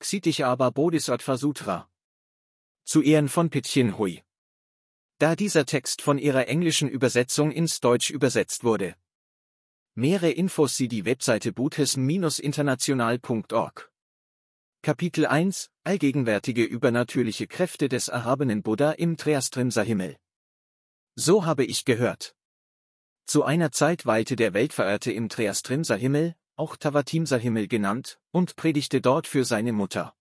Ksitishaba Bodhisattva Sutra. Zu Ehren von Pitchen Hui. Da dieser Text von ihrer englischen Übersetzung ins Deutsch übersetzt wurde. Mehrere Infos sie die Webseite buddhism-international.org. Kapitel 1 Allgegenwärtige übernatürliche Kräfte des erhabenen Buddha im Treastrimser Himmel. So habe ich gehört. Zu einer Zeit weilte der Weltverehrte im Treastrimser Himmel, auch tavatimsa Himmel genannt, und predigte dort für seine Mutter.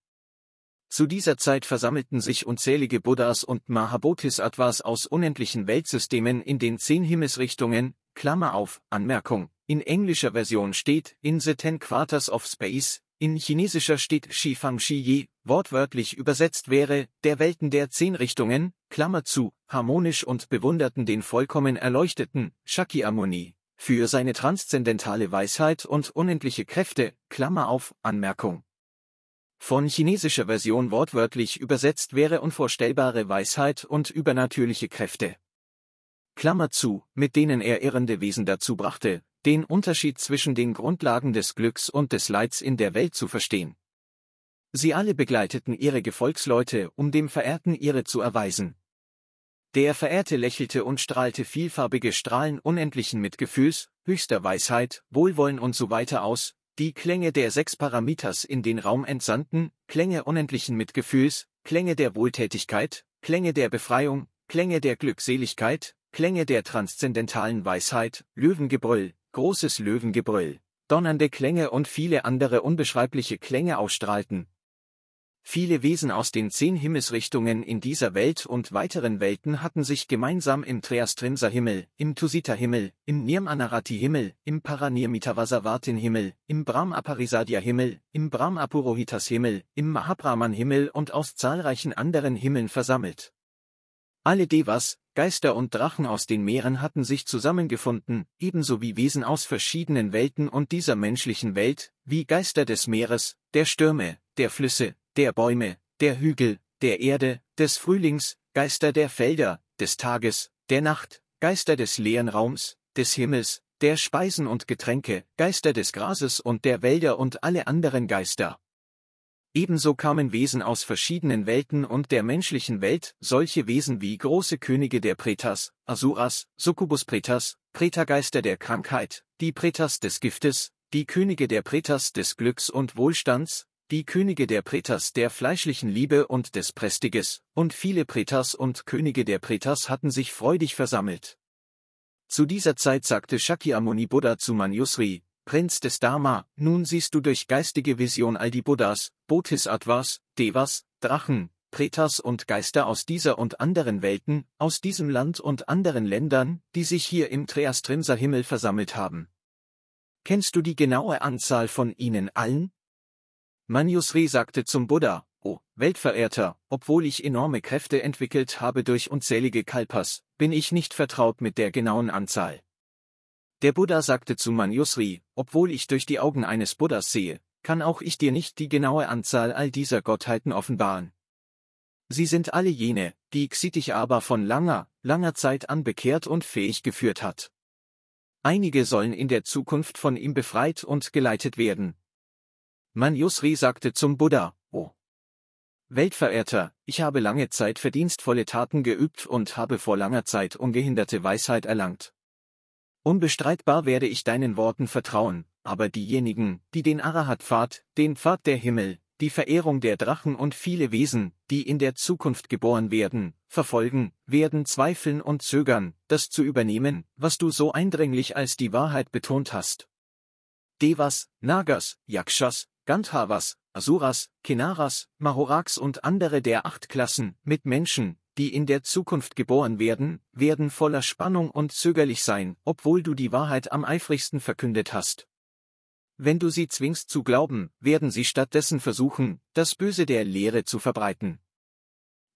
Zu dieser Zeit versammelten sich unzählige Buddhas und Mahabodhisattvas aus unendlichen Weltsystemen in den zehn Himmelsrichtungen, Klammer auf, Anmerkung, in englischer Version steht in the ten quarters of space, in chinesischer steht Shifang Shiyi, wortwörtlich übersetzt wäre, der Welten der zehn Richtungen, Klammer zu, harmonisch und bewunderten den vollkommen erleuchteten, Shakyamuni, für seine transzendentale Weisheit und unendliche Kräfte, Klammer auf, Anmerkung. Von chinesischer Version wortwörtlich übersetzt wäre unvorstellbare Weisheit und übernatürliche Kräfte. Klammer zu, mit denen er irrende Wesen dazu brachte, den Unterschied zwischen den Grundlagen des Glücks und des Leids in der Welt zu verstehen. Sie alle begleiteten ihre Gefolgsleute, um dem Verehrten ihre zu erweisen. Der Verehrte lächelte und strahlte vielfarbige Strahlen unendlichen Mitgefühls, höchster Weisheit, Wohlwollen und so weiter aus, die Klänge der sechs Parameters in den Raum entsandten, Klänge unendlichen Mitgefühls, Klänge der Wohltätigkeit, Klänge der Befreiung, Klänge der Glückseligkeit, Klänge der transzendentalen Weisheit, Löwengebrüll, großes Löwengebrüll, donnernde Klänge und viele andere unbeschreibliche Klänge ausstrahlten, Viele Wesen aus den zehn Himmelsrichtungen in dieser Welt und weiteren Welten hatten sich gemeinsam im Treastrinsa-Himmel, im Tusita-Himmel, im Nirmanarati-Himmel, im Paranirmitavasavartin-Himmel, im Brahmaparisadya-Himmel, im Brahmapurohitas-Himmel, im Mahabrahman-Himmel und aus zahlreichen anderen Himmeln versammelt. Alle Devas, Geister und Drachen aus den Meeren hatten sich zusammengefunden, ebenso wie Wesen aus verschiedenen Welten und dieser menschlichen Welt, wie Geister des Meeres, der Stürme, der Flüsse, der Bäume, der Hügel, der Erde, des Frühlings, Geister der Felder, des Tages, der Nacht, Geister des leeren Raums, des Himmels, der Speisen und Getränke, Geister des Grases und der Wälder und alle anderen Geister. Ebenso kamen Wesen aus verschiedenen Welten und der menschlichen Welt, solche Wesen wie große Könige der Pretas, Asuras, Succubus-Pretas, Pretageister der Krankheit, die Pretas des Giftes, die Könige der Pretas des Glücks und Wohlstands, die Könige der Pretas der fleischlichen Liebe und des Prestiges, und viele Pretas und Könige der Pretas hatten sich freudig versammelt. Zu dieser Zeit sagte Shakyamuni Buddha zu Manjusri, Prinz des Dharma, nun siehst du durch geistige Vision all die Buddhas, Bodhisattvas, Devas, Drachen, Pretas und Geister aus dieser und anderen Welten, aus diesem Land und anderen Ländern, die sich hier im Treastrimser Himmel versammelt haben. Kennst du die genaue Anzahl von ihnen allen? Manjusri sagte zum Buddha, O Weltverehrter, obwohl ich enorme Kräfte entwickelt habe durch unzählige Kalpas, bin ich nicht vertraut mit der genauen Anzahl. Der Buddha sagte zu Manjusri, obwohl ich durch die Augen eines Buddhas sehe, kann auch ich dir nicht die genaue Anzahl all dieser Gottheiten offenbaren. Sie sind alle jene, die Xitich aber von langer, langer Zeit an bekehrt und fähig geführt hat. Einige sollen in der Zukunft von ihm befreit und geleitet werden, Manjusri sagte zum Buddha, O oh, Weltverehrter, ich habe lange Zeit verdienstvolle Taten geübt und habe vor langer Zeit ungehinderte Weisheit erlangt. Unbestreitbar werde ich deinen Worten vertrauen, aber diejenigen, die den Arahat-Pfad, den Pfad der Himmel, die Verehrung der Drachen und viele Wesen, die in der Zukunft geboren werden, verfolgen, werden zweifeln und zögern, das zu übernehmen, was du so eindringlich als die Wahrheit betont hast. Devas, Nagas, Yakshas, Gandhavas, Asuras, Kinaras, Mahoraks und andere der acht Klassen mit Menschen, die in der Zukunft geboren werden, werden voller Spannung und zögerlich sein, obwohl du die Wahrheit am eifrigsten verkündet hast. Wenn du sie zwingst zu glauben, werden sie stattdessen versuchen, das Böse der Lehre zu verbreiten.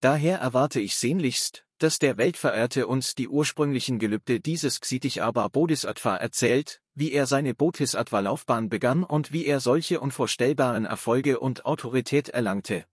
Daher erwarte ich sehnlichst, dass der Weltverehrte uns die ursprünglichen Gelübde dieses Xitichaba Bodhisattva erzählt, wie er seine Bodhisattva-Laufbahn begann und wie er solche unvorstellbaren Erfolge und Autorität erlangte.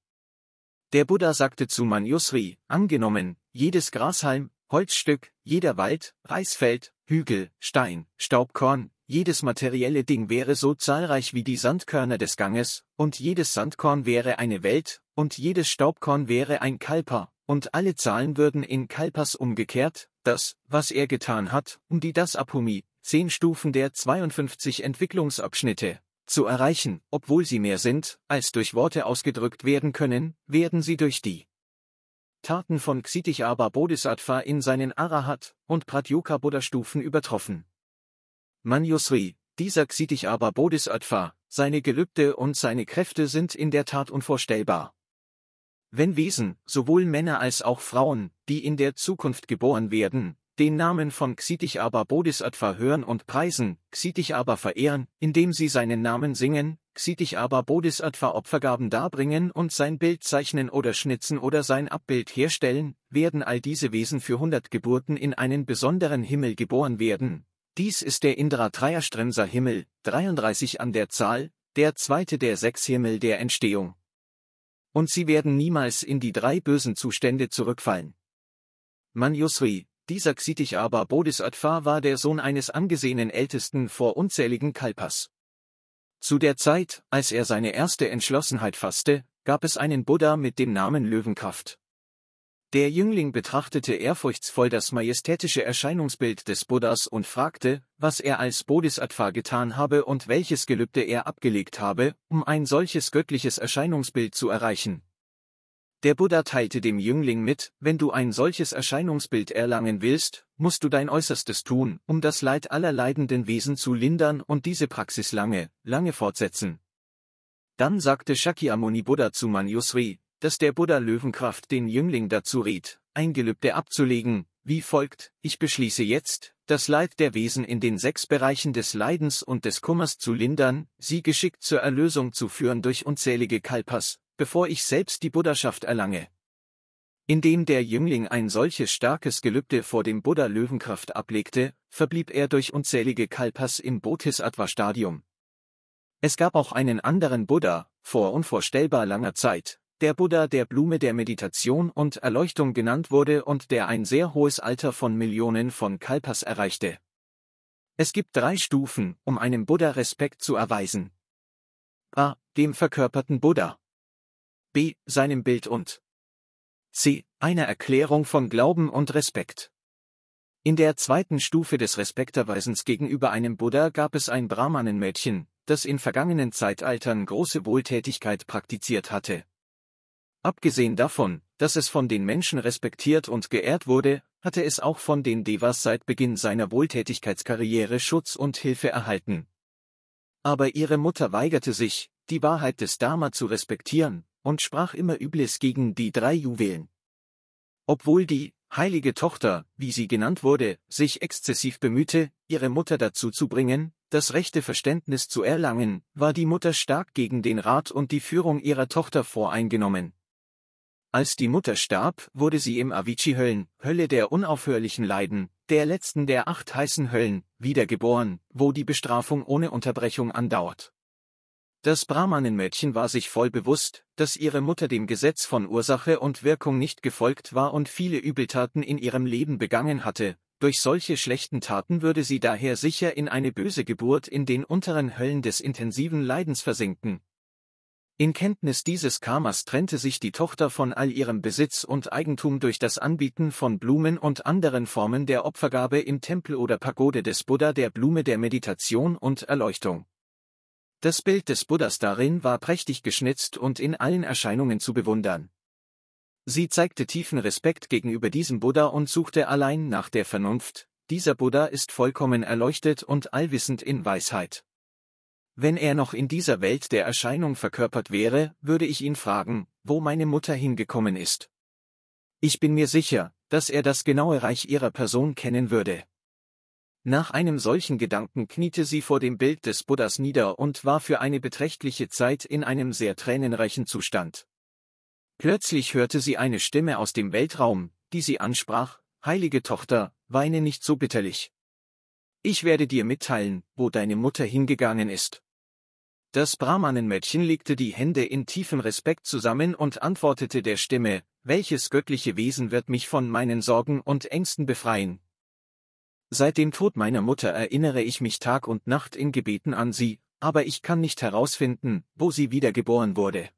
Der Buddha sagte zu Manjusri, angenommen, jedes Grashalm, Holzstück, jeder Wald, Reisfeld, Hügel, Stein, Staubkorn, jedes materielle Ding wäre so zahlreich wie die Sandkörner des Ganges, und jedes Sandkorn wäre eine Welt, und jedes Staubkorn wäre ein Kalpa, und alle Zahlen würden in Kalpas umgekehrt, das, was er getan hat, um die Dasapomie, zehn Stufen der 52 Entwicklungsabschnitte, zu erreichen, obwohl sie mehr sind, als durch Worte ausgedrückt werden können, werden sie durch die Taten von Ksitichaba Bodhisattva in seinen Arahat- und Pratyoka-Buddha-Stufen übertroffen. Manjusri, dieser Ksitichaba Bodhisattva, seine Gelübde und seine Kräfte sind in der Tat unvorstellbar. Wenn Wesen, sowohl Männer als auch Frauen, die in der Zukunft geboren werden, den Namen von Xitich aber Bodhisattva hören und preisen, Xitich aber verehren, indem sie seinen Namen singen, Xitich aber Bodhisattva Opfergaben darbringen und sein Bild zeichnen oder schnitzen oder sein Abbild herstellen, werden all diese Wesen für hundert Geburten in einen besonderen Himmel geboren werden. Dies ist der Indra Trayastrimsa Himmel, 33 an der Zahl, der zweite der sechs Himmel der Entstehung. Und sie werden niemals in die drei bösen Zustände zurückfallen. Manjusri, dieser Ksitich-Aber Bodhisattva war der Sohn eines angesehenen Ältesten vor unzähligen Kalpas. Zu der Zeit, als er seine erste Entschlossenheit fasste, gab es einen Buddha mit dem Namen Löwenkraft. Der Jüngling betrachtete ehrfurchtsvoll das majestätische Erscheinungsbild des Buddhas und fragte, was er als Bodhisattva getan habe und welches Gelübde er abgelegt habe, um ein solches göttliches Erscheinungsbild zu erreichen. Der Buddha teilte dem Jüngling mit, wenn du ein solches Erscheinungsbild erlangen willst, musst du dein Äußerstes tun, um das Leid aller leidenden Wesen zu lindern und diese Praxis lange, lange fortsetzen. Dann sagte Shakyamuni Buddha zu Manjusri, dass der Buddha Löwenkraft den Jüngling dazu riet, ein Gelübde abzulegen, wie folgt, ich beschließe jetzt, das Leid der Wesen in den sechs Bereichen des Leidens und des Kummers zu lindern, sie geschickt zur Erlösung zu führen durch unzählige Kalpas, bevor ich selbst die Buddhaschaft erlange. Indem der Jüngling ein solches starkes Gelübde vor dem Buddha Löwenkraft ablegte, verblieb er durch unzählige Kalpas im Bodhisattva-Stadium. Es gab auch einen anderen Buddha, vor unvorstellbar langer Zeit, der Buddha der Blume der Meditation und Erleuchtung genannt wurde und der ein sehr hohes Alter von Millionen von Kalpas erreichte. Es gibt drei Stufen, um einem Buddha Respekt zu erweisen. A. Dem verkörperten Buddha. B. Seinem Bild und C. Einer Erklärung von Glauben und Respekt. In der zweiten Stufe des Respekterweisens gegenüber einem Buddha gab es ein Brahmanenmädchen, das in vergangenen Zeitaltern große Wohltätigkeit praktiziert hatte. Abgesehen davon, dass es von den Menschen respektiert und geehrt wurde, hatte es auch von den Devas seit Beginn seiner Wohltätigkeitskarriere Schutz und Hilfe erhalten. Aber ihre Mutter weigerte sich, die Wahrheit des Dharma zu respektieren, und sprach immer Übles gegen die drei Juwelen. Obwohl die heilige Tochter, wie sie genannt wurde, sich exzessiv bemühte, ihre Mutter dazu zu bringen, das rechte Verständnis zu erlangen, war die Mutter stark gegen den Rat und die Führung ihrer Tochter voreingenommen. Als die Mutter starb, wurde sie im Avicii-Höllen, Hölle der unaufhörlichen Leiden, der letzten der acht heißen Höllen, wiedergeboren, wo die Bestrafung ohne Unterbrechung andauert. Das Brahmanenmädchen war sich voll bewusst, dass ihre Mutter dem Gesetz von Ursache und Wirkung nicht gefolgt war und viele Übeltaten in ihrem Leben begangen hatte, durch solche schlechten Taten würde sie daher sicher in eine böse Geburt in den unteren Höllen des intensiven Leidens versinken, in Kenntnis dieses Karmas trennte sich die Tochter von all ihrem Besitz und Eigentum durch das Anbieten von Blumen und anderen Formen der Opfergabe im Tempel oder Pagode des Buddha der Blume der Meditation und Erleuchtung. Das Bild des Buddhas darin war prächtig geschnitzt und in allen Erscheinungen zu bewundern. Sie zeigte tiefen Respekt gegenüber diesem Buddha und suchte allein nach der Vernunft, dieser Buddha ist vollkommen erleuchtet und allwissend in Weisheit. Wenn er noch in dieser Welt der Erscheinung verkörpert wäre, würde ich ihn fragen, wo meine Mutter hingekommen ist. Ich bin mir sicher, dass er das genaue Reich ihrer Person kennen würde. Nach einem solchen Gedanken kniete sie vor dem Bild des Buddhas nieder und war für eine beträchtliche Zeit in einem sehr tränenreichen Zustand. Plötzlich hörte sie eine Stimme aus dem Weltraum, die sie ansprach, Heilige Tochter, weine nicht so bitterlich. Ich werde dir mitteilen, wo deine Mutter hingegangen ist. Das Brahmanenmädchen legte die Hände in tiefem Respekt zusammen und antwortete der Stimme, welches göttliche Wesen wird mich von meinen Sorgen und Ängsten befreien? Seit dem Tod meiner Mutter erinnere ich mich Tag und Nacht in Gebeten an sie, aber ich kann nicht herausfinden, wo sie wiedergeboren wurde.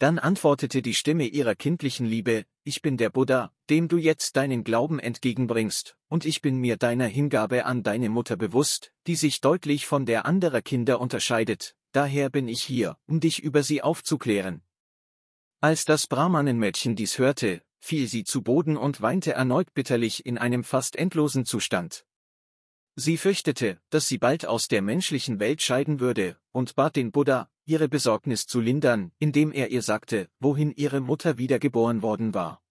Dann antwortete die Stimme ihrer kindlichen Liebe, ich bin der Buddha, dem du jetzt deinen Glauben entgegenbringst, und ich bin mir deiner Hingabe an deine Mutter bewusst, die sich deutlich von der anderer Kinder unterscheidet, daher bin ich hier, um dich über sie aufzuklären. Als das Brahmanenmädchen dies hörte, fiel sie zu Boden und weinte erneut bitterlich in einem fast endlosen Zustand. Sie fürchtete, dass sie bald aus der menschlichen Welt scheiden würde, und bat den Buddha, ihre Besorgnis zu lindern, indem er ihr sagte, wohin ihre Mutter wiedergeboren worden war.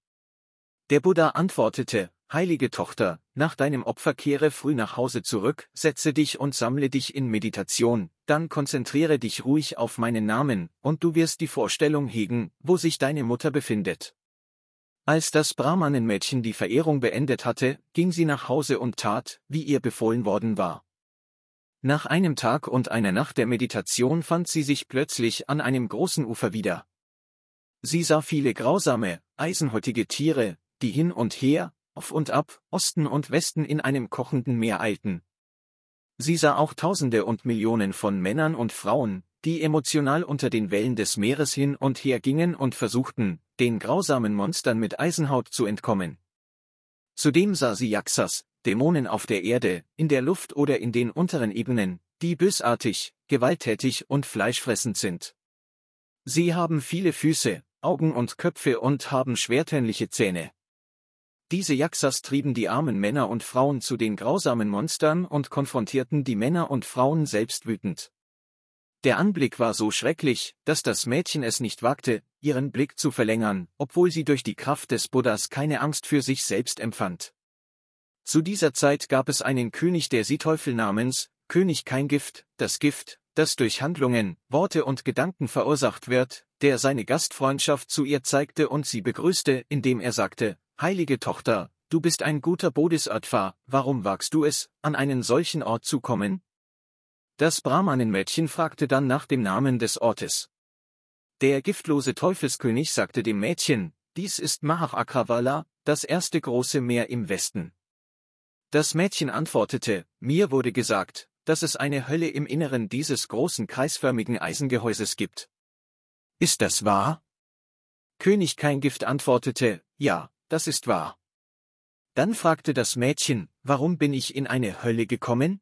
Der Buddha antwortete, Heilige Tochter, nach deinem Opfer kehre früh nach Hause zurück, setze dich und sammle dich in Meditation, dann konzentriere dich ruhig auf meinen Namen, und du wirst die Vorstellung hegen, wo sich deine Mutter befindet. Als das Brahmanenmädchen die Verehrung beendet hatte, ging sie nach Hause und tat, wie ihr befohlen worden war. Nach einem Tag und einer Nacht der Meditation fand sie sich plötzlich an einem großen Ufer wieder. Sie sah viele grausame, eisenhäutige Tiere, die hin und her, auf und ab, Osten und Westen in einem kochenden Meer eilten. Sie sah auch Tausende und Millionen von Männern und Frauen, die emotional unter den Wellen des Meeres hin und her gingen und versuchten, den grausamen Monstern mit Eisenhaut zu entkommen. Zudem sah sie Jaxas, Dämonen auf der Erde, in der Luft oder in den unteren Ebenen, die bösartig, gewalttätig und fleischfressend sind. Sie haben viele Füße, Augen und Köpfe und haben schwertähnliche Zähne. Diese Jaxas trieben die armen Männer und Frauen zu den grausamen Monstern und konfrontierten die Männer und Frauen selbst wütend. Der Anblick war so schrecklich, dass das Mädchen es nicht wagte, ihren Blick zu verlängern, obwohl sie durch die Kraft des Buddhas keine Angst für sich selbst empfand. Zu dieser Zeit gab es einen König der Seeteufel namens, König kein Gift, das Gift, das durch Handlungen, Worte und Gedanken verursacht wird, der seine Gastfreundschaft zu ihr zeigte und sie begrüßte, indem er sagte, Heilige Tochter, du bist ein guter Bodhisattva, warum wagst du es, an einen solchen Ort zu kommen? Das Brahmanenmädchen fragte dann nach dem Namen des Ortes. Der giftlose Teufelskönig sagte dem Mädchen, dies ist Mahakravala, das erste große Meer im Westen. Das Mädchen antwortete, mir wurde gesagt, dass es eine Hölle im Inneren dieses großen kreisförmigen Eisengehäuses gibt. Ist das wahr? König Keingift antwortete, ja, das ist wahr. Dann fragte das Mädchen, warum bin ich in eine Hölle gekommen?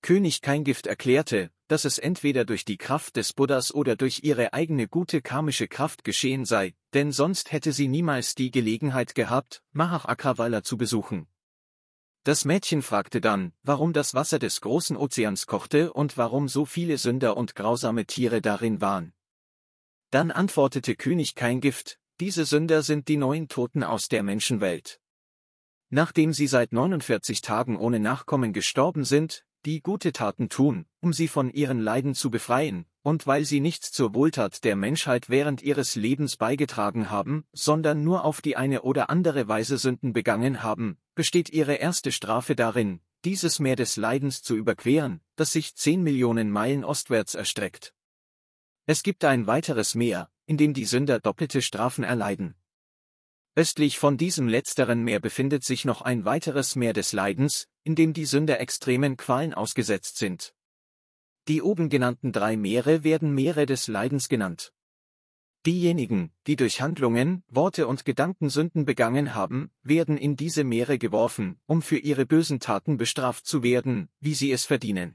König Keingift erklärte, dass es entweder durch die Kraft des Buddhas oder durch ihre eigene gute karmische Kraft geschehen sei, denn sonst hätte sie niemals die Gelegenheit gehabt, Mahachakrawala zu besuchen. Das Mädchen fragte dann, warum das Wasser des großen Ozeans kochte und warum so viele Sünder und grausame Tiere darin waren. Dann antwortete König kein Gift, diese Sünder sind die neuen Toten aus der Menschenwelt. Nachdem sie seit 49 Tagen ohne Nachkommen gestorben sind, die gute Taten tun, um sie von ihren Leiden zu befreien, und weil sie nichts zur Wohltat der Menschheit während ihres Lebens beigetragen haben, sondern nur auf die eine oder andere Weise Sünden begangen haben, besteht ihre erste Strafe darin, dieses Meer des Leidens zu überqueren, das sich zehn Millionen Meilen ostwärts erstreckt. Es gibt ein weiteres Meer, in dem die Sünder doppelte Strafen erleiden. Östlich von diesem letzteren Meer befindet sich noch ein weiteres Meer des Leidens, in dem die Sünder extremen Qualen ausgesetzt sind. Die oben genannten drei Meere werden Meere des Leidens genannt. Diejenigen, die durch Handlungen, Worte und Gedanken Sünden begangen haben, werden in diese Meere geworfen, um für ihre bösen Taten bestraft zu werden, wie sie es verdienen.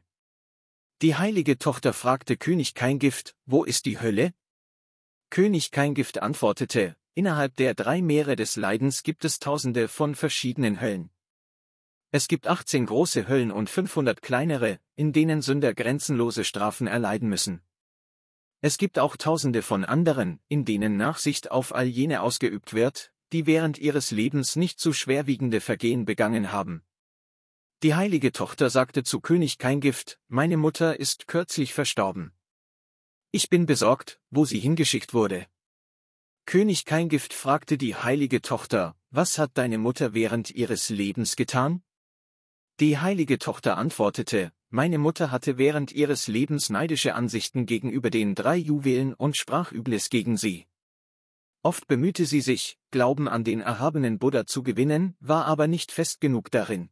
Die heilige Tochter fragte König Keingift, wo ist die Hölle? König Keingift antwortete, Innerhalb der drei Meere des Leidens gibt es tausende von verschiedenen Höllen. Es gibt 18 große Höllen und 500 kleinere, in denen Sünder grenzenlose Strafen erleiden müssen. Es gibt auch tausende von anderen, in denen Nachsicht auf all jene ausgeübt wird, die während ihres Lebens nicht zu schwerwiegende Vergehen begangen haben. Die heilige Tochter sagte zu König Keingift, meine Mutter ist kürzlich verstorben. Ich bin besorgt, wo sie hingeschickt wurde. König Keingift fragte die heilige Tochter, was hat deine Mutter während ihres Lebens getan? Die heilige Tochter antwortete, meine Mutter hatte während ihres Lebens neidische Ansichten gegenüber den drei Juwelen und sprach Übles gegen sie. Oft bemühte sie sich, Glauben an den erhabenen Buddha zu gewinnen, war aber nicht fest genug darin.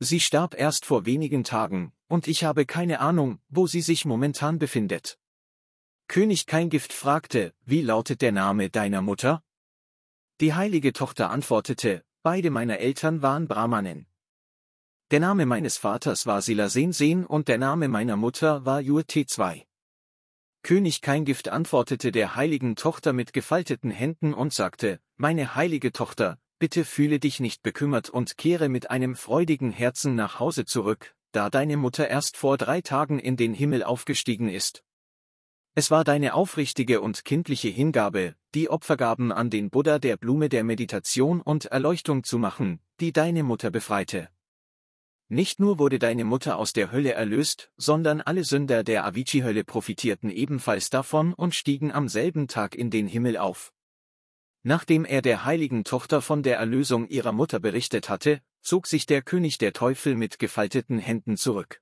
Sie starb erst vor wenigen Tagen, und ich habe keine Ahnung, wo sie sich momentan befindet. König Keingift fragte, wie lautet der Name deiner Mutter? Die heilige Tochter antwortete, beide meiner Eltern waren Brahmanen. Der Name meines Vaters war Silasensen und der Name meiner Mutter war Jur T2. König Keingift antwortete der heiligen Tochter mit gefalteten Händen und sagte, meine heilige Tochter, bitte fühle dich nicht bekümmert und kehre mit einem freudigen Herzen nach Hause zurück, da deine Mutter erst vor drei Tagen in den Himmel aufgestiegen ist, es war deine aufrichtige und kindliche Hingabe, die Opfergaben an den Buddha der Blume der Meditation und Erleuchtung zu machen, die deine Mutter befreite. Nicht nur wurde deine Mutter aus der Hölle erlöst, sondern alle Sünder der Avicii-Hölle profitierten ebenfalls davon und stiegen am selben Tag in den Himmel auf. Nachdem er der heiligen Tochter von der Erlösung ihrer Mutter berichtet hatte, zog sich der König der Teufel mit gefalteten Händen zurück.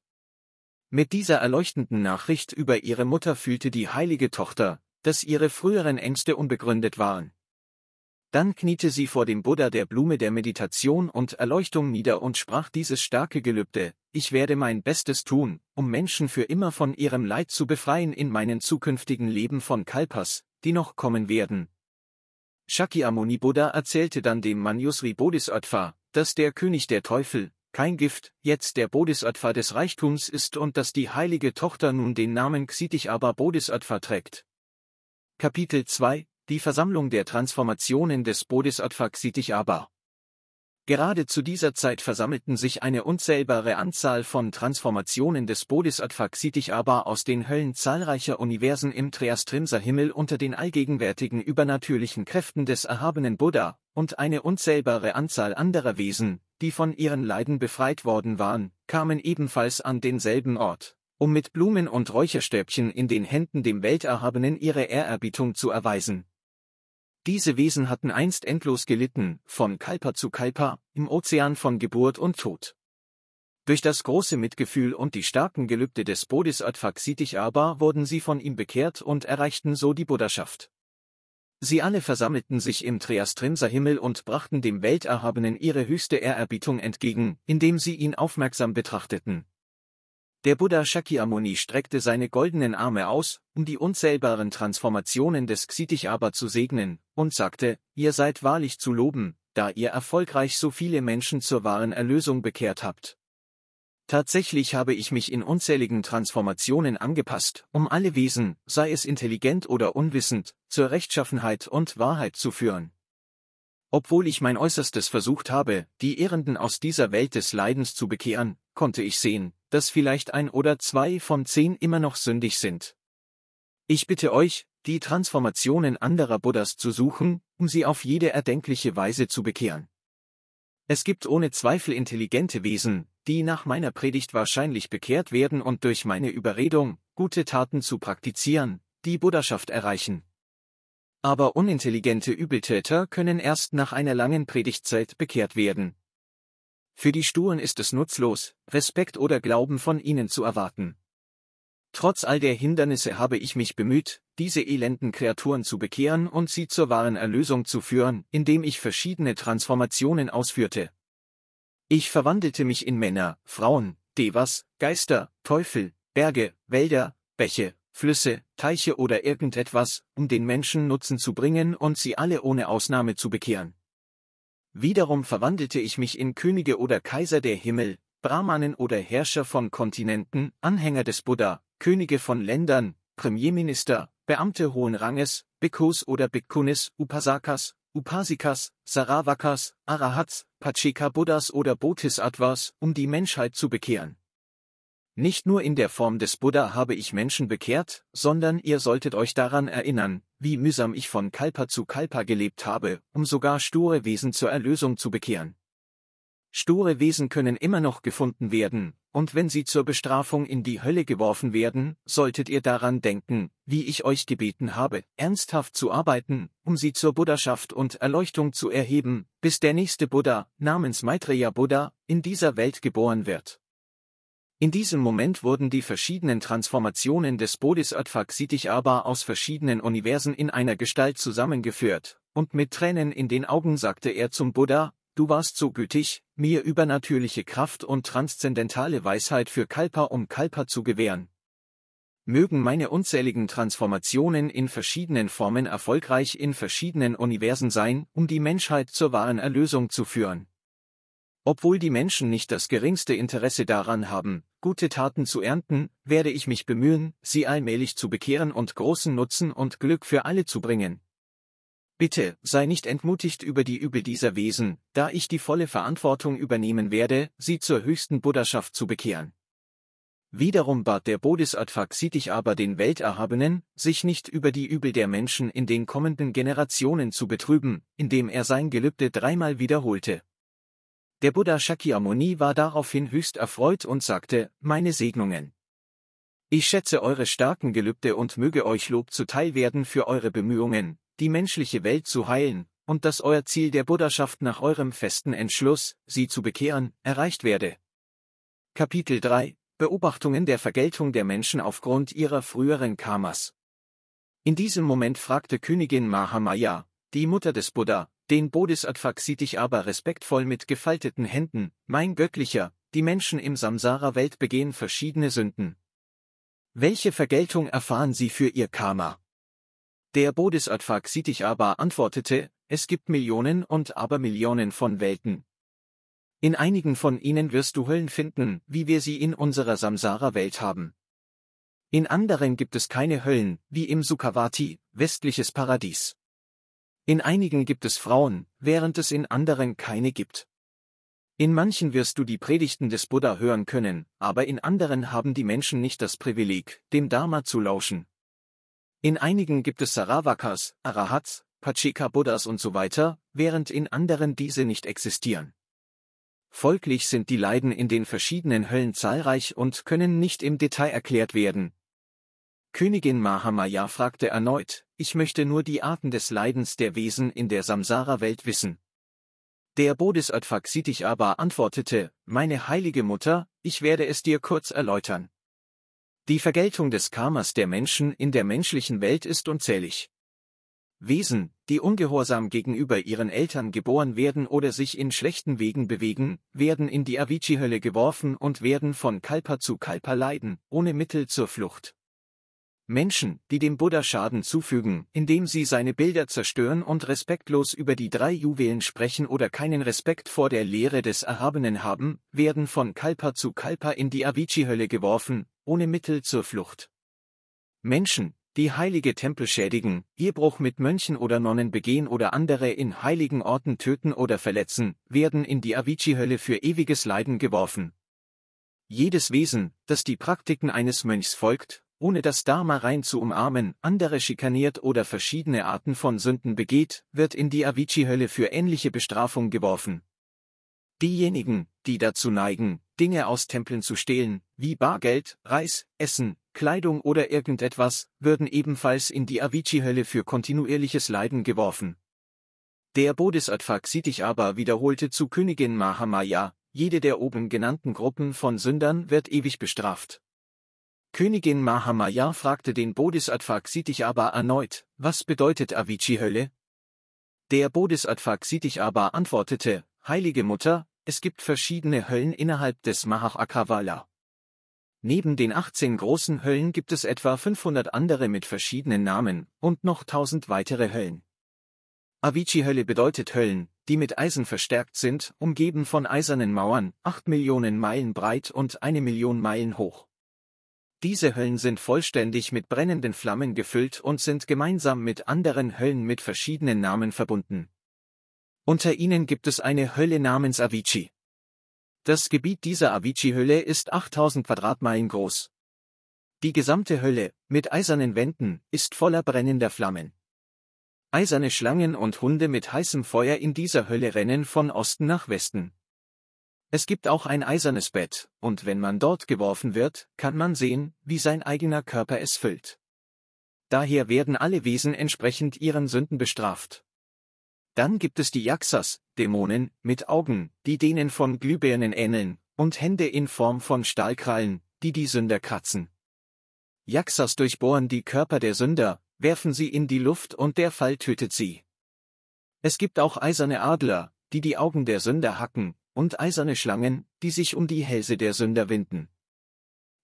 Mit dieser erleuchtenden Nachricht über ihre Mutter fühlte die heilige Tochter, dass ihre früheren Ängste unbegründet waren. Dann kniete sie vor dem Buddha der Blume der Meditation und Erleuchtung nieder und sprach dieses starke Gelübde, ich werde mein Bestes tun, um Menschen für immer von ihrem Leid zu befreien in meinen zukünftigen Leben von Kalpas, die noch kommen werden. Shakyamuni Buddha erzählte dann dem Manjusri Bodhisattva, dass der König der Teufel, kein Gift, jetzt der Bodhisattva des Reichtums ist und dass die heilige Tochter nun den Namen Xitich aba Bodhisattva trägt. Kapitel 2 Die Versammlung der Transformationen des Bodhisattva Xitich aba Gerade zu dieser Zeit versammelten sich eine unzählbare Anzahl von Transformationen des Bodhisattva Xitich aba aus den Höllen zahlreicher Universen im Triastrimsa-Himmel unter den allgegenwärtigen übernatürlichen Kräften des erhabenen Buddha, und eine unzählbare Anzahl anderer Wesen, die von ihren Leiden befreit worden waren, kamen ebenfalls an denselben Ort, um mit Blumen und Räucherstäbchen in den Händen dem Welterhabenen ihre Ehrerbietung zu erweisen. Diese Wesen hatten einst endlos gelitten, von Kalpa zu Kalpa, im Ozean von Geburt und Tod. Durch das große Mitgefühl und die starken Gelübde des Bodhisattva Ksitich aber wurden sie von ihm bekehrt und erreichten so die Buddhaschaft. Sie alle versammelten sich im Triastrinser Himmel und brachten dem Welterhabenen ihre höchste Ehrerbietung entgegen, indem sie ihn aufmerksam betrachteten. Der Buddha Shakyamuni streckte seine goldenen Arme aus, um die unzählbaren Transformationen des Ksitich-Aba zu segnen, und sagte, ihr seid wahrlich zu loben, da ihr erfolgreich so viele Menschen zur wahren Erlösung bekehrt habt. Tatsächlich habe ich mich in unzähligen Transformationen angepasst, um alle Wesen, sei es intelligent oder unwissend, zur Rechtschaffenheit und Wahrheit zu führen. Obwohl ich mein Äußerstes versucht habe, die Ehrenden aus dieser Welt des Leidens zu bekehren, konnte ich sehen, dass vielleicht ein oder zwei von zehn immer noch sündig sind. Ich bitte euch, die Transformationen anderer Buddhas zu suchen, um sie auf jede erdenkliche Weise zu bekehren. Es gibt ohne Zweifel intelligente Wesen, die nach meiner Predigt wahrscheinlich bekehrt werden und durch meine Überredung, gute Taten zu praktizieren, die Buddhaschaft erreichen. Aber unintelligente Übeltäter können erst nach einer langen Predigtzeit bekehrt werden. Für die Stuhlen ist es nutzlos, Respekt oder Glauben von ihnen zu erwarten. Trotz all der Hindernisse habe ich mich bemüht, diese elenden Kreaturen zu bekehren und sie zur wahren Erlösung zu führen, indem ich verschiedene Transformationen ausführte, ich verwandelte mich in Männer, Frauen, Devas, Geister, Teufel, Berge, Wälder, Bäche, Flüsse, Teiche oder irgendetwas, um den Menschen Nutzen zu bringen und sie alle ohne Ausnahme zu bekehren. Wiederum verwandelte ich mich in Könige oder Kaiser der Himmel, Brahmanen oder Herrscher von Kontinenten, Anhänger des Buddha, Könige von Ländern, Premierminister, Beamte hohen Ranges, Bhikkhus oder Bhikkhunis, Upasakas, Upasikas, Saravakas, Arahats, Pacheka Buddhas oder Bodhisattvas, um die Menschheit zu bekehren. Nicht nur in der Form des Buddha habe ich Menschen bekehrt, sondern ihr solltet euch daran erinnern, wie mühsam ich von Kalpa zu Kalpa gelebt habe, um sogar sture Wesen zur Erlösung zu bekehren. Sture Wesen können immer noch gefunden werden, und wenn sie zur Bestrafung in die Hölle geworfen werden, solltet ihr daran denken, wie ich euch gebeten habe, ernsthaft zu arbeiten, um sie zur Buddhaschaft und Erleuchtung zu erheben, bis der nächste Buddha, namens Maitreya Buddha, in dieser Welt geboren wird. In diesem Moment wurden die verschiedenen Transformationen des Bodhisattva Ksitishaba aus verschiedenen Universen in einer Gestalt zusammengeführt, und mit Tränen in den Augen sagte er zum Buddha, du warst so gütig, mir übernatürliche Kraft und transzendentale Weisheit für Kalpa um Kalpa zu gewähren. Mögen meine unzähligen Transformationen in verschiedenen Formen erfolgreich in verschiedenen Universen sein, um die Menschheit zur wahren Erlösung zu führen. Obwohl die Menschen nicht das geringste Interesse daran haben, gute Taten zu ernten, werde ich mich bemühen, sie allmählich zu bekehren und großen Nutzen und Glück für alle zu bringen. Bitte, sei nicht entmutigt über die Übel dieser Wesen, da ich die volle Verantwortung übernehmen werde, sie zur höchsten Buddhaschaft zu bekehren. Wiederum bat der Bodhisattva Ksitich aber den Welterhabenen, sich nicht über die Übel der Menschen in den kommenden Generationen zu betrüben, indem er sein Gelübde dreimal wiederholte. Der Buddha Shakyamuni war daraufhin höchst erfreut und sagte, meine Segnungen. Ich schätze eure starken Gelübde und möge euch Lob zuteil werden für eure Bemühungen, die menschliche Welt zu heilen, und dass euer Ziel der Buddhaschaft nach eurem festen Entschluss, sie zu bekehren, erreicht werde. Kapitel 3 Beobachtungen der Vergeltung der Menschen aufgrund ihrer früheren Karmas. In diesem Moment fragte Königin Mahamaya, die Mutter des Buddha, den Bodhisattva Ksitich aber respektvoll mit gefalteten Händen, mein Göttlicher, die Menschen im Samsara-Welt begehen verschiedene Sünden. Welche Vergeltung erfahren sie für ihr Karma? Der Bodhisattva Ksitijaba antwortete, es gibt Millionen und Abermillionen von Welten. In einigen von ihnen wirst du Höllen finden, wie wir sie in unserer Samsara-Welt haben. In anderen gibt es keine Höllen, wie im Sukhavati, westliches Paradies. In einigen gibt es Frauen, während es in anderen keine gibt. In manchen wirst du die Predigten des Buddha hören können, aber in anderen haben die Menschen nicht das Privileg, dem Dharma zu lauschen. In einigen gibt es Saravakas, Arahats, Pachika-Buddhas und so weiter, während in anderen diese nicht existieren. Folglich sind die Leiden in den verschiedenen Höllen zahlreich und können nicht im Detail erklärt werden. Königin Mahamaya fragte erneut, ich möchte nur die Arten des Leidens der Wesen in der Samsara-Welt wissen. Der Bodhisattva Ksitich aber antwortete, meine heilige Mutter, ich werde es dir kurz erläutern. Die Vergeltung des Karmas der Menschen in der menschlichen Welt ist unzählig. Wesen, die ungehorsam gegenüber ihren Eltern geboren werden oder sich in schlechten Wegen bewegen, werden in die Avicii-Hölle geworfen und werden von Kalpa zu Kalpa leiden, ohne Mittel zur Flucht. Menschen, die dem Buddha Schaden zufügen, indem sie seine Bilder zerstören und respektlos über die drei Juwelen sprechen oder keinen Respekt vor der Lehre des Erhabenen haben, werden von Kalpa zu Kalpa in die Avicii-Hölle geworfen, ohne Mittel zur Flucht. Menschen, die heilige Tempel schädigen, Ehebruch mit Mönchen oder Nonnen begehen oder andere in heiligen Orten töten oder verletzen, werden in die Avicii-Hölle für ewiges Leiden geworfen. Jedes Wesen, das die Praktiken eines Mönchs folgt, ohne das Dharma rein zu umarmen, andere schikaniert oder verschiedene Arten von Sünden begeht, wird in die Avicii-Hölle für ähnliche Bestrafung geworfen. Diejenigen, die dazu neigen, Dinge aus Tempeln zu stehlen, wie Bargeld, Reis, Essen, Kleidung oder irgendetwas, würden ebenfalls in die Avicii-Hölle für kontinuierliches Leiden geworfen. Der Bodhisattva Ksitich aber wiederholte zu Königin Mahamaya, jede der oben genannten Gruppen von Sündern wird ewig bestraft. Königin Mahamaya fragte den Bodhisattva Ksitijaba erneut, was bedeutet Avicii-Hölle? Der Bodhisattva Ksitijaba antwortete, Heilige Mutter, es gibt verschiedene Höllen innerhalb des Mahakavala. Neben den 18 großen Höllen gibt es etwa 500 andere mit verschiedenen Namen und noch 1000 weitere Höllen. Avicii-Hölle bedeutet Höllen, die mit Eisen verstärkt sind, umgeben von eisernen Mauern, 8 Millionen Meilen breit und eine Million Meilen hoch. Diese Höllen sind vollständig mit brennenden Flammen gefüllt und sind gemeinsam mit anderen Höllen mit verschiedenen Namen verbunden. Unter ihnen gibt es eine Hölle namens Avicii. Das Gebiet dieser Avicii-Hölle ist 8000 Quadratmeilen groß. Die gesamte Hölle, mit eisernen Wänden, ist voller brennender Flammen. Eiserne Schlangen und Hunde mit heißem Feuer in dieser Hölle rennen von Osten nach Westen. Es gibt auch ein eisernes Bett, und wenn man dort geworfen wird, kann man sehen, wie sein eigener Körper es füllt. Daher werden alle Wesen entsprechend ihren Sünden bestraft. Dann gibt es die Jaxas, Dämonen, mit Augen, die denen von Glühbirnen ähneln, und Hände in Form von Stahlkrallen, die die Sünder kratzen. Jaxas durchbohren die Körper der Sünder, werfen sie in die Luft und der Fall tötet sie. Es gibt auch eiserne Adler, die die Augen der Sünder hacken, und eiserne Schlangen, die sich um die Hälse der Sünder winden.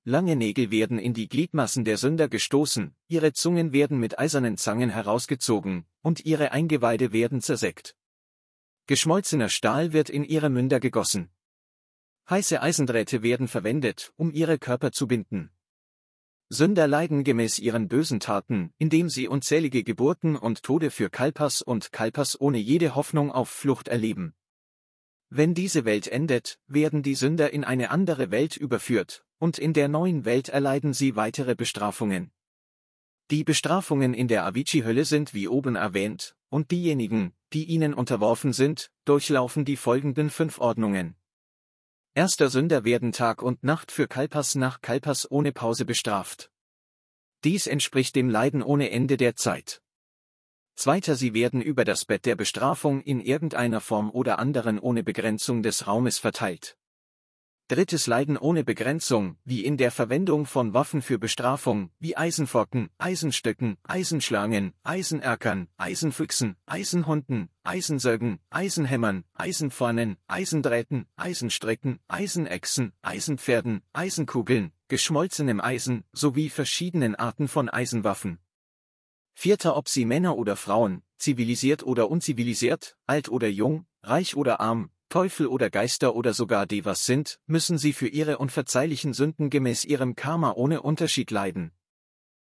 Lange Nägel werden in die Gliedmassen der Sünder gestoßen, ihre Zungen werden mit eisernen Zangen herausgezogen, und ihre Eingeweide werden zersägt. Geschmolzener Stahl wird in ihre Münder gegossen. Heiße Eisendrähte werden verwendet, um ihre Körper zu binden. Sünder leiden gemäß ihren bösen Taten, indem sie unzählige Geburten und Tode für Kalpas und Kalpas ohne jede Hoffnung auf Flucht erleben. Wenn diese Welt endet, werden die Sünder in eine andere Welt überführt, und in der neuen Welt erleiden sie weitere Bestrafungen. Die Bestrafungen in der Avicii-Hölle sind wie oben erwähnt, und diejenigen, die ihnen unterworfen sind, durchlaufen die folgenden fünf Ordnungen. Erster Sünder werden Tag und Nacht für Kalpas nach Kalpas ohne Pause bestraft. Dies entspricht dem Leiden ohne Ende der Zeit. Zweiter, sie werden über das Bett der Bestrafung in irgendeiner Form oder anderen ohne Begrenzung des Raumes verteilt. Drittes Leiden ohne Begrenzung, wie in der Verwendung von Waffen für Bestrafung, wie Eisenforken, Eisenstöcken, Eisenschlangen, Eisenerkern, Eisenfüchsen, Eisenhunden, Eisensägen, Eisenhämmern, Eisenpfannen, Eisendrähten, Eisenstrecken, Eisenechsen, Eisenpferden, Eisenkugeln, geschmolzenem Eisen, sowie verschiedenen Arten von Eisenwaffen. Vierter ob sie Männer oder Frauen, zivilisiert oder unzivilisiert, alt oder jung, reich oder arm, Teufel oder Geister oder sogar Devas sind, müssen sie für ihre unverzeihlichen Sünden gemäß ihrem Karma ohne Unterschied leiden.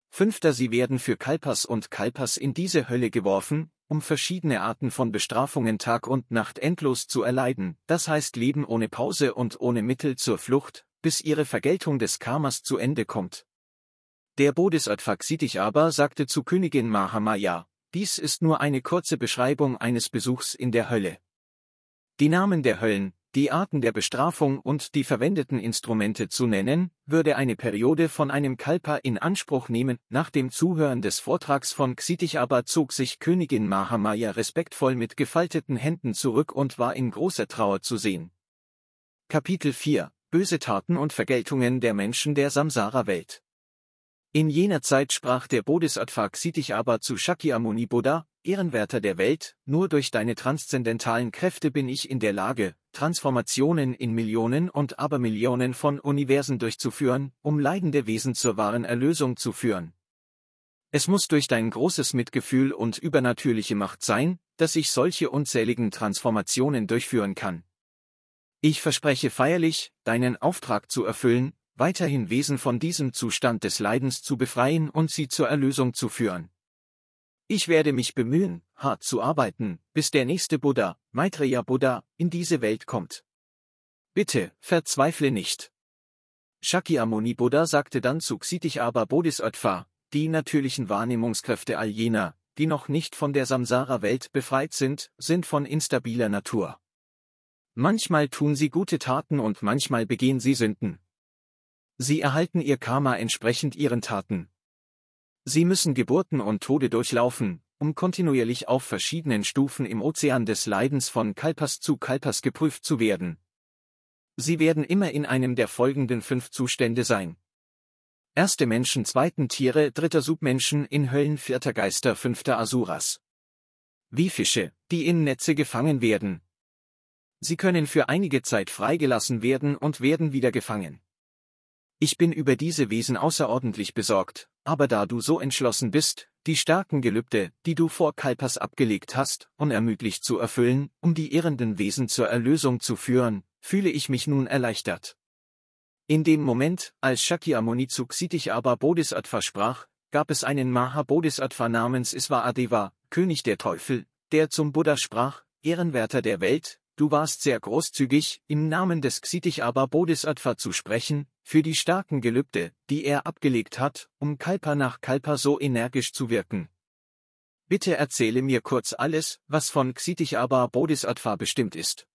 Fünfter sie werden für Kalpas und Kalpas in diese Hölle geworfen, um verschiedene Arten von Bestrafungen Tag und Nacht endlos zu erleiden, das heißt Leben ohne Pause und ohne Mittel zur Flucht, bis ihre Vergeltung des Karmas zu Ende kommt. Der Bodhisattva Ksitich aber sagte zu Königin Mahamaya, dies ist nur eine kurze Beschreibung eines Besuchs in der Hölle. Die Namen der Höllen, die Arten der Bestrafung und die verwendeten Instrumente zu nennen, würde eine Periode von einem Kalpa in Anspruch nehmen. Nach dem Zuhören des Vortrags von Ksitich aber zog sich Königin Mahamaya respektvoll mit gefalteten Händen zurück und war in großer Trauer zu sehen. Kapitel 4 Böse Taten und Vergeltungen der Menschen der Samsara-Welt in jener Zeit sprach der Bodhisattva Ksitich-Aba zu Shakyamuni Buddha, Ehrenwerter der Welt, nur durch deine transzendentalen Kräfte bin ich in der Lage, Transformationen in Millionen und Abermillionen von Universen durchzuführen, um leidende Wesen zur wahren Erlösung zu führen. Es muss durch dein großes Mitgefühl und übernatürliche Macht sein, dass ich solche unzähligen Transformationen durchführen kann. Ich verspreche feierlich, deinen Auftrag zu erfüllen, weiterhin Wesen von diesem Zustand des Leidens zu befreien und sie zur Erlösung zu führen. Ich werde mich bemühen, hart zu arbeiten, bis der nächste Buddha, Maitreya Buddha, in diese Welt kommt. Bitte, verzweifle nicht. Shakyamuni Buddha sagte dann zu Ksitihaba Bodhisattva, die natürlichen Wahrnehmungskräfte all jener, die noch nicht von der Samsara-Welt befreit sind, sind von instabiler Natur. Manchmal tun sie gute Taten und manchmal begehen sie Sünden. Sie erhalten ihr Karma entsprechend ihren Taten. Sie müssen Geburten und Tode durchlaufen, um kontinuierlich auf verschiedenen Stufen im Ozean des Leidens von Kalpas zu Kalpas geprüft zu werden. Sie werden immer in einem der folgenden fünf Zustände sein. Erste Menschen, zweiten Tiere, dritter Submenschen in Höllen, vierter Geister, fünfter Asuras. Wie Fische, die in Netze gefangen werden. Sie können für einige Zeit freigelassen werden und werden wieder gefangen. Ich bin über diese Wesen außerordentlich besorgt, aber da du so entschlossen bist, die starken Gelübde, die du vor Kalpas abgelegt hast, unermüdlich zu erfüllen, um die irrenden Wesen zur Erlösung zu führen, fühle ich mich nun erleichtert. In dem Moment, als Shakyamuni Zuksitich aber Bodhisattva sprach, gab es einen Maha-Bodhisattva namens Isvaadeva, König der Teufel, der zum Buddha sprach, Ehrenwerter der Welt, du warst sehr großzügig, im Namen des Ksitich aber Bodhisattva zu sprechen, für die starken Gelübde, die er abgelegt hat, um Kalpa nach Kalpa so energisch zu wirken. Bitte erzähle mir kurz alles, was von Xitichaba Bodhisattva bestimmt ist.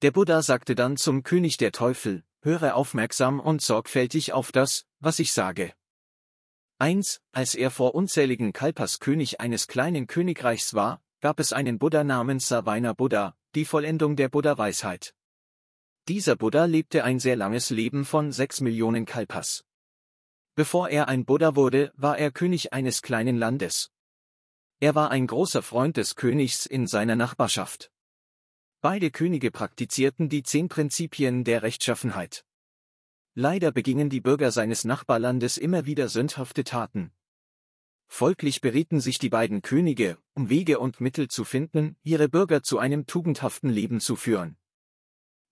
Der Buddha sagte dann zum König der Teufel, höre aufmerksam und sorgfältig auf das, was ich sage. 1. Als er vor unzähligen Kalpas König eines kleinen Königreichs war, gab es einen Buddha namens Savaina Buddha, die Vollendung der Buddha-Weisheit. Dieser Buddha lebte ein sehr langes Leben von sechs Millionen Kalpas. Bevor er ein Buddha wurde, war er König eines kleinen Landes. Er war ein großer Freund des Königs in seiner Nachbarschaft. Beide Könige praktizierten die zehn Prinzipien der Rechtschaffenheit. Leider begingen die Bürger seines Nachbarlandes immer wieder sündhafte Taten. Folglich berieten sich die beiden Könige, um Wege und Mittel zu finden, ihre Bürger zu einem tugendhaften Leben zu führen.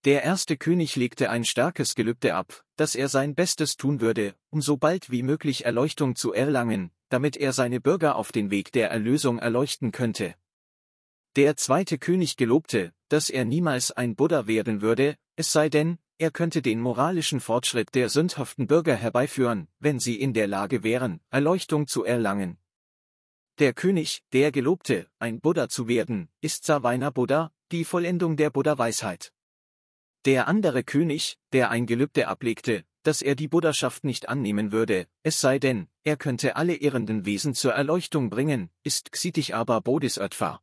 Der erste König legte ein starkes Gelübde ab, dass er sein Bestes tun würde, um so bald wie möglich Erleuchtung zu erlangen, damit er seine Bürger auf den Weg der Erlösung erleuchten könnte. Der zweite König gelobte, dass er niemals ein Buddha werden würde, es sei denn, er könnte den moralischen Fortschritt der sündhaften Bürger herbeiführen, wenn sie in der Lage wären, Erleuchtung zu erlangen. Der König, der gelobte, ein Buddha zu werden, ist Savaina Buddha, die Vollendung der Buddha-Weisheit. Der andere König, der ein Gelübde ablegte, dass er die Buddhaschaft nicht annehmen würde, es sei denn, er könnte alle irrenden Wesen zur Erleuchtung bringen, ist Xitich aber Bodhisattva.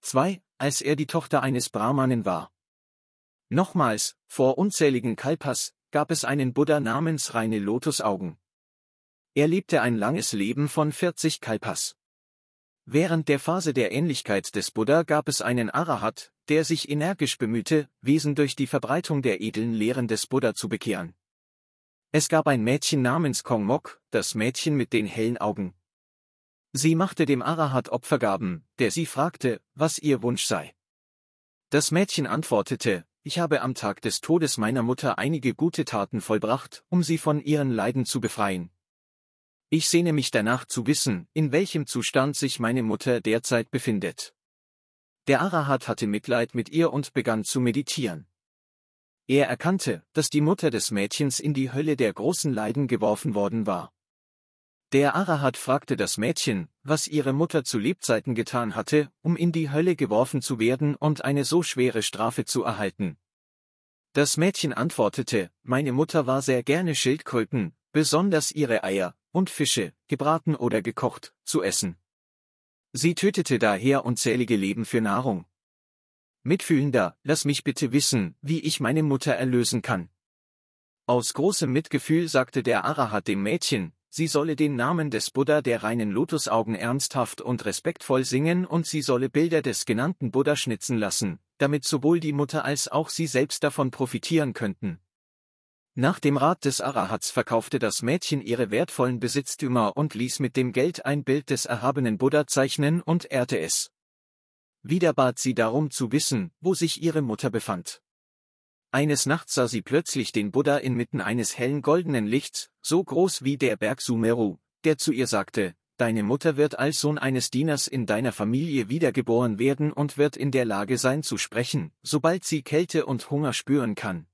2. Als er die Tochter eines Brahmanen war. Nochmals, vor unzähligen Kalpas, gab es einen Buddha namens Reine Lotusaugen. Er lebte ein langes Leben von 40 Kalpas. Während der Phase der Ähnlichkeit des Buddha gab es einen Arahat, der sich energisch bemühte, Wesen durch die Verbreitung der edlen Lehren des Buddha zu bekehren. Es gab ein Mädchen namens Kong Mok, das Mädchen mit den hellen Augen. Sie machte dem Arahat Opfergaben, der sie fragte, was ihr Wunsch sei. Das Mädchen antwortete, ich habe am Tag des Todes meiner Mutter einige gute Taten vollbracht, um sie von ihren Leiden zu befreien, ich sehne mich danach zu wissen, in welchem Zustand sich meine Mutter derzeit befindet. Der Arahat hatte Mitleid mit ihr und begann zu meditieren. Er erkannte, dass die Mutter des Mädchens in die Hölle der großen Leiden geworfen worden war. Der Arahat fragte das Mädchen, was ihre Mutter zu Lebzeiten getan hatte, um in die Hölle geworfen zu werden und eine so schwere Strafe zu erhalten. Das Mädchen antwortete, meine Mutter war sehr gerne Schildkröten, besonders ihre Eier und Fische, gebraten oder gekocht, zu essen. Sie tötete daher unzählige Leben für Nahrung. Mitfühlender, lass mich bitte wissen, wie ich meine Mutter erlösen kann. Aus großem Mitgefühl sagte der Arahat dem Mädchen, sie solle den Namen des Buddha der reinen Lotusaugen ernsthaft und respektvoll singen und sie solle Bilder des genannten Buddha schnitzen lassen, damit sowohl die Mutter als auch sie selbst davon profitieren könnten. Nach dem Rat des Arahats verkaufte das Mädchen ihre wertvollen Besitztümer und ließ mit dem Geld ein Bild des erhabenen Buddha zeichnen und ehrte es. Wieder bat sie darum zu wissen, wo sich ihre Mutter befand. Eines Nachts sah sie plötzlich den Buddha inmitten eines hellen goldenen Lichts, so groß wie der Berg Sumeru, der zu ihr sagte, Deine Mutter wird als Sohn eines Dieners in deiner Familie wiedergeboren werden und wird in der Lage sein zu sprechen, sobald sie Kälte und Hunger spüren kann,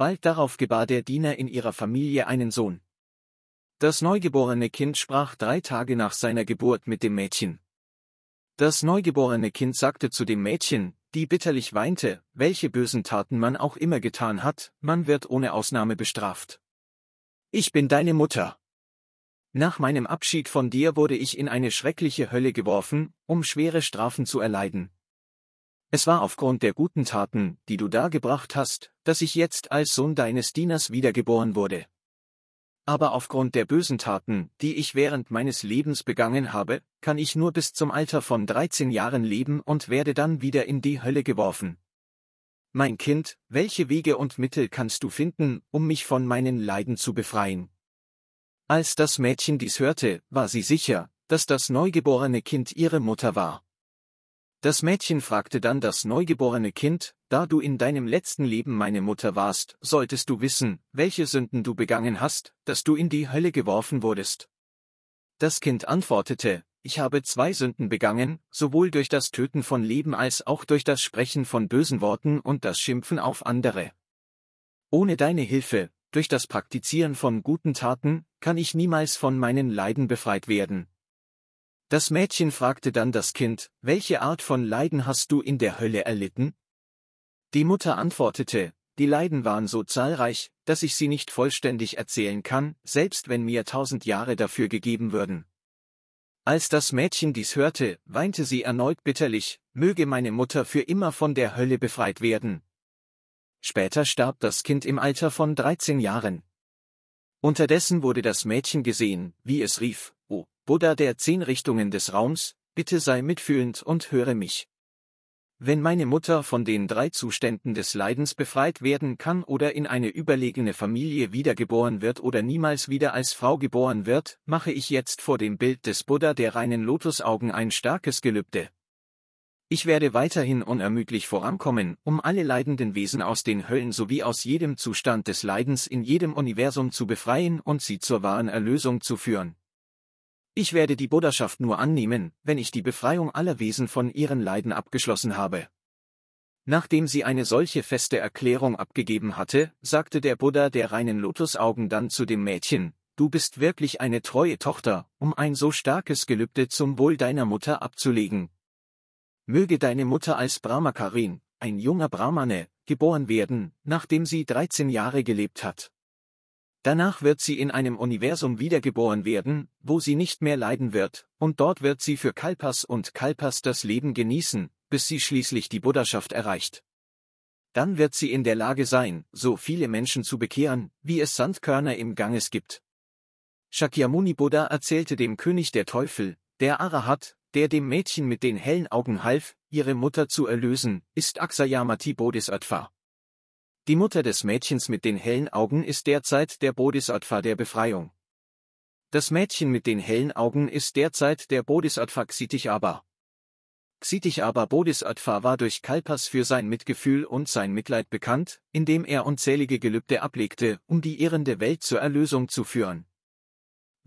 Bald darauf gebar der Diener in ihrer Familie einen Sohn. Das neugeborene Kind sprach drei Tage nach seiner Geburt mit dem Mädchen. Das neugeborene Kind sagte zu dem Mädchen, die bitterlich weinte, welche bösen Taten man auch immer getan hat, man wird ohne Ausnahme bestraft. Ich bin deine Mutter. Nach meinem Abschied von dir wurde ich in eine schreckliche Hölle geworfen, um schwere Strafen zu erleiden, es war aufgrund der guten Taten, die du dargebracht hast, dass ich jetzt als Sohn deines Dieners wiedergeboren wurde. Aber aufgrund der bösen Taten, die ich während meines Lebens begangen habe, kann ich nur bis zum Alter von 13 Jahren leben und werde dann wieder in die Hölle geworfen. Mein Kind, welche Wege und Mittel kannst du finden, um mich von meinen Leiden zu befreien? Als das Mädchen dies hörte, war sie sicher, dass das neugeborene Kind ihre Mutter war. Das Mädchen fragte dann das neugeborene Kind, da du in deinem letzten Leben meine Mutter warst, solltest du wissen, welche Sünden du begangen hast, dass du in die Hölle geworfen wurdest. Das Kind antwortete, ich habe zwei Sünden begangen, sowohl durch das Töten von Leben als auch durch das Sprechen von bösen Worten und das Schimpfen auf andere. Ohne deine Hilfe, durch das Praktizieren von guten Taten, kann ich niemals von meinen Leiden befreit werden, das Mädchen fragte dann das Kind, welche Art von Leiden hast du in der Hölle erlitten? Die Mutter antwortete, die Leiden waren so zahlreich, dass ich sie nicht vollständig erzählen kann, selbst wenn mir tausend Jahre dafür gegeben würden. Als das Mädchen dies hörte, weinte sie erneut bitterlich, möge meine Mutter für immer von der Hölle befreit werden. Später starb das Kind im Alter von 13 Jahren. Unterdessen wurde das Mädchen gesehen, wie es rief, Buddha der zehn Richtungen des Raums, bitte sei mitfühlend und höre mich. Wenn meine Mutter von den drei Zuständen des Leidens befreit werden kann oder in eine überlegene Familie wiedergeboren wird oder niemals wieder als Frau geboren wird, mache ich jetzt vor dem Bild des Buddha der reinen Lotusaugen ein starkes Gelübde. Ich werde weiterhin unermüdlich vorankommen, um alle leidenden Wesen aus den Höllen sowie aus jedem Zustand des Leidens in jedem Universum zu befreien und sie zur wahren Erlösung zu führen. Ich werde die Buddhaschaft nur annehmen, wenn ich die Befreiung aller Wesen von ihren Leiden abgeschlossen habe. Nachdem sie eine solche feste Erklärung abgegeben hatte, sagte der Buddha der reinen Lotusaugen dann zu dem Mädchen, Du bist wirklich eine treue Tochter, um ein so starkes Gelübde zum Wohl deiner Mutter abzulegen. Möge deine Mutter als Brahmakarin, ein junger Brahmane, geboren werden, nachdem sie 13 Jahre gelebt hat. Danach wird sie in einem Universum wiedergeboren werden, wo sie nicht mehr leiden wird, und dort wird sie für Kalpas und Kalpas das Leben genießen, bis sie schließlich die Buddhaschaft erreicht. Dann wird sie in der Lage sein, so viele Menschen zu bekehren, wie es Sandkörner im Ganges gibt. Shakyamuni Buddha erzählte dem König der Teufel, der Arahat, der dem Mädchen mit den hellen Augen half, ihre Mutter zu erlösen, ist Aksayamati Bodhisattva. Die Mutter des Mädchens mit den hellen Augen ist derzeit der Bodhisattva der Befreiung. Das Mädchen mit den hellen Augen ist derzeit der Bodhisattva Xitichaba. Xitichaba Bodhisattva war durch Kalpas für sein Mitgefühl und sein Mitleid bekannt, indem er unzählige Gelübde ablegte, um die irrende Welt zur Erlösung zu führen,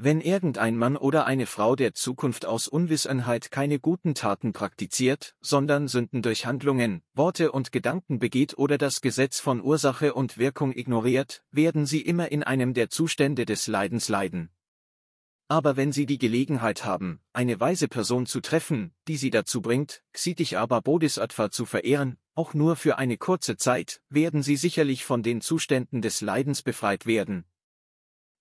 wenn irgendein Mann oder eine Frau der Zukunft aus Unwissenheit keine guten Taten praktiziert, sondern Sünden durch Handlungen, Worte und Gedanken begeht oder das Gesetz von Ursache und Wirkung ignoriert, werden sie immer in einem der Zustände des Leidens leiden. Aber wenn sie die Gelegenheit haben, eine weise Person zu treffen, die sie dazu bringt, Ksitich aber Bodhisattva zu verehren, auch nur für eine kurze Zeit, werden sie sicherlich von den Zuständen des Leidens befreit werden.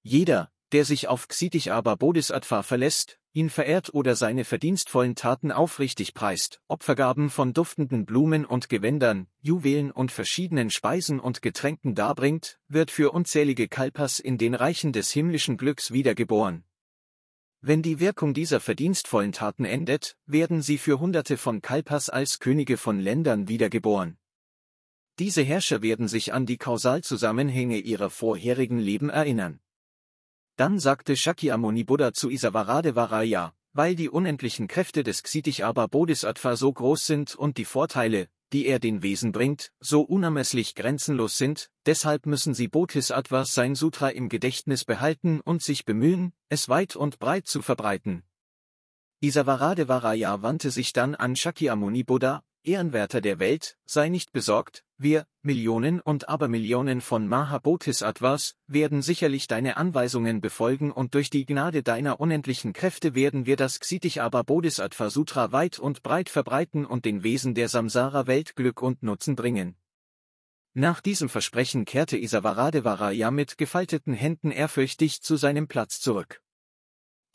Jeder, der sich auf Ksitich-Aber Bodhisattva verlässt, ihn verehrt oder seine verdienstvollen Taten aufrichtig preist, Opfergaben von duftenden Blumen und Gewändern, Juwelen und verschiedenen Speisen und Getränken darbringt, wird für unzählige Kalpas in den Reichen des himmlischen Glücks wiedergeboren. Wenn die Wirkung dieser verdienstvollen Taten endet, werden sie für Hunderte von Kalpas als Könige von Ländern wiedergeboren. Diese Herrscher werden sich an die Kausalzusammenhänge ihrer vorherigen Leben erinnern. Dann sagte Shakyamuni Buddha zu Isavaradevaraya, weil die unendlichen Kräfte des Xitichaba Bodhisattva so groß sind und die Vorteile, die er den Wesen bringt, so unermesslich grenzenlos sind, deshalb müssen sie Bodhisattvas sein Sutra im Gedächtnis behalten und sich bemühen, es weit und breit zu verbreiten. Isavaradevaraya wandte sich dann an Shakyamuni Buddha, Ehrenwerter der Welt, sei nicht besorgt, wir, Millionen und Abermillionen von Mahabodhisattvas, werden sicherlich deine Anweisungen befolgen und durch die Gnade deiner unendlichen Kräfte werden wir das Xitich aber Bodhisattva Sutra weit und breit verbreiten und den Wesen der Samsara-Welt Glück und Nutzen bringen. Nach diesem Versprechen kehrte Isavaradevara ja mit gefalteten Händen ehrfürchtig zu seinem Platz zurück.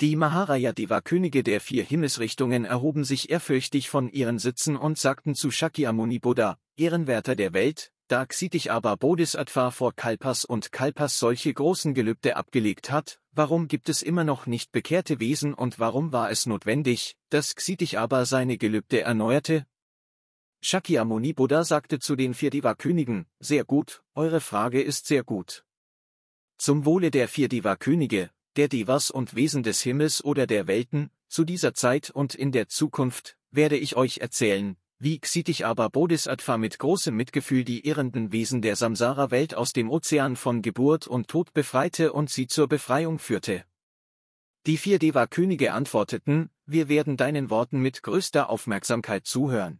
Die Maharaja-Deva-Könige der vier Himmelsrichtungen erhoben sich ehrfürchtig von ihren Sitzen und sagten zu Shakyamuni Buddha, Ehrenwerter der Welt, da Ksitich aber Bodhisattva vor Kalpas und Kalpas solche großen Gelübde abgelegt hat, warum gibt es immer noch nicht bekehrte Wesen und warum war es notwendig, dass Ksitich aber seine Gelübde erneuerte? Shakyamuni Buddha sagte zu den vier Diva-Königen, sehr gut, eure Frage ist sehr gut. Zum Wohle der vier Diva-Könige, der Devas und Wesen des Himmels oder der Welten, zu dieser Zeit und in der Zukunft, werde ich euch erzählen, wie Ksitich aber Bodhisattva mit großem Mitgefühl die irrenden Wesen der Samsara-Welt aus dem Ozean von Geburt und Tod befreite und sie zur Befreiung führte. Die vier Deva-Könige antworteten, wir werden deinen Worten mit größter Aufmerksamkeit zuhören.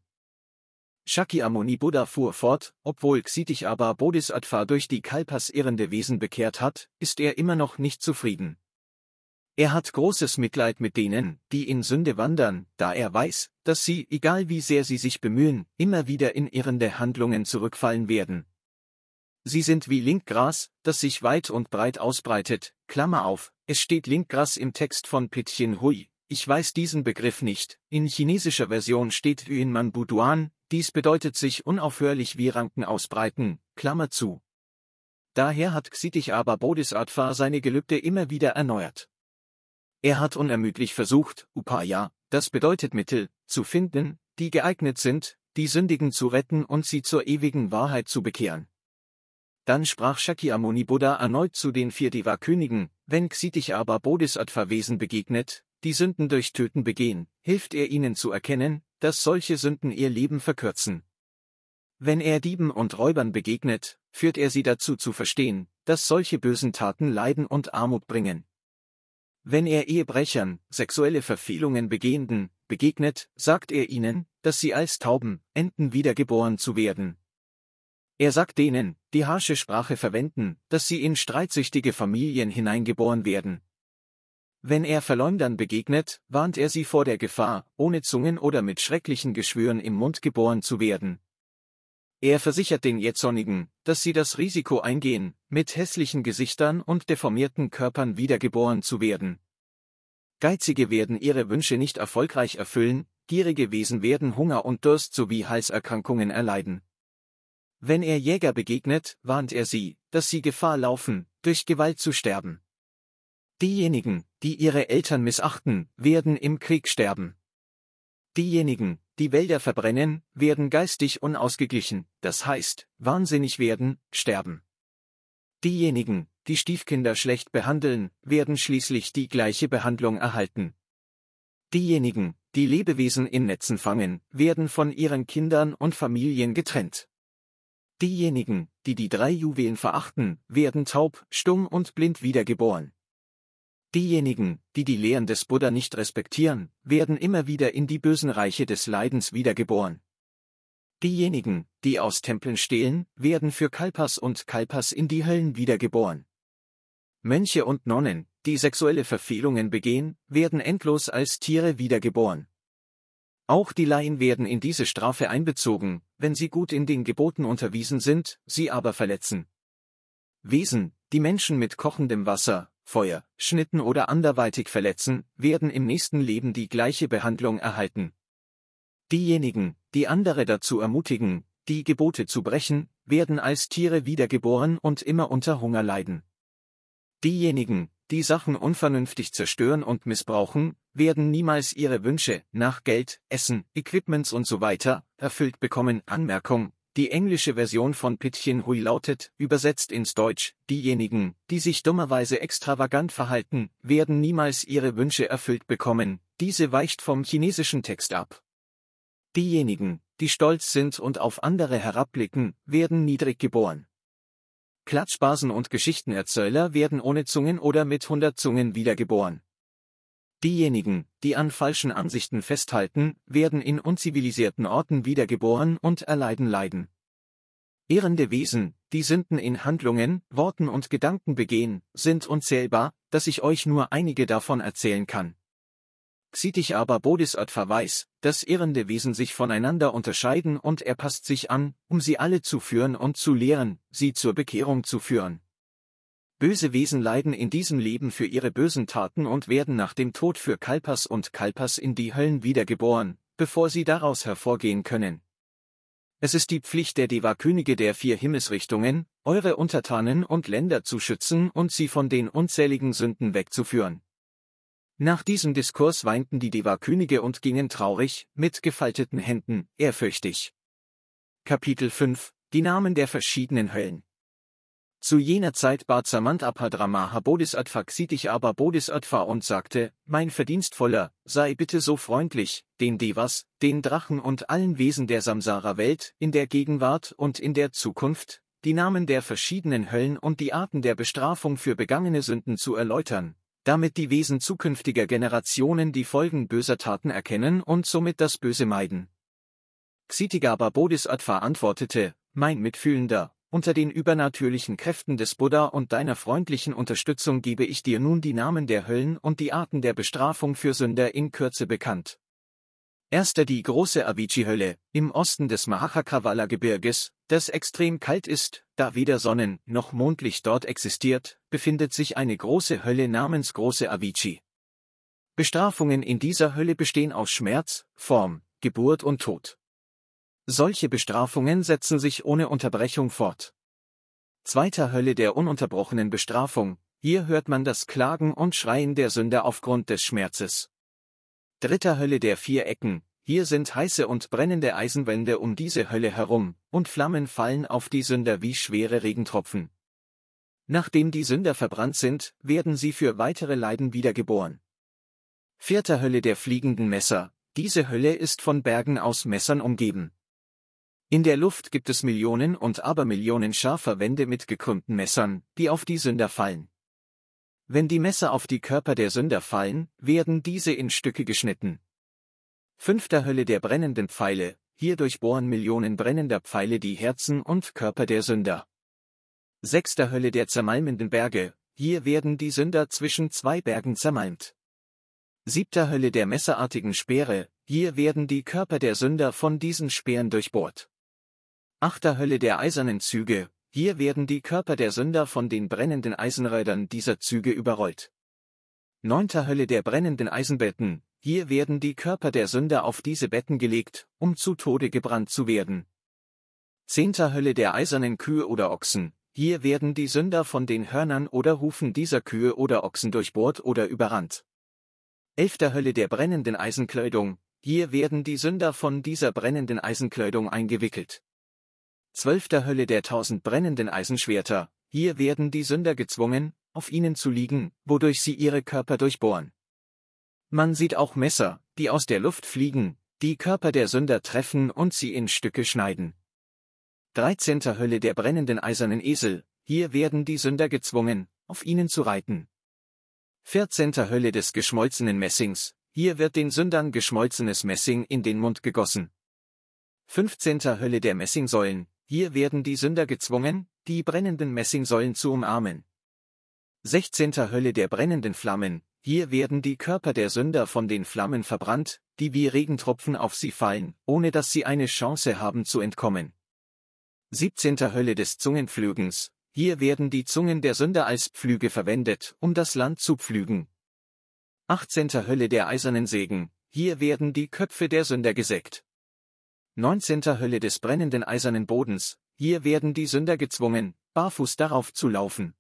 Shakyamuni Buddha fuhr fort, obwohl Ksitich aber Bodhisattva durch die Kalpas irrende Wesen bekehrt hat, ist er immer noch nicht zufrieden. Er hat großes Mitleid mit denen, die in Sünde wandern, da er weiß, dass sie, egal wie sehr sie sich bemühen, immer wieder in irrende Handlungen zurückfallen werden. Sie sind wie Linkgras, das sich weit und breit ausbreitet, Klammer auf, es steht Linkgras im Text von Pitchen Hui, ich weiß diesen Begriff nicht, in chinesischer Version steht Yuinman Buduan, dies bedeutet sich unaufhörlich wie Ranken ausbreiten, Klammer zu. Daher hat Xitich aber Bodhisattva seine Gelübde immer wieder erneuert. Er hat unermüdlich versucht, Upaya, das bedeutet Mittel, zu finden, die geeignet sind, die Sündigen zu retten und sie zur ewigen Wahrheit zu bekehren. Dann sprach Shakyamuni Buddha erneut zu den vier Deva-Königen, wenn Xitich aber Bodhisattva-Wesen begegnet, die Sünden durch Töten begehen, hilft er ihnen zu erkennen, dass solche Sünden ihr Leben verkürzen. Wenn er Dieben und Räubern begegnet, führt er sie dazu zu verstehen, dass solche bösen Taten Leiden und Armut bringen. Wenn er Ehebrechern, sexuelle Verfehlungen begehenden, begegnet, sagt er ihnen, dass sie als Tauben, Enten wiedergeboren zu werden. Er sagt denen, die harsche Sprache verwenden, dass sie in streitsüchtige Familien hineingeboren werden. Wenn er Verleumdern begegnet, warnt er sie vor der Gefahr, ohne Zungen oder mit schrecklichen Geschwüren im Mund geboren zu werden. Er versichert den Jetzonigen, dass sie das Risiko eingehen, mit hässlichen Gesichtern und deformierten Körpern wiedergeboren zu werden. Geizige werden ihre Wünsche nicht erfolgreich erfüllen, gierige Wesen werden Hunger und Durst sowie Halserkrankungen erleiden. Wenn er Jäger begegnet, warnt er sie, dass sie Gefahr laufen, durch Gewalt zu sterben. Diejenigen, die ihre Eltern missachten, werden im Krieg sterben. Diejenigen, die Wälder verbrennen, werden geistig unausgeglichen, das heißt, wahnsinnig werden, sterben. Diejenigen, die Stiefkinder schlecht behandeln, werden schließlich die gleiche Behandlung erhalten. Diejenigen, die Lebewesen in Netzen fangen, werden von ihren Kindern und Familien getrennt. Diejenigen, die die drei Juwelen verachten, werden taub, stumm und blind wiedergeboren. Diejenigen, die die Lehren des Buddha nicht respektieren, werden immer wieder in die bösen Reiche des Leidens wiedergeboren. Diejenigen, die aus Tempeln stehlen, werden für Kalpas und Kalpas in die Höllen wiedergeboren. Mönche und Nonnen, die sexuelle Verfehlungen begehen, werden endlos als Tiere wiedergeboren. Auch die Laien werden in diese Strafe einbezogen, wenn sie gut in den Geboten unterwiesen sind, sie aber verletzen. Wesen, die Menschen mit kochendem Wasser, Feuer, Schnitten oder anderweitig verletzen, werden im nächsten Leben die gleiche Behandlung erhalten. Diejenigen, die andere dazu ermutigen, die Gebote zu brechen, werden als Tiere wiedergeboren und immer unter Hunger leiden. Diejenigen, die Sachen unvernünftig zerstören und missbrauchen, werden niemals ihre Wünsche nach Geld, Essen, Equipments und So weiter erfüllt bekommen. Anmerkung, die englische Version von Pittchen Hui lautet, übersetzt ins Deutsch, diejenigen, die sich dummerweise extravagant verhalten, werden niemals ihre Wünsche erfüllt bekommen, diese weicht vom chinesischen Text ab. Diejenigen, die stolz sind und auf andere herabblicken, werden niedrig geboren. Klatschbasen und Geschichtenerzähler werden ohne Zungen oder mit hundert Zungen wiedergeboren. Diejenigen, die an falschen Ansichten festhalten, werden in unzivilisierten Orten wiedergeboren und erleiden Leiden. Ehrende Wesen, die Sünden in Handlungen, Worten und Gedanken begehen, sind unzählbar, dass ich euch nur einige davon erzählen kann. Ksitich aber Bodhisattva weiß, dass ehrende Wesen sich voneinander unterscheiden und er passt sich an, um sie alle zu führen und zu lehren, sie zur Bekehrung zu führen. Böse Wesen leiden in diesem Leben für ihre bösen Taten und werden nach dem Tod für Kalpas und Kalpas in die Höllen wiedergeboren, bevor sie daraus hervorgehen können. Es ist die Pflicht der Deva-Könige der vier Himmelsrichtungen, eure Untertanen und Länder zu schützen und sie von den unzähligen Sünden wegzuführen. Nach diesem Diskurs weinten die Deva-Könige und gingen traurig, mit gefalteten Händen, ehrfürchtig. Kapitel 5 Die Namen der verschiedenen Höllen zu jener Zeit bat Samantabha Brahma Bodhisattva Ksitishaba Bodhisattva und sagte, mein Verdienstvoller, sei bitte so freundlich, den Devas, den Drachen und allen Wesen der Samsara-Welt, in der Gegenwart und in der Zukunft, die Namen der verschiedenen Höllen und die Arten der Bestrafung für begangene Sünden zu erläutern, damit die Wesen zukünftiger Generationen die Folgen böser Taten erkennen und somit das Böse meiden. Ksitigaba Bodhisattva antwortete, mein Mitfühlender, unter den übernatürlichen Kräften des Buddha und deiner freundlichen Unterstützung gebe ich dir nun die Namen der Höllen und die Arten der Bestrafung für Sünder in Kürze bekannt. Erster die große Avicii-Hölle, im Osten des Mahachakrawala-Gebirges, das extrem kalt ist, da weder Sonnen- noch Mondlicht dort existiert, befindet sich eine große Hölle namens Große Avicii. Bestrafungen in dieser Hölle bestehen aus Schmerz, Form, Geburt und Tod. Solche Bestrafungen setzen sich ohne Unterbrechung fort. Zweiter Hölle der ununterbrochenen Bestrafung, hier hört man das Klagen und Schreien der Sünder aufgrund des Schmerzes. Dritter Hölle der vier Ecken, hier sind heiße und brennende Eisenwände um diese Hölle herum, und Flammen fallen auf die Sünder wie schwere Regentropfen. Nachdem die Sünder verbrannt sind, werden sie für weitere Leiden wiedergeboren. Vierter Hölle der fliegenden Messer, diese Hölle ist von Bergen aus Messern umgeben. In der Luft gibt es Millionen und Abermillionen scharfer Wände mit gekrümmten Messern, die auf die Sünder fallen. Wenn die Messer auf die Körper der Sünder fallen, werden diese in Stücke geschnitten. Fünfter Hölle der brennenden Pfeile, hier durchbohren Millionen brennender Pfeile die Herzen und Körper der Sünder. Sechster Hölle der zermalmenden Berge, hier werden die Sünder zwischen zwei Bergen zermalmt. Siebter Hölle der messerartigen Speere, hier werden die Körper der Sünder von diesen Speeren durchbohrt. Achter Hölle der eisernen Züge, hier werden die Körper der Sünder von den brennenden Eisenrädern dieser Züge überrollt. Neunter Hölle der brennenden Eisenbetten, hier werden die Körper der Sünder auf diese Betten gelegt, um zu Tode gebrannt zu werden. Zehnter Hölle der eisernen Kühe oder Ochsen, hier werden die Sünder von den Hörnern oder Hufen dieser Kühe oder Ochsen durchbohrt oder überrannt. Elfter Hölle der brennenden Eisenkleidung, hier werden die Sünder von dieser brennenden Eisenkleidung eingewickelt zwölfter Hölle der tausend brennenden Eisenschwerter, hier werden die Sünder gezwungen, auf ihnen zu liegen, wodurch sie ihre Körper durchbohren. Man sieht auch Messer, die aus der Luft fliegen, die Körper der Sünder treffen und sie in Stücke schneiden. Dreizehnter Hölle der brennenden eisernen Esel, hier werden die Sünder gezwungen, auf ihnen zu reiten. Vierzehnter Hölle des geschmolzenen Messings, hier wird den Sündern geschmolzenes Messing in den Mund gegossen. Fünfzehnter Hölle der Messingsäulen, hier werden die Sünder gezwungen, die brennenden Messingsäulen zu umarmen. 16. Hölle der brennenden Flammen, hier werden die Körper der Sünder von den Flammen verbrannt, die wie Regentropfen auf sie fallen, ohne dass sie eine Chance haben zu entkommen. 17. Hölle des Zungenpflügens, hier werden die Zungen der Sünder als Pflüge verwendet, um das Land zu pflügen. 18. Hölle der eisernen Segen, hier werden die Köpfe der Sünder gesägt. 19. Hölle des brennenden eisernen Bodens, hier werden die Sünder gezwungen, barfuß darauf zu laufen.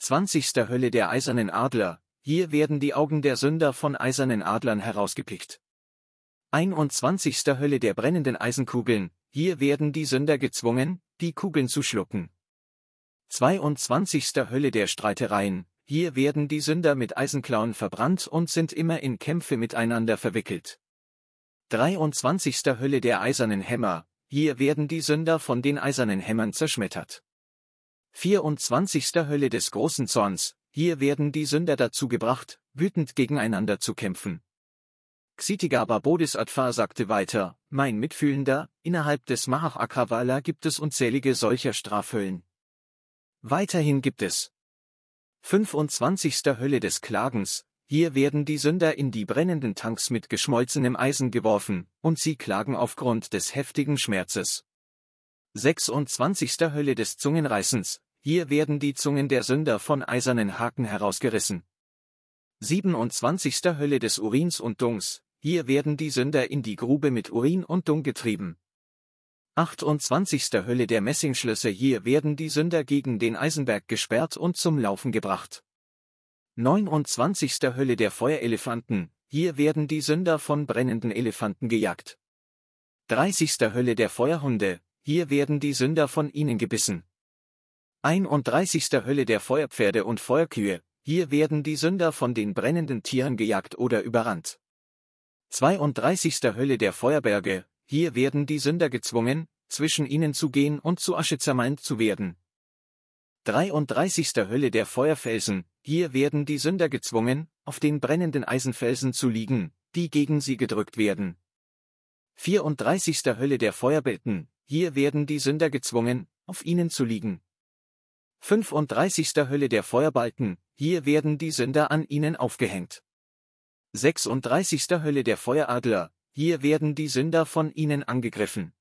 20. Hölle der eisernen Adler, hier werden die Augen der Sünder von eisernen Adlern herausgepickt. 21. Hölle der brennenden Eisenkugeln, hier werden die Sünder gezwungen, die Kugeln zu schlucken. 22. Hölle der Streitereien, hier werden die Sünder mit Eisenklauen verbrannt und sind immer in Kämpfe miteinander verwickelt. 23. Hölle der eisernen Hämmer, hier werden die Sünder von den eisernen Hämmern zerschmettert. 24. Hölle des großen Zorns, hier werden die Sünder dazu gebracht, wütend gegeneinander zu kämpfen. Xitigaba Bodhisattva sagte weiter, mein Mitfühlender, innerhalb des Mahakavala gibt es unzählige solcher Strafhöllen. Weiterhin gibt es 25. Hölle des Klagens, hier werden die Sünder in die brennenden Tanks mit geschmolzenem Eisen geworfen, und sie klagen aufgrund des heftigen Schmerzes. 26. Hölle des Zungenreißens, hier werden die Zungen der Sünder von eisernen Haken herausgerissen. 27. Hölle des Urins und Dungs, hier werden die Sünder in die Grube mit Urin und Dung getrieben. 28. Hölle der Messingschlösser, hier werden die Sünder gegen den Eisenberg gesperrt und zum Laufen gebracht. 29. Hölle der Feuerelefanten, hier werden die Sünder von brennenden Elefanten gejagt. 30. Hölle der Feuerhunde, hier werden die Sünder von ihnen gebissen. 31. Hölle der Feuerpferde und Feuerkühe, hier werden die Sünder von den brennenden Tieren gejagt oder überrannt. 32. Hölle der Feuerberge, hier werden die Sünder gezwungen, zwischen ihnen zu gehen und zu Asche zermalmt zu werden. 33. Hölle der Feuerfelsen, hier werden die Sünder gezwungen, auf den brennenden Eisenfelsen zu liegen, die gegen sie gedrückt werden. 34. Hölle der Feuerbeten, hier werden die Sünder gezwungen, auf ihnen zu liegen. 35. Hölle der Feuerbalken, hier werden die Sünder an ihnen aufgehängt. 36. Hölle der Feueradler, hier werden die Sünder von ihnen angegriffen.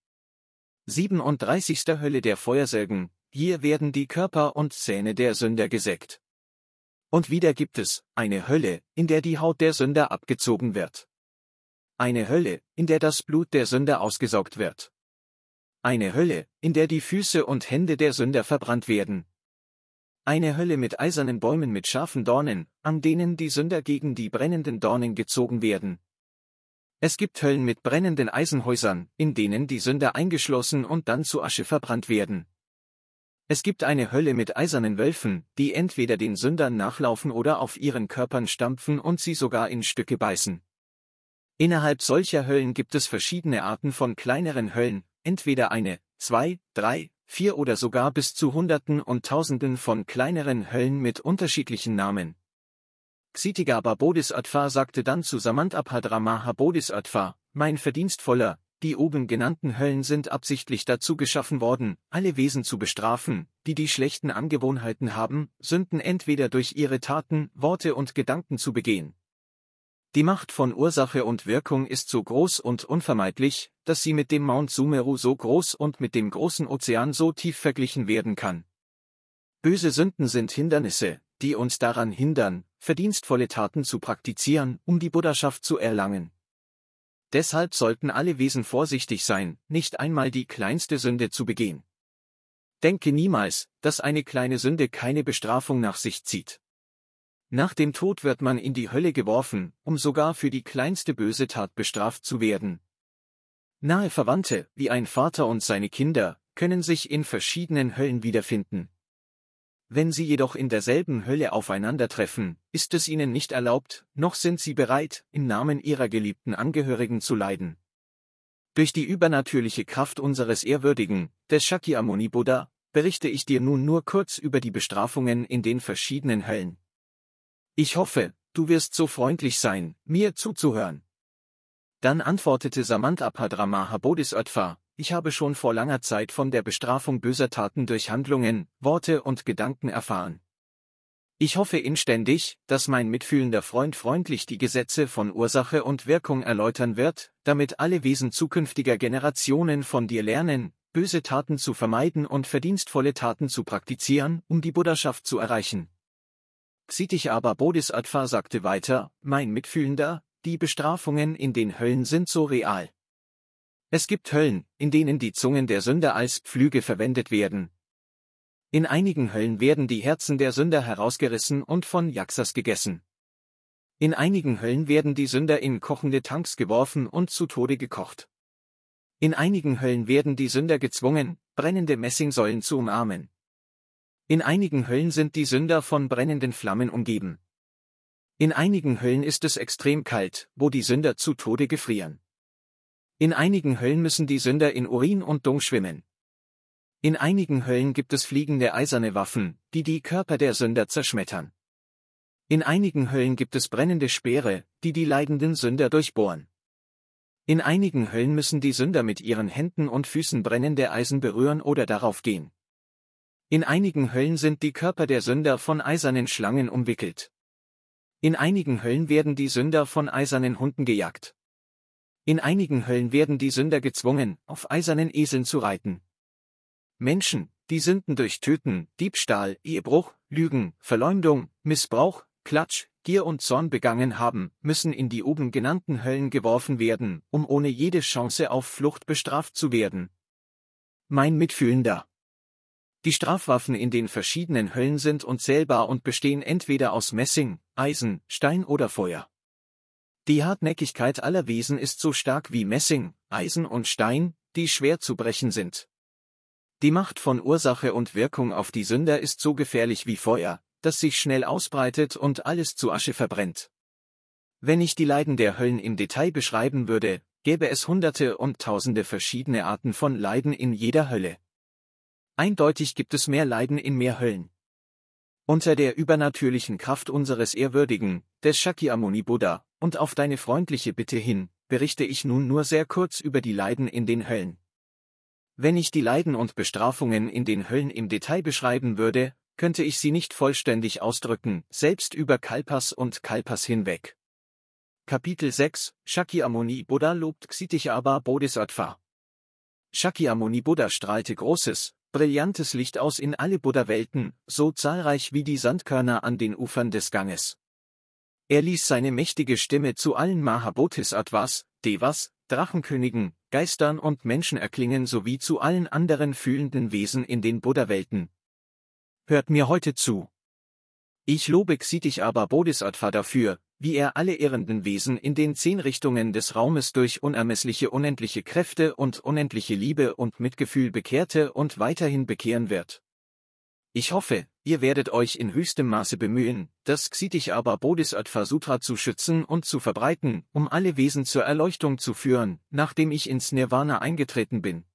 37. Hölle der Feuersägen, hier werden die Körper und Zähne der Sünder gesägt. Und wieder gibt es eine Hölle, in der die Haut der Sünder abgezogen wird. Eine Hölle, in der das Blut der Sünder ausgesaugt wird. Eine Hölle, in der die Füße und Hände der Sünder verbrannt werden. Eine Hölle mit eisernen Bäumen mit scharfen Dornen, an denen die Sünder gegen die brennenden Dornen gezogen werden. Es gibt Höllen mit brennenden Eisenhäusern, in denen die Sünder eingeschlossen und dann zu Asche verbrannt werden. Es gibt eine Hölle mit eisernen Wölfen, die entweder den Sündern nachlaufen oder auf ihren Körpern stampfen und sie sogar in Stücke beißen. Innerhalb solcher Höllen gibt es verschiedene Arten von kleineren Höllen, entweder eine, zwei, drei, vier oder sogar bis zu Hunderten und Tausenden von kleineren Höllen mit unterschiedlichen Namen. Xitigaba Bodhisattva sagte dann zu Samantabhadramaha Bodhisattva, mein verdienstvoller, die oben genannten Höllen sind absichtlich dazu geschaffen worden, alle Wesen zu bestrafen, die die schlechten Angewohnheiten haben, Sünden entweder durch ihre Taten, Worte und Gedanken zu begehen. Die Macht von Ursache und Wirkung ist so groß und unvermeidlich, dass sie mit dem Mount Sumeru so groß und mit dem großen Ozean so tief verglichen werden kann. Böse Sünden sind Hindernisse, die uns daran hindern, verdienstvolle Taten zu praktizieren, um die Buddhaschaft zu erlangen. Deshalb sollten alle Wesen vorsichtig sein, nicht einmal die kleinste Sünde zu begehen. Denke niemals, dass eine kleine Sünde keine Bestrafung nach sich zieht. Nach dem Tod wird man in die Hölle geworfen, um sogar für die kleinste böse Tat bestraft zu werden. Nahe Verwandte, wie ein Vater und seine Kinder, können sich in verschiedenen Höllen wiederfinden, wenn sie jedoch in derselben Hölle aufeinandertreffen, ist es ihnen nicht erlaubt, noch sind sie bereit, im Namen ihrer geliebten Angehörigen zu leiden. Durch die übernatürliche Kraft unseres Ehrwürdigen, des Shakyamuni Buddha, berichte ich dir nun nur kurz über die Bestrafungen in den verschiedenen Höllen. Ich hoffe, du wirst so freundlich sein, mir zuzuhören. Dann antwortete Samantabhadramaha Bodhisattva, ich habe schon vor langer Zeit von der Bestrafung böser Taten durch Handlungen, Worte und Gedanken erfahren. Ich hoffe inständig, dass mein mitfühlender Freund freundlich die Gesetze von Ursache und Wirkung erläutern wird, damit alle Wesen zukünftiger Generationen von dir lernen, böse Taten zu vermeiden und verdienstvolle Taten zu praktizieren, um die Buddhaschaft zu erreichen. Ksitich aber Bodhisattva sagte weiter, mein Mitfühlender, die Bestrafungen in den Höllen sind so real. Es gibt Höllen, in denen die Zungen der Sünder als Pflüge verwendet werden. In einigen Höllen werden die Herzen der Sünder herausgerissen und von Jaxas gegessen. In einigen Höllen werden die Sünder in kochende Tanks geworfen und zu Tode gekocht. In einigen Höllen werden die Sünder gezwungen, brennende Messingsäulen zu umarmen. In einigen Höllen sind die Sünder von brennenden Flammen umgeben. In einigen Höllen ist es extrem kalt, wo die Sünder zu Tode gefrieren. In einigen Höllen müssen die Sünder in Urin und Dung schwimmen. In einigen Höllen gibt es fliegende eiserne Waffen, die die Körper der Sünder zerschmettern. In einigen Höllen gibt es brennende Speere, die die leidenden Sünder durchbohren. In einigen Höllen müssen die Sünder mit ihren Händen und Füßen brennende Eisen berühren oder darauf gehen. In einigen Höllen sind die Körper der Sünder von eisernen Schlangen umwickelt. In einigen Höllen werden die Sünder von eisernen Hunden gejagt. In einigen Höllen werden die Sünder gezwungen, auf eisernen Eseln zu reiten. Menschen, die Sünden durch Töten, Diebstahl, Ehebruch, Lügen, Verleumdung, Missbrauch, Klatsch, Gier und Zorn begangen haben, müssen in die oben genannten Höllen geworfen werden, um ohne jede Chance auf Flucht bestraft zu werden. Mein Mitfühlender. Die Strafwaffen in den verschiedenen Höllen sind unzählbar und bestehen entweder aus Messing, Eisen, Stein oder Feuer. Die Hartnäckigkeit aller Wesen ist so stark wie Messing, Eisen und Stein, die schwer zu brechen sind. Die Macht von Ursache und Wirkung auf die Sünder ist so gefährlich wie Feuer, das sich schnell ausbreitet und alles zu Asche verbrennt. Wenn ich die Leiden der Höllen im Detail beschreiben würde, gäbe es hunderte und tausende verschiedene Arten von Leiden in jeder Hölle. Eindeutig gibt es mehr Leiden in mehr Höllen unter der übernatürlichen Kraft unseres ehrwürdigen, des Shakyamuni Buddha, und auf deine freundliche Bitte hin, berichte ich nun nur sehr kurz über die Leiden in den Höllen. Wenn ich die Leiden und Bestrafungen in den Höllen im Detail beschreiben würde, könnte ich sie nicht vollständig ausdrücken, selbst über Kalpas und Kalpas hinweg. Kapitel 6 Shakyamuni Buddha lobt Xitichaba Bodhisattva. Shakyamuni Buddha strahlte großes, Brillantes Licht aus in alle Buddha-Welten, so zahlreich wie die Sandkörner an den Ufern des Ganges. Er ließ seine mächtige Stimme zu allen Mahabodhisattvas, Devas, Drachenkönigen, Geistern und Menschen erklingen sowie zu allen anderen fühlenden Wesen in den Buddha-Welten. Hört mir heute zu. Ich lobe Xitich aber Bodhisattva dafür, wie er alle irrenden Wesen in den zehn Richtungen des Raumes durch unermessliche unendliche Kräfte und unendliche Liebe und Mitgefühl bekehrte und weiterhin bekehren wird. Ich hoffe, ihr werdet euch in höchstem Maße bemühen, das Xitich aber Bodhisattva Sutra zu schützen und zu verbreiten, um alle Wesen zur Erleuchtung zu führen, nachdem ich ins Nirvana eingetreten bin.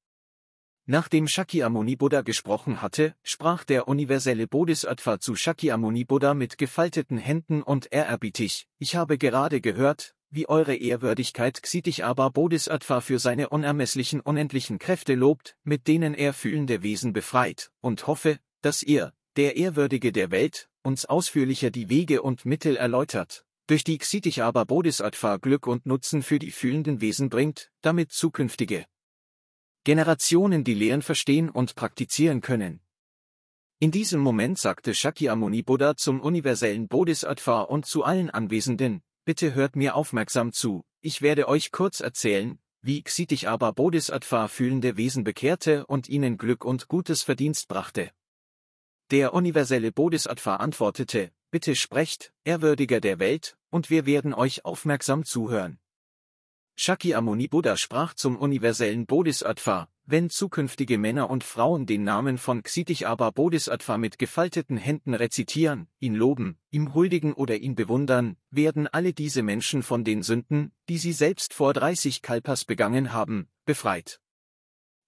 Nachdem Shakyamuni Buddha gesprochen hatte, sprach der universelle Bodhisattva zu Shakyamuni Buddha mit gefalteten Händen und ehrerbietig, ich habe gerade gehört, wie eure Ehrwürdigkeit Ksitich aber Bodhisattva für seine unermesslichen unendlichen Kräfte lobt, mit denen er fühlende Wesen befreit, und hoffe, dass ihr, der Ehrwürdige der Welt, uns ausführlicher die Wege und Mittel erläutert, durch die Ksitich aber Bodhisattva Glück und Nutzen für die fühlenden Wesen bringt, damit zukünftige, Generationen die Lehren verstehen und praktizieren können. In diesem Moment sagte Shakyamuni Buddha zum universellen Bodhisattva und zu allen Anwesenden, bitte hört mir aufmerksam zu, ich werde euch kurz erzählen, wie Xitich aber Bodhisattva fühlende Wesen bekehrte und ihnen Glück und gutes Verdienst brachte. Der universelle Bodhisattva antwortete, bitte sprecht, Ehrwürdiger der Welt, und wir werden euch aufmerksam zuhören. Shakyamuni Buddha sprach zum universellen Bodhisattva, wenn zukünftige Männer und Frauen den Namen von Xitichaba Bodhisattva mit gefalteten Händen rezitieren, ihn loben, ihm huldigen oder ihn bewundern, werden alle diese Menschen von den Sünden, die sie selbst vor 30 Kalpas begangen haben, befreit.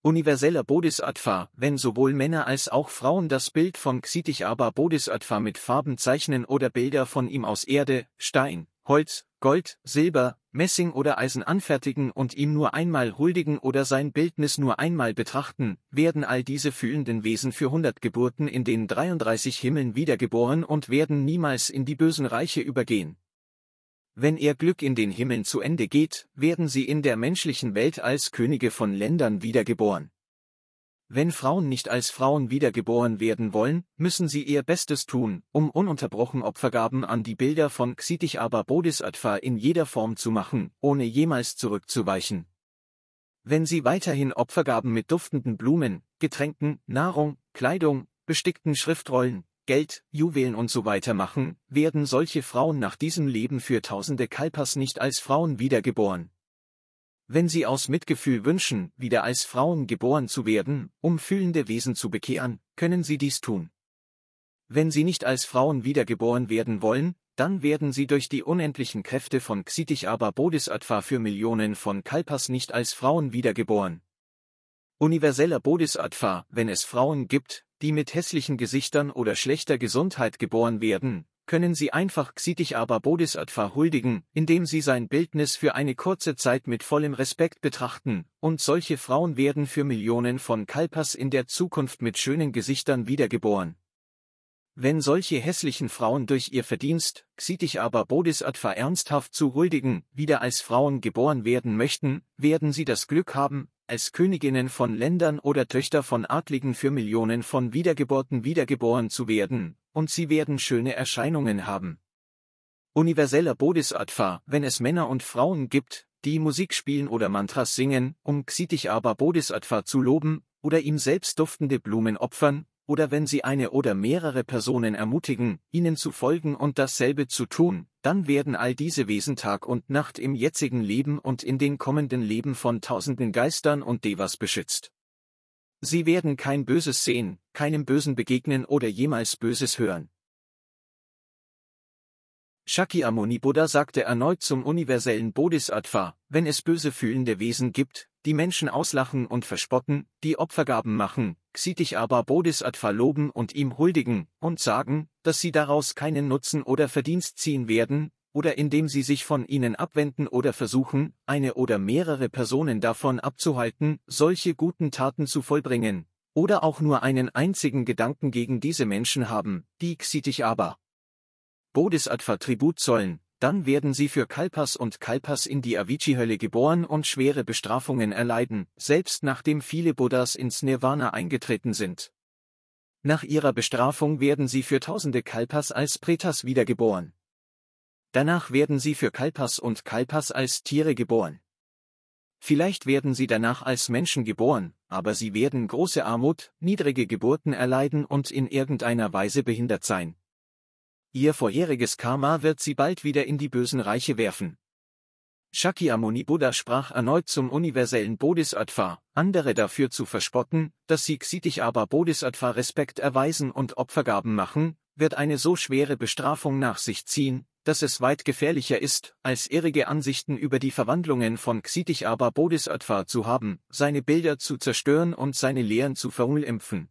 Universeller Bodhisattva, wenn sowohl Männer als auch Frauen das Bild von Xitichaba Bodhisattva mit Farben zeichnen oder Bilder von ihm aus Erde, Stein, Holz, Gold, Silber, Messing oder Eisen anfertigen und ihm nur einmal huldigen oder sein Bildnis nur einmal betrachten, werden all diese fühlenden Wesen für hundert Geburten in den 33 Himmeln wiedergeboren und werden niemals in die bösen Reiche übergehen. Wenn ihr Glück in den Himmeln zu Ende geht, werden sie in der menschlichen Welt als Könige von Ländern wiedergeboren. Wenn Frauen nicht als Frauen wiedergeboren werden wollen, müssen sie ihr Bestes tun, um ununterbrochen Opfergaben an die Bilder von Ksitich aber Bodhisattva in jeder Form zu machen, ohne jemals zurückzuweichen. Wenn sie weiterhin Opfergaben mit duftenden Blumen, Getränken, Nahrung, Kleidung, bestickten Schriftrollen, Geld, Juwelen und so weiter machen, werden solche Frauen nach diesem Leben für tausende Kalpas nicht als Frauen wiedergeboren wenn sie aus Mitgefühl wünschen, wieder als Frauen geboren zu werden, um fühlende Wesen zu bekehren, können sie dies tun. Wenn sie nicht als Frauen wiedergeboren werden wollen, dann werden sie durch die unendlichen Kräfte von Xitich aber Bodhisattva für Millionen von Kalpas nicht als Frauen wiedergeboren. Universeller Bodhisattva, wenn es Frauen gibt, die mit hässlichen Gesichtern oder schlechter Gesundheit geboren werden, können sie einfach Xitich aber Bodhisattva huldigen, indem sie sein Bildnis für eine kurze Zeit mit vollem Respekt betrachten, und solche Frauen werden für Millionen von Kalpas in der Zukunft mit schönen Gesichtern wiedergeboren. Wenn solche hässlichen Frauen durch ihr Verdienst, Xitich aber Bodhisattva ernsthaft zu huldigen, wieder als Frauen geboren werden möchten, werden sie das Glück haben, als Königinnen von Ländern oder Töchter von Adligen für Millionen von Wiedergeburten wiedergeboren zu werden, und sie werden schöne Erscheinungen haben. Universeller Bodhisattva, wenn es Männer und Frauen gibt, die Musik spielen oder Mantras singen, um Ksitich aber Bodhisattva zu loben, oder ihm selbst duftende Blumen opfern, oder wenn sie eine oder mehrere Personen ermutigen, ihnen zu folgen und dasselbe zu tun, dann werden all diese Wesen Tag und Nacht im jetzigen Leben und in den kommenden Leben von tausenden Geistern und Devas beschützt. Sie werden kein Böses sehen, keinem Bösen begegnen oder jemals Böses hören. Shakyamuni Buddha sagte erneut zum universellen Bodhisattva, wenn es böse fühlende Wesen gibt, die Menschen auslachen und verspotten, die Opfergaben machen, Ksitich aber Bodhisattva loben und ihm huldigen und sagen, dass sie daraus keinen Nutzen oder Verdienst ziehen werden, oder indem sie sich von ihnen abwenden oder versuchen, eine oder mehrere Personen davon abzuhalten, solche guten Taten zu vollbringen, oder auch nur einen einzigen Gedanken gegen diese Menschen haben, die xitich aber Bodhisattva Tribut zollen, dann werden sie für Kalpas und Kalpas in die Avicii-Hölle geboren und schwere Bestrafungen erleiden, selbst nachdem viele Buddhas ins Nirvana eingetreten sind. Nach ihrer Bestrafung werden sie für tausende Kalpas als Pretas wiedergeboren. Danach werden sie für Kalpas und Kalpas als Tiere geboren. Vielleicht werden sie danach als Menschen geboren, aber sie werden große Armut, niedrige Geburten erleiden und in irgendeiner Weise behindert sein. Ihr vorheriges Karma wird sie bald wieder in die bösen Reiche werfen. Shakyamuni Buddha sprach erneut zum universellen Bodhisattva, andere dafür zu verspotten, dass sie Xitig aber Bodhisattva Respekt erweisen und Opfergaben machen, wird eine so schwere Bestrafung nach sich ziehen, dass es weit gefährlicher ist, als irrige Ansichten über die Verwandlungen von Ksitich aber Bodhisattva zu haben, seine Bilder zu zerstören und seine Lehren zu verunglimpfen.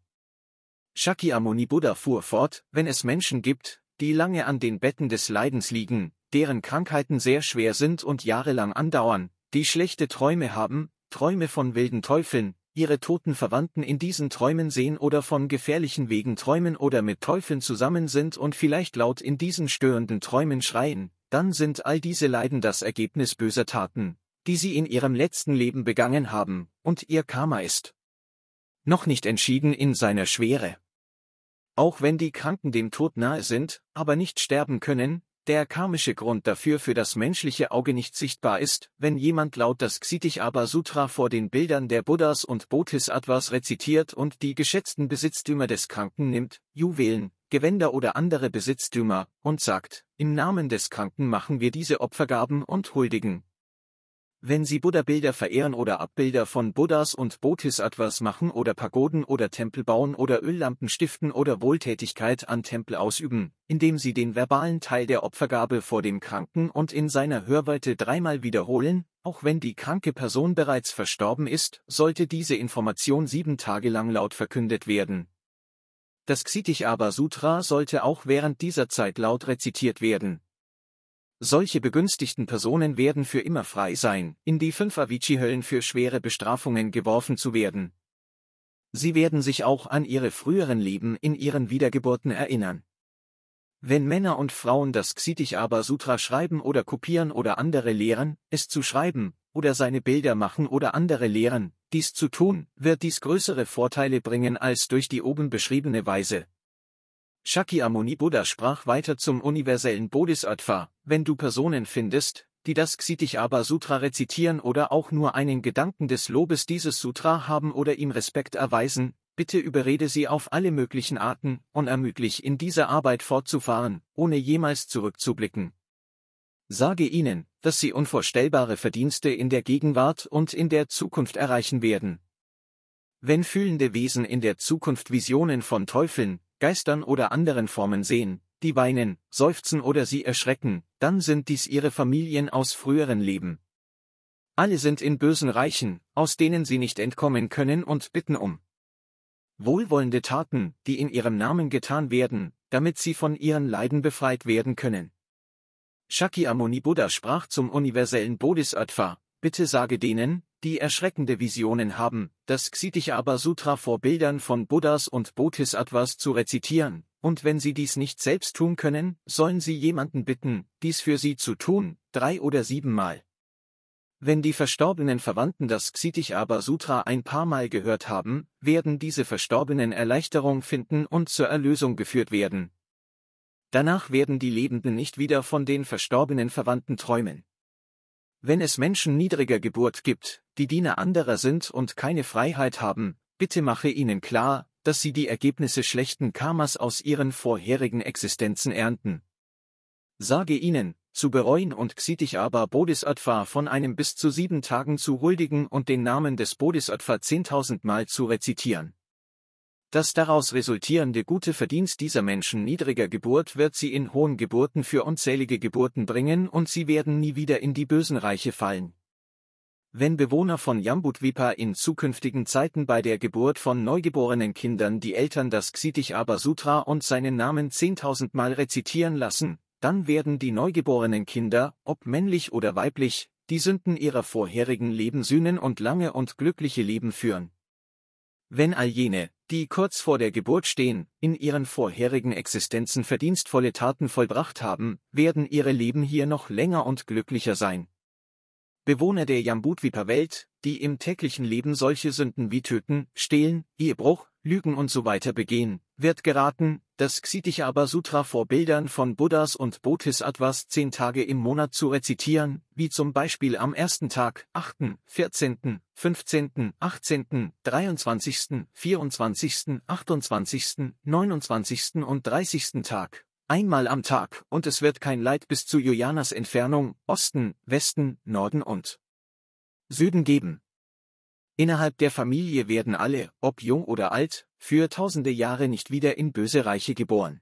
Shakyamuni Buddha fuhr fort, wenn es Menschen gibt, die lange an den Betten des Leidens liegen, deren Krankheiten sehr schwer sind und jahrelang andauern, die schlechte Träume haben, Träume von wilden Teufeln, ihre toten Verwandten in diesen Träumen sehen oder von gefährlichen Wegen träumen oder mit Teufeln zusammen sind und vielleicht laut in diesen störenden Träumen schreien, dann sind all diese Leiden das Ergebnis böser Taten, die sie in ihrem letzten Leben begangen haben, und ihr Karma ist noch nicht entschieden in seiner Schwere. Auch wenn die Kranken dem Tod nahe sind, aber nicht sterben können, der karmische Grund dafür für das menschliche Auge nicht sichtbar ist, wenn jemand laut das Ksitihaba Sutra vor den Bildern der Buddhas und Bodhisattvas rezitiert und die geschätzten Besitztümer des Kranken nimmt, Juwelen, Gewänder oder andere Besitztümer, und sagt, im Namen des Kranken machen wir diese Opfergaben und huldigen, wenn Sie Buddha-Bilder verehren oder Abbilder von Buddhas und Bodhisattvas machen oder Pagoden oder Tempel bauen oder Öllampen stiften oder Wohltätigkeit an Tempel ausüben, indem Sie den verbalen Teil der Opfergabe vor dem Kranken und in seiner Hörweite dreimal wiederholen, auch wenn die kranke Person bereits verstorben ist, sollte diese Information sieben Tage lang laut verkündet werden. Das xitichaba sutra sollte auch während dieser Zeit laut rezitiert werden. Solche begünstigten Personen werden für immer frei sein, in die fünf Avicii-Höllen für schwere Bestrafungen geworfen zu werden. Sie werden sich auch an ihre früheren Leben in ihren Wiedergeburten erinnern. Wenn Männer und Frauen das Xitich aber sutra schreiben oder kopieren oder andere lehren, es zu schreiben, oder seine Bilder machen oder andere lehren, dies zu tun, wird dies größere Vorteile bringen als durch die oben beschriebene Weise, Shakyamuni Buddha sprach weiter zum universellen Bodhisattva, wenn du Personen findest, die das Xitichaba Sutra rezitieren oder auch nur einen Gedanken des Lobes dieses Sutra haben oder ihm Respekt erweisen, bitte überrede sie auf alle möglichen Arten, unermüdlich in dieser Arbeit fortzufahren, ohne jemals zurückzublicken. Sage ihnen, dass sie unvorstellbare Verdienste in der Gegenwart und in der Zukunft erreichen werden. Wenn fühlende Wesen in der Zukunft Visionen von Teufeln, Geistern oder anderen Formen sehen, die weinen, seufzen oder sie erschrecken, dann sind dies ihre Familien aus früheren Leben. Alle sind in bösen Reichen, aus denen sie nicht entkommen können und bitten um wohlwollende Taten, die in ihrem Namen getan werden, damit sie von ihren Leiden befreit werden können. Shakyamuni Buddha sprach zum universellen Bodhisattva, bitte sage denen, die erschreckende Visionen haben, das Xitichaba sutra vor Bildern von Buddhas und Bodhisattvas zu rezitieren, und wenn sie dies nicht selbst tun können, sollen sie jemanden bitten, dies für sie zu tun, drei oder siebenmal. Wenn die verstorbenen Verwandten das Xitichaba sutra ein paar Mal gehört haben, werden diese Verstorbenen Erleichterung finden und zur Erlösung geführt werden. Danach werden die Lebenden nicht wieder von den verstorbenen Verwandten träumen. Wenn es Menschen niedriger Geburt gibt, die Diener anderer sind und keine Freiheit haben, bitte mache ihnen klar, dass sie die Ergebnisse schlechten Karmas aus ihren vorherigen Existenzen ernten. Sage ihnen, zu bereuen und Ksitich aber Bodhisattva von einem bis zu sieben Tagen zu huldigen und den Namen des Bodhisattva zehntausendmal zu rezitieren. Das daraus resultierende gute Verdienst dieser Menschen niedriger Geburt wird sie in hohen Geburten für unzählige Geburten bringen und sie werden nie wieder in die bösen Reiche fallen. Wenn Bewohner von Jambutvipa in zukünftigen Zeiten bei der Geburt von neugeborenen Kindern die Eltern das Xitich aba Sutra und seinen Namen zehntausendmal rezitieren lassen, dann werden die neugeborenen Kinder, ob männlich oder weiblich, die Sünden ihrer vorherigen Leben sühnen und lange und glückliche Leben führen. Wenn all jene, die kurz vor der Geburt stehen, in ihren vorherigen Existenzen verdienstvolle Taten vollbracht haben, werden ihre Leben hier noch länger und glücklicher sein. Bewohner der Jambudviper Welt, die im täglichen Leben solche Sünden wie Töten, Stehlen, Ehebruch, Lügen usw. So begehen, wird geraten, das Ksitishava-Sutra vor Bildern von Buddhas und Bodhisattvas zehn Tage im Monat zu rezitieren, wie zum Beispiel am ersten Tag, 8., 14., 15., 18., 23., 24., 28., 29. und 30. Tag. Einmal am Tag, und es wird kein Leid bis zu Jojanas Entfernung, Osten, Westen, Norden und Süden geben. Innerhalb der Familie werden alle, ob jung oder alt, für tausende Jahre nicht wieder in böse Reiche geboren.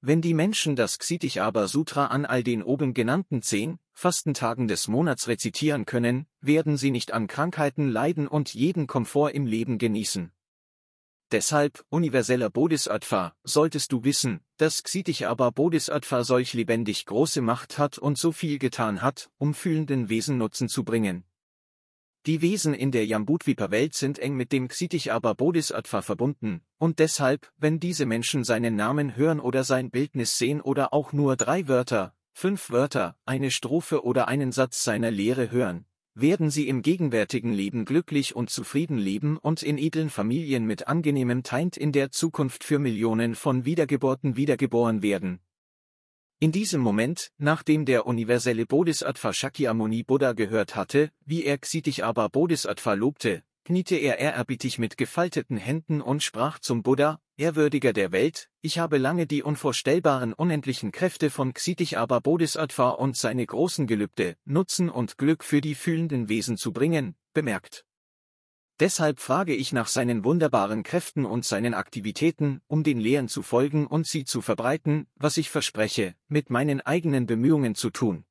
Wenn die Menschen das Ksitich aber Sutra an all den oben genannten zehn Fastentagen des Monats rezitieren können, werden sie nicht an Krankheiten leiden und jeden Komfort im Leben genießen. Deshalb, universeller Bodhisattva, solltest du wissen, dass Ksitich aber Bodhisattva solch lebendig große Macht hat und so viel getan hat, um fühlenden Wesen Nutzen zu bringen, die Wesen in der Jambudvipa-Welt sind eng mit dem Ksitich-Aber Bodhisattva verbunden, und deshalb, wenn diese Menschen seinen Namen hören oder sein Bildnis sehen oder auch nur drei Wörter, fünf Wörter, eine Strophe oder einen Satz seiner Lehre hören, werden sie im gegenwärtigen Leben glücklich und zufrieden leben und in edlen Familien mit angenehmem Teint in der Zukunft für Millionen von Wiedergeburten wiedergeboren werden, in diesem Moment, nachdem der universelle Bodhisattva Shakyamuni Buddha gehört hatte, wie er Xitich Ksitihaba Bodhisattva lobte, kniete er ehrerbietig mit gefalteten Händen und sprach zum Buddha, Ehrwürdiger der Welt, ich habe lange die unvorstellbaren unendlichen Kräfte von Xitich Ksitihaba Bodhisattva und seine großen Gelübde, Nutzen und Glück für die fühlenden Wesen zu bringen, bemerkt. Deshalb frage ich nach seinen wunderbaren Kräften und seinen Aktivitäten, um den Lehren zu folgen und sie zu verbreiten, was ich verspreche, mit meinen eigenen Bemühungen zu tun.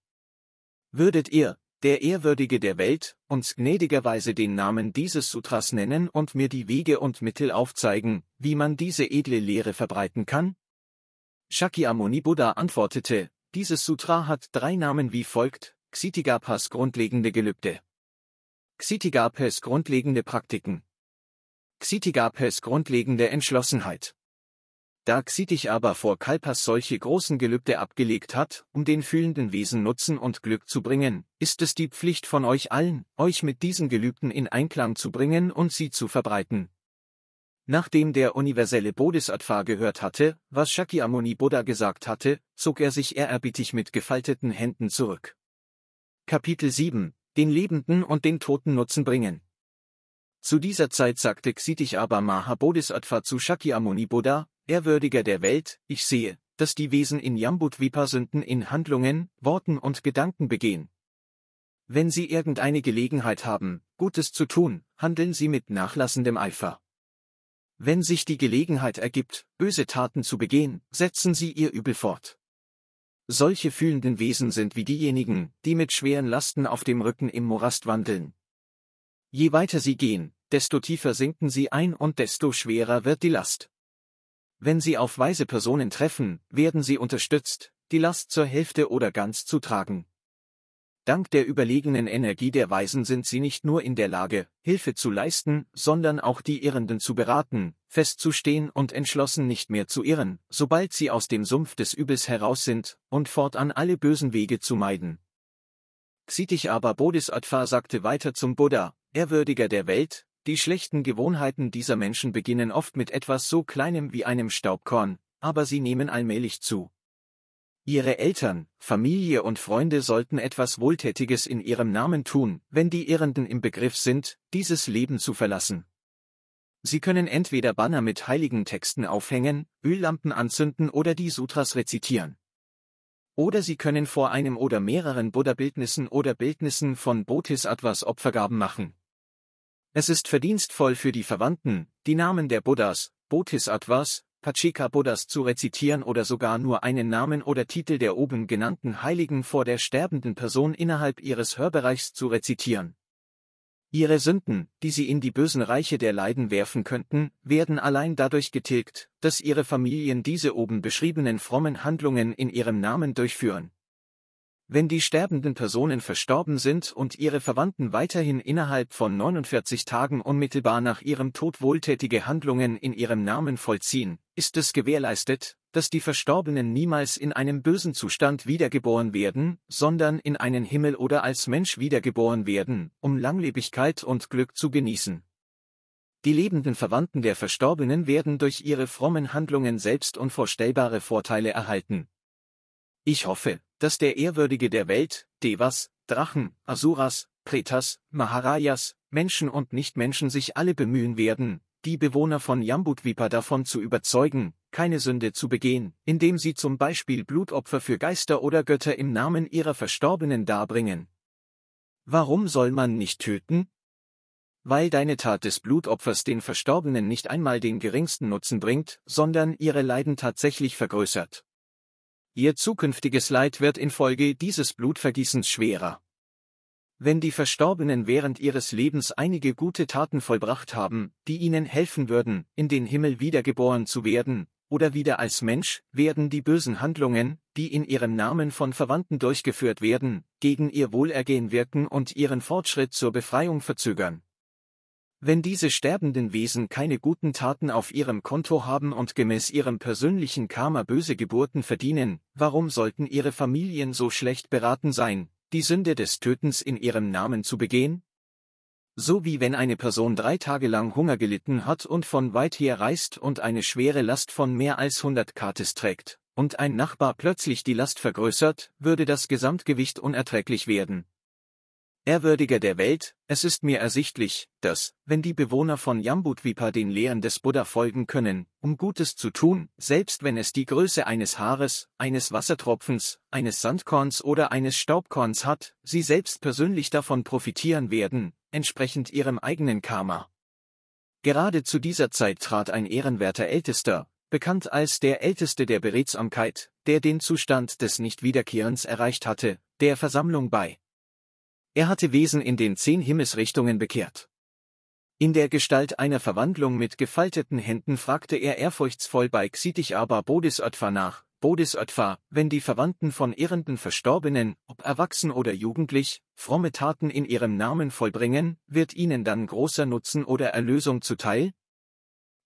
Würdet ihr, der Ehrwürdige der Welt, uns gnädigerweise den Namen dieses Sutras nennen und mir die Wege und Mittel aufzeigen, wie man diese edle Lehre verbreiten kann? Shakyamuni Buddha antwortete, dieses Sutra hat drei Namen wie folgt, Xitigapas grundlegende Gelübde. Xitigapes grundlegende Praktiken. Xitigapes grundlegende Entschlossenheit. Da Xitig aber vor Kalpas solche großen Gelübde abgelegt hat, um den fühlenden Wesen Nutzen und Glück zu bringen, ist es die Pflicht von euch allen, euch mit diesen Gelübden in Einklang zu bringen und sie zu verbreiten. Nachdem der universelle Bodhisattva gehört hatte, was Shakyamuni Buddha gesagt hatte, zog er sich ehrerbietig mit gefalteten Händen zurück. Kapitel 7 den Lebenden und den Toten Nutzen bringen. Zu dieser Zeit sagte Ksitich-Aba Mahabodhisattva zu Shakyamuni Buddha, Ehrwürdiger der Welt, ich sehe, dass die Wesen in Yambudvipa Sünden in Handlungen, Worten und Gedanken begehen. Wenn sie irgendeine Gelegenheit haben, Gutes zu tun, handeln sie mit nachlassendem Eifer. Wenn sich die Gelegenheit ergibt, böse Taten zu begehen, setzen sie ihr Übel fort. Solche fühlenden Wesen sind wie diejenigen, die mit schweren Lasten auf dem Rücken im Morast wandeln. Je weiter sie gehen, desto tiefer sinken sie ein und desto schwerer wird die Last. Wenn sie auf weise Personen treffen, werden sie unterstützt, die Last zur Hälfte oder ganz zu tragen. Dank der überlegenen Energie der Weisen sind sie nicht nur in der Lage, Hilfe zu leisten, sondern auch die Irrenden zu beraten, festzustehen und entschlossen nicht mehr zu irren, sobald sie aus dem Sumpf des Übels heraus sind, und fortan alle bösen Wege zu meiden. Xitich aber Bodhisattva sagte weiter zum Buddha, Ehrwürdiger der Welt, die schlechten Gewohnheiten dieser Menschen beginnen oft mit etwas so Kleinem wie einem Staubkorn, aber sie nehmen allmählich zu. Ihre Eltern, Familie und Freunde sollten etwas Wohltätiges in ihrem Namen tun, wenn die Irrenden im Begriff sind, dieses Leben zu verlassen. Sie können entweder Banner mit heiligen Texten aufhängen, Öllampen anzünden oder die Sutras rezitieren. Oder sie können vor einem oder mehreren Buddha-Bildnissen oder Bildnissen von Bodhisattvas Opfergaben machen. Es ist verdienstvoll für die Verwandten, die Namen der Buddhas, Bodhisattvas, Pachika Buddhas zu rezitieren oder sogar nur einen Namen oder Titel der oben genannten Heiligen vor der sterbenden Person innerhalb ihres Hörbereichs zu rezitieren. Ihre Sünden, die sie in die bösen Reiche der Leiden werfen könnten, werden allein dadurch getilgt, dass ihre Familien diese oben beschriebenen frommen Handlungen in ihrem Namen durchführen. Wenn die sterbenden Personen verstorben sind und ihre Verwandten weiterhin innerhalb von 49 Tagen unmittelbar nach ihrem Tod wohltätige Handlungen in ihrem Namen vollziehen, ist es gewährleistet, dass die Verstorbenen niemals in einem bösen Zustand wiedergeboren werden, sondern in einen Himmel oder als Mensch wiedergeboren werden, um Langlebigkeit und Glück zu genießen. Die lebenden Verwandten der Verstorbenen werden durch ihre frommen Handlungen selbst unvorstellbare Vorteile erhalten. Ich hoffe, dass der Ehrwürdige der Welt, Devas, Drachen, Asuras, Pretas, Maharajas, Menschen und Nichtmenschen sich alle bemühen werden, die Bewohner von Jambudvipa davon zu überzeugen, keine Sünde zu begehen, indem sie zum Beispiel Blutopfer für Geister oder Götter im Namen ihrer Verstorbenen darbringen. Warum soll man nicht töten? Weil deine Tat des Blutopfers den Verstorbenen nicht einmal den geringsten Nutzen bringt, sondern ihre Leiden tatsächlich vergrößert. Ihr zukünftiges Leid wird infolge dieses Blutvergießens schwerer. Wenn die Verstorbenen während ihres Lebens einige gute Taten vollbracht haben, die ihnen helfen würden, in den Himmel wiedergeboren zu werden, oder wieder als Mensch, werden die bösen Handlungen, die in ihrem Namen von Verwandten durchgeführt werden, gegen ihr Wohlergehen wirken und ihren Fortschritt zur Befreiung verzögern. Wenn diese sterbenden Wesen keine guten Taten auf ihrem Konto haben und gemäß ihrem persönlichen Karma böse Geburten verdienen, warum sollten ihre Familien so schlecht beraten sein, die Sünde des Tötens in ihrem Namen zu begehen? So wie wenn eine Person drei Tage lang Hunger gelitten hat und von weit her reist und eine schwere Last von mehr als 100 Kates trägt, und ein Nachbar plötzlich die Last vergrößert, würde das Gesamtgewicht unerträglich werden, Ehrwürdiger der Welt, es ist mir ersichtlich, dass, wenn die Bewohner von Jambudvipa den Lehren des Buddha folgen können, um Gutes zu tun, selbst wenn es die Größe eines Haares, eines Wassertropfens, eines Sandkorns oder eines Staubkorns hat, sie selbst persönlich davon profitieren werden, entsprechend ihrem eigenen Karma. Gerade zu dieser Zeit trat ein ehrenwerter Ältester, bekannt als der Älteste der Beredsamkeit, der den Zustand des Nichtwiederkehrens erreicht hatte, der Versammlung bei. Er hatte Wesen in den zehn Himmelsrichtungen bekehrt. In der Gestalt einer Verwandlung mit gefalteten Händen fragte er ehrfurchtsvoll bei Xidichaba Bodhisattva nach, Bodhisattva, wenn die Verwandten von irrenden Verstorbenen, ob erwachsen oder jugendlich, fromme Taten in ihrem Namen vollbringen, wird ihnen dann großer Nutzen oder Erlösung zuteil?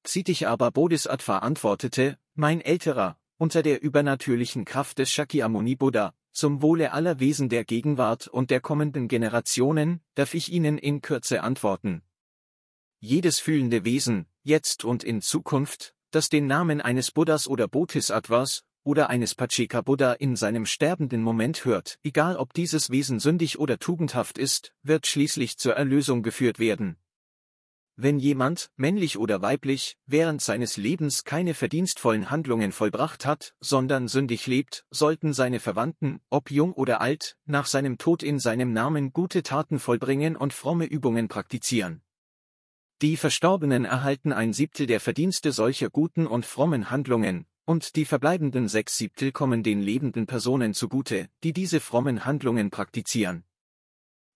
Xidichaba Bodhisattva antwortete, mein älterer, unter der übernatürlichen Kraft des Shakyamuni Buddha, zum Wohle aller Wesen der Gegenwart und der kommenden Generationen, darf ich Ihnen in Kürze antworten. Jedes fühlende Wesen, jetzt und in Zukunft, das den Namen eines Buddhas oder Bodhisattvas oder eines Pachika Buddha in seinem sterbenden Moment hört, egal ob dieses Wesen sündig oder tugendhaft ist, wird schließlich zur Erlösung geführt werden. Wenn jemand, männlich oder weiblich, während seines Lebens keine verdienstvollen Handlungen vollbracht hat, sondern sündig lebt, sollten seine Verwandten, ob jung oder alt, nach seinem Tod in seinem Namen gute Taten vollbringen und fromme Übungen praktizieren. Die Verstorbenen erhalten ein Siebtel der Verdienste solcher guten und frommen Handlungen, und die verbleibenden sechs Siebtel kommen den lebenden Personen zugute, die diese frommen Handlungen praktizieren.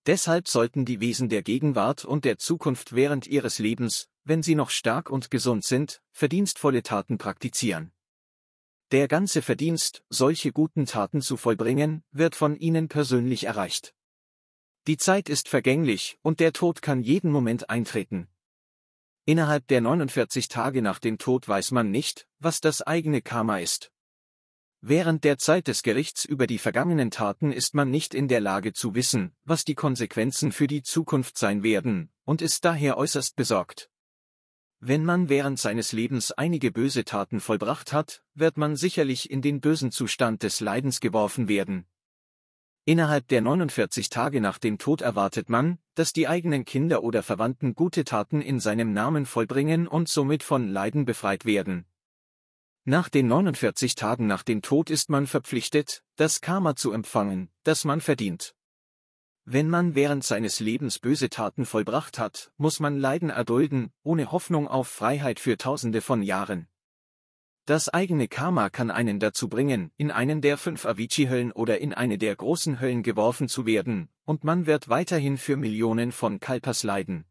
Deshalb sollten die Wesen der Gegenwart und der Zukunft während ihres Lebens, wenn sie noch stark und gesund sind, verdienstvolle Taten praktizieren. Der ganze Verdienst, solche guten Taten zu vollbringen, wird von ihnen persönlich erreicht. Die Zeit ist vergänglich und der Tod kann jeden Moment eintreten. Innerhalb der 49 Tage nach dem Tod weiß man nicht, was das eigene Karma ist. Während der Zeit des Gerichts über die vergangenen Taten ist man nicht in der Lage zu wissen, was die Konsequenzen für die Zukunft sein werden, und ist daher äußerst besorgt. Wenn man während seines Lebens einige böse Taten vollbracht hat, wird man sicherlich in den bösen Zustand des Leidens geworfen werden. Innerhalb der 49 Tage nach dem Tod erwartet man, dass die eigenen Kinder oder Verwandten gute Taten in seinem Namen vollbringen und somit von Leiden befreit werden. Nach den 49 Tagen nach dem Tod ist man verpflichtet, das Karma zu empfangen, das man verdient. Wenn man während seines Lebens böse Taten vollbracht hat, muss man Leiden erdulden, ohne Hoffnung auf Freiheit für Tausende von Jahren. Das eigene Karma kann einen dazu bringen, in einen der fünf Avicii-Höllen oder in eine der großen Höllen geworfen zu werden, und man wird weiterhin für Millionen von Kalpas leiden.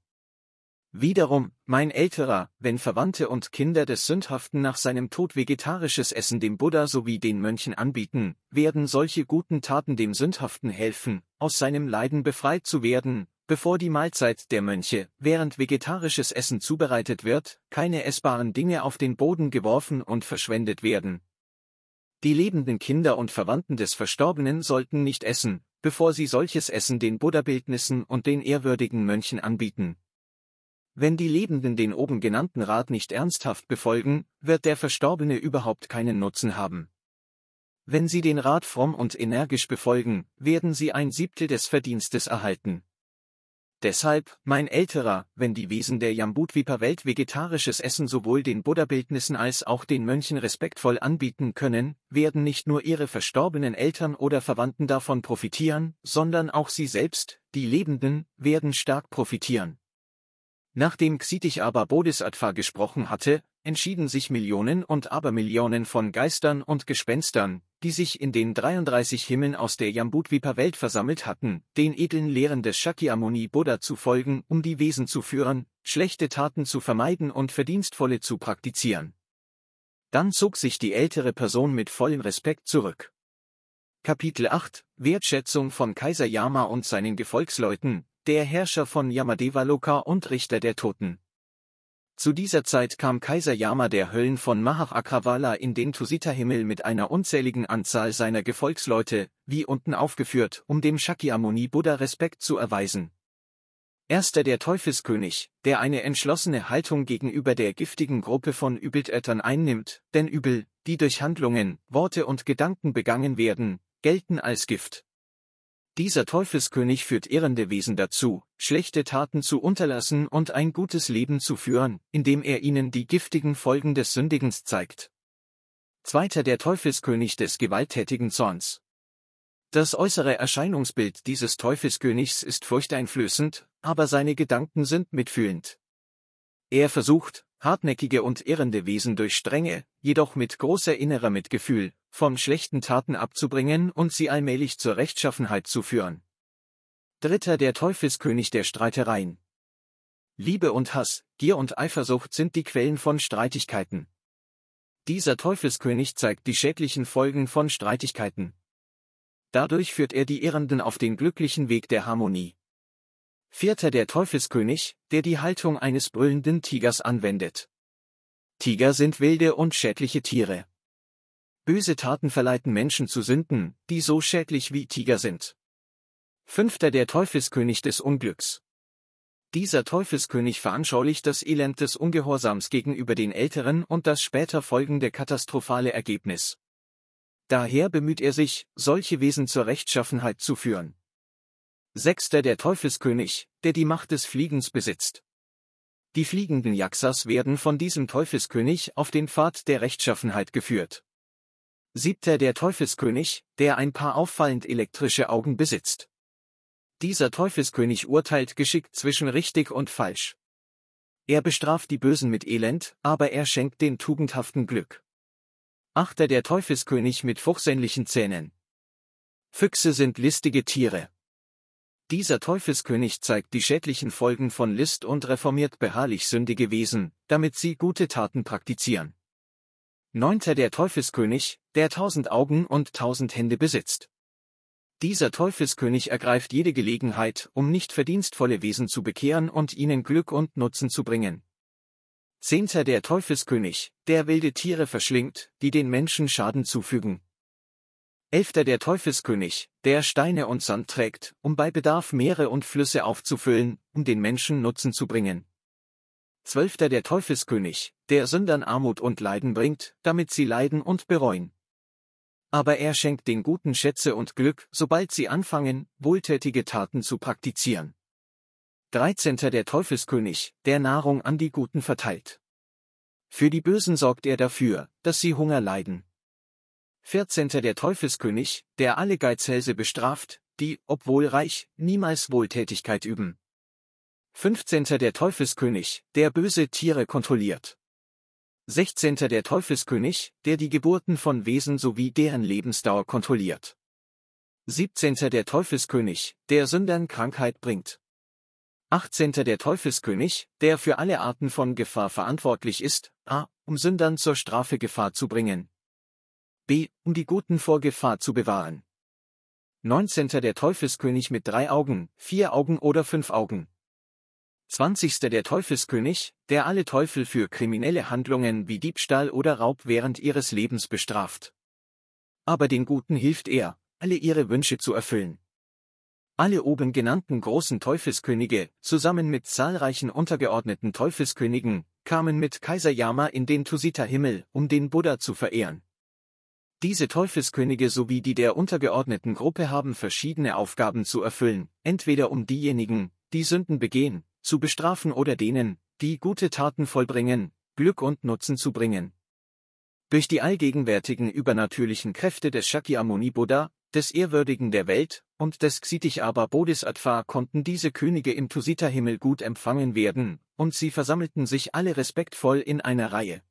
Wiederum, mein älterer, wenn Verwandte und Kinder des Sündhaften nach seinem Tod vegetarisches Essen dem Buddha sowie den Mönchen anbieten, werden solche guten Taten dem Sündhaften helfen, aus seinem Leiden befreit zu werden, bevor die Mahlzeit der Mönche, während vegetarisches Essen zubereitet wird, keine essbaren Dinge auf den Boden geworfen und verschwendet werden. Die lebenden Kinder und Verwandten des Verstorbenen sollten nicht essen, bevor sie solches Essen den Buddha-Bildnissen und den ehrwürdigen Mönchen anbieten. Wenn die Lebenden den oben genannten Rat nicht ernsthaft befolgen, wird der Verstorbene überhaupt keinen Nutzen haben. Wenn sie den Rat fromm und energisch befolgen, werden sie ein Siebtel des Verdienstes erhalten. Deshalb, mein Älterer, wenn die Wesen der Jambudvipa-Welt vegetarisches Essen sowohl den Buddha-Bildnissen als auch den Mönchen respektvoll anbieten können, werden nicht nur ihre verstorbenen Eltern oder Verwandten davon profitieren, sondern auch sie selbst, die Lebenden, werden stark profitieren. Nachdem Xitich aber Bodhisattva gesprochen hatte, entschieden sich Millionen und Abermillionen von Geistern und Gespenstern, die sich in den 33 Himmeln aus der Jambudvipa Welt versammelt hatten, den edlen Lehren des Shakyamuni Buddha zu folgen, um die Wesen zu führen, schlechte Taten zu vermeiden und verdienstvolle zu praktizieren. Dann zog sich die ältere Person mit vollem Respekt zurück. Kapitel 8 Wertschätzung von Kaiser Yama und seinen Gefolgsleuten der Herrscher von Yamadevaloka und Richter der Toten. Zu dieser Zeit kam Kaiser Yama der Höllen von Mahakravala in den Tusita-Himmel mit einer unzähligen Anzahl seiner Gefolgsleute, wie unten aufgeführt, um dem Shakyamuni-Buddha Respekt zu erweisen. Erster der Teufelskönig, der eine entschlossene Haltung gegenüber der giftigen Gruppe von Übeltätern einnimmt, denn Übel, die durch Handlungen, Worte und Gedanken begangen werden, gelten als Gift. Dieser Teufelskönig führt irrende Wesen dazu, schlechte Taten zu unterlassen und ein gutes Leben zu führen, indem er ihnen die giftigen Folgen des Sündigens zeigt. Zweiter der Teufelskönig des gewalttätigen Zorns. Das äußere Erscheinungsbild dieses Teufelskönigs ist furchteinflößend, aber seine Gedanken sind mitfühlend. Er versucht, hartnäckige und irrende Wesen durch strenge, jedoch mit großer innerer Mitgefühl, vom schlechten Taten abzubringen und sie allmählich zur Rechtschaffenheit zu führen. Dritter der Teufelskönig der Streitereien. Liebe und Hass, Gier und Eifersucht sind die Quellen von Streitigkeiten. Dieser Teufelskönig zeigt die schädlichen Folgen von Streitigkeiten. Dadurch führt er die Irrenden auf den glücklichen Weg der Harmonie. Vierter der Teufelskönig, der die Haltung eines brüllenden Tigers anwendet. Tiger sind wilde und schädliche Tiere. Böse Taten verleiten Menschen zu Sünden, die so schädlich wie Tiger sind. Fünfter der Teufelskönig des Unglücks. Dieser Teufelskönig veranschaulicht das Elend des Ungehorsams gegenüber den Älteren und das später folgende katastrophale Ergebnis. Daher bemüht er sich, solche Wesen zur Rechtschaffenheit zu führen. Sechster der Teufelskönig, der die Macht des Fliegens besitzt. Die fliegenden Jaxas werden von diesem Teufelskönig auf den Pfad der Rechtschaffenheit geführt. Siebter der Teufelskönig, der ein paar auffallend elektrische Augen besitzt. Dieser Teufelskönig urteilt geschickt zwischen richtig und falsch. Er bestraft die Bösen mit Elend, aber er schenkt den Tugendhaften Glück. Achter der Teufelskönig mit fuchsähnlichen Zähnen. Füchse sind listige Tiere. Dieser Teufelskönig zeigt die schädlichen Folgen von List und reformiert beharrlich sündige Wesen, damit sie gute Taten praktizieren. Neunter der Teufelskönig, der tausend Augen und tausend Hände besitzt. Dieser Teufelskönig ergreift jede Gelegenheit, um nicht verdienstvolle Wesen zu bekehren und ihnen Glück und Nutzen zu bringen. Zehnter der Teufelskönig, der wilde Tiere verschlingt, die den Menschen Schaden zufügen. Elfter der Teufelskönig, der Steine und Sand trägt, um bei Bedarf Meere und Flüsse aufzufüllen, um den Menschen Nutzen zu bringen. Zwölfter der Teufelskönig, der Sündern Armut und Leiden bringt, damit sie leiden und bereuen. Aber er schenkt den Guten Schätze und Glück, sobald sie anfangen, wohltätige Taten zu praktizieren. Dreizehnter der Teufelskönig, der Nahrung an die Guten verteilt. Für die Bösen sorgt er dafür, dass sie Hunger leiden. Vierzehnter der Teufelskönig, der alle Geizhälse bestraft, die, obwohl reich, niemals Wohltätigkeit üben. 15. Der Teufelskönig, der böse Tiere kontrolliert. 16. Der Teufelskönig, der die Geburten von Wesen sowie deren Lebensdauer kontrolliert. 17. Der Teufelskönig, der Sündern Krankheit bringt. 18. Der Teufelskönig, der für alle Arten von Gefahr verantwortlich ist, a. um Sündern zur Strafe Gefahr zu bringen, b. um die Guten vor Gefahr zu bewahren. 19. Der Teufelskönig mit drei Augen, vier Augen oder fünf Augen. 20. Der Teufelskönig, der alle Teufel für kriminelle Handlungen wie Diebstahl oder Raub während ihres Lebens bestraft. Aber den Guten hilft er, alle ihre Wünsche zu erfüllen. Alle oben genannten großen Teufelskönige, zusammen mit zahlreichen untergeordneten Teufelskönigen, kamen mit Kaiser Yama in den Tusita-Himmel, um den Buddha zu verehren. Diese Teufelskönige sowie die der untergeordneten Gruppe haben verschiedene Aufgaben zu erfüllen, entweder um diejenigen, die Sünden begehen, zu bestrafen oder denen, die gute Taten vollbringen, Glück und Nutzen zu bringen. Durch die allgegenwärtigen übernatürlichen Kräfte des Shakyamuni Buddha, des Ehrwürdigen der Welt und des Xitichaba Bodhisattva konnten diese Könige im Tusita-Himmel gut empfangen werden, und sie versammelten sich alle respektvoll in einer Reihe.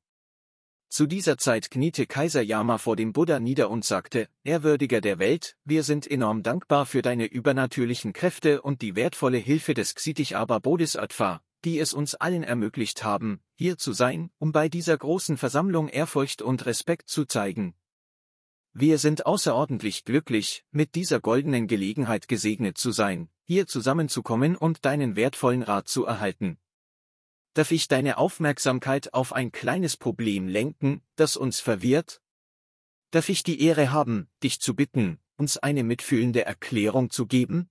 Zu dieser Zeit kniete Kaiser Yama vor dem Buddha nieder und sagte, Ehrwürdiger der Welt, wir sind enorm dankbar für deine übernatürlichen Kräfte und die wertvolle Hilfe des Ksitich-Aber Bodhisattva, die es uns allen ermöglicht haben, hier zu sein, um bei dieser großen Versammlung Ehrfurcht und Respekt zu zeigen. Wir sind außerordentlich glücklich, mit dieser goldenen Gelegenheit gesegnet zu sein, hier zusammenzukommen und deinen wertvollen Rat zu erhalten darf ich deine Aufmerksamkeit auf ein kleines Problem lenken, das uns verwirrt? Darf ich die Ehre haben, dich zu bitten, uns eine mitfühlende Erklärung zu geben?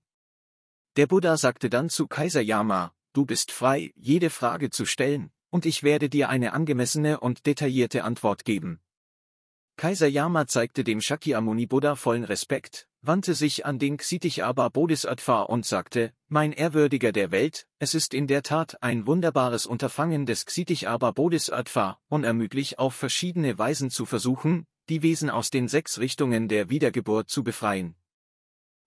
Der Buddha sagte dann zu Kaiser Yama, du bist frei, jede Frage zu stellen, und ich werde dir eine angemessene und detaillierte Antwort geben. Kaiser Yama zeigte dem Shakyamuni Buddha vollen Respekt, wandte sich an den Ksitich-Aba Bodhisattva und sagte, mein Ehrwürdiger der Welt, es ist in der Tat ein wunderbares Unterfangen des Ksitich-Aba Bodhisattva, unermüdlich auf verschiedene Weisen zu versuchen, die Wesen aus den sechs Richtungen der Wiedergeburt zu befreien.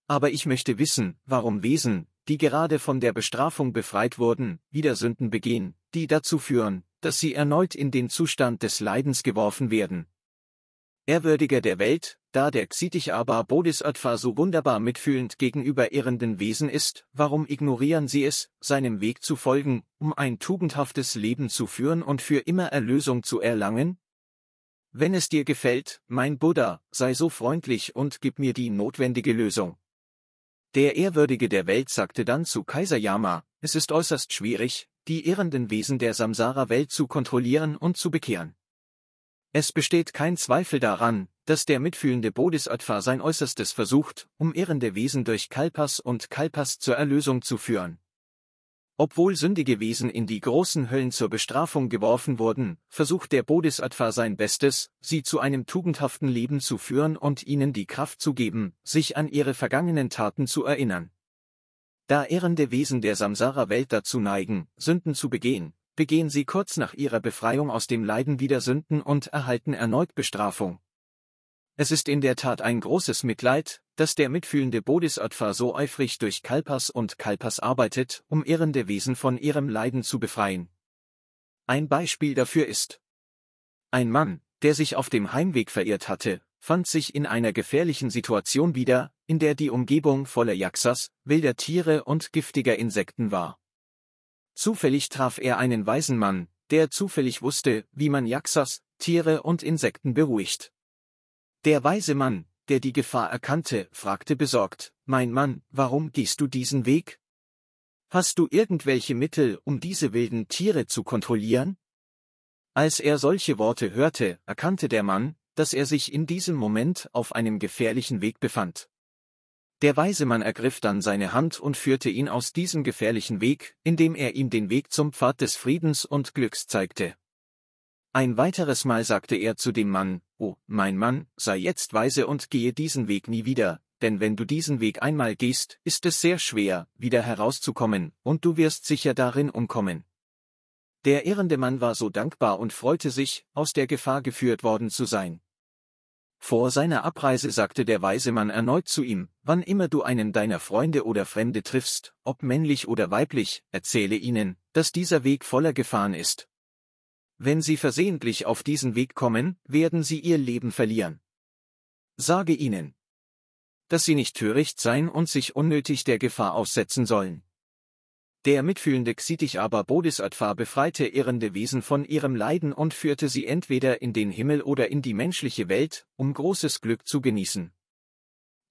Aber ich möchte wissen, warum Wesen, die gerade von der Bestrafung befreit wurden, wieder Sünden begehen, die dazu führen, dass sie erneut in den Zustand des Leidens geworfen werden, Ehrwürdiger der Welt, da der Ksitich-Aba Bodhisattva so wunderbar mitfühlend gegenüber irrenden Wesen ist, warum ignorieren sie es, seinem Weg zu folgen, um ein tugendhaftes Leben zu führen und für immer Erlösung zu erlangen? Wenn es dir gefällt, mein Buddha, sei so freundlich und gib mir die notwendige Lösung. Der Ehrwürdige der Welt sagte dann zu Kaiser Yama, es ist äußerst schwierig, die irrenden Wesen der Samsara-Welt zu kontrollieren und zu bekehren. Es besteht kein Zweifel daran, dass der mitfühlende Bodhisattva sein Äußerstes versucht, um ehrende Wesen durch Kalpas und Kalpas zur Erlösung zu führen. Obwohl sündige Wesen in die großen Höllen zur Bestrafung geworfen wurden, versucht der Bodhisattva sein Bestes, sie zu einem tugendhaften Leben zu führen und ihnen die Kraft zu geben, sich an ihre vergangenen Taten zu erinnern. Da ehrende Wesen der Samsara-Welt dazu neigen, Sünden zu begehen, begehen sie kurz nach ihrer Befreiung aus dem Leiden wieder Sünden und erhalten erneut Bestrafung. Es ist in der Tat ein großes Mitleid, dass der mitfühlende Bodhisattva so eifrig durch Kalpas und Kalpas arbeitet, um irrende Wesen von ihrem Leiden zu befreien. Ein Beispiel dafür ist ein Mann, der sich auf dem Heimweg verirrt hatte, fand sich in einer gefährlichen Situation wieder, in der die Umgebung voller Jaxas, wilder Tiere und giftiger Insekten war. Zufällig traf er einen weisen Mann, der zufällig wusste, wie man Jaxas, Tiere und Insekten beruhigt. Der weise Mann, der die Gefahr erkannte, fragte besorgt, Mein Mann, warum gehst du diesen Weg? Hast du irgendwelche Mittel, um diese wilden Tiere zu kontrollieren? Als er solche Worte hörte, erkannte der Mann, dass er sich in diesem Moment auf einem gefährlichen Weg befand. Der weise Mann ergriff dann seine Hand und führte ihn aus diesem gefährlichen Weg, indem er ihm den Weg zum Pfad des Friedens und Glücks zeigte. Ein weiteres Mal sagte er zu dem Mann, O, oh, mein Mann, sei jetzt weise und gehe diesen Weg nie wieder, denn wenn du diesen Weg einmal gehst, ist es sehr schwer, wieder herauszukommen, und du wirst sicher darin umkommen. Der irrende Mann war so dankbar und freute sich, aus der Gefahr geführt worden zu sein. Vor seiner Abreise sagte der weise Mann erneut zu ihm, wann immer du einen deiner Freunde oder Fremde triffst, ob männlich oder weiblich, erzähle ihnen, dass dieser Weg voller Gefahren ist. Wenn sie versehentlich auf diesen Weg kommen, werden sie ihr Leben verlieren. Sage ihnen, dass sie nicht töricht sein und sich unnötig der Gefahr aussetzen sollen. Der mitfühlende Xitich aber Bodhisattva befreite irrende Wesen von ihrem Leiden und führte sie entweder in den Himmel oder in die menschliche Welt, um großes Glück zu genießen.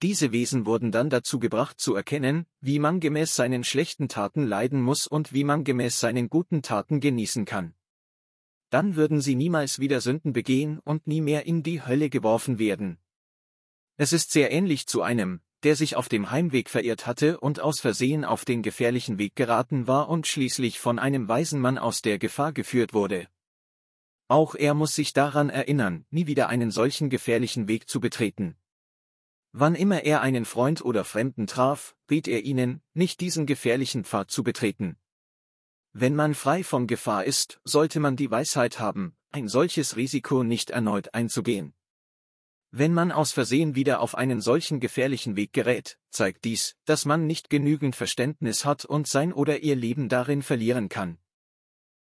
Diese Wesen wurden dann dazu gebracht zu erkennen, wie man gemäß seinen schlechten Taten leiden muss und wie man gemäß seinen guten Taten genießen kann. Dann würden sie niemals wieder Sünden begehen und nie mehr in die Hölle geworfen werden. Es ist sehr ähnlich zu einem, der sich auf dem Heimweg verirrt hatte und aus Versehen auf den gefährlichen Weg geraten war und schließlich von einem weisen Mann aus der Gefahr geführt wurde. Auch er muss sich daran erinnern, nie wieder einen solchen gefährlichen Weg zu betreten. Wann immer er einen Freund oder Fremden traf, riet er ihnen, nicht diesen gefährlichen Pfad zu betreten. Wenn man frei von Gefahr ist, sollte man die Weisheit haben, ein solches Risiko nicht erneut einzugehen. Wenn man aus Versehen wieder auf einen solchen gefährlichen Weg gerät, zeigt dies, dass man nicht genügend Verständnis hat und sein oder ihr Leben darin verlieren kann.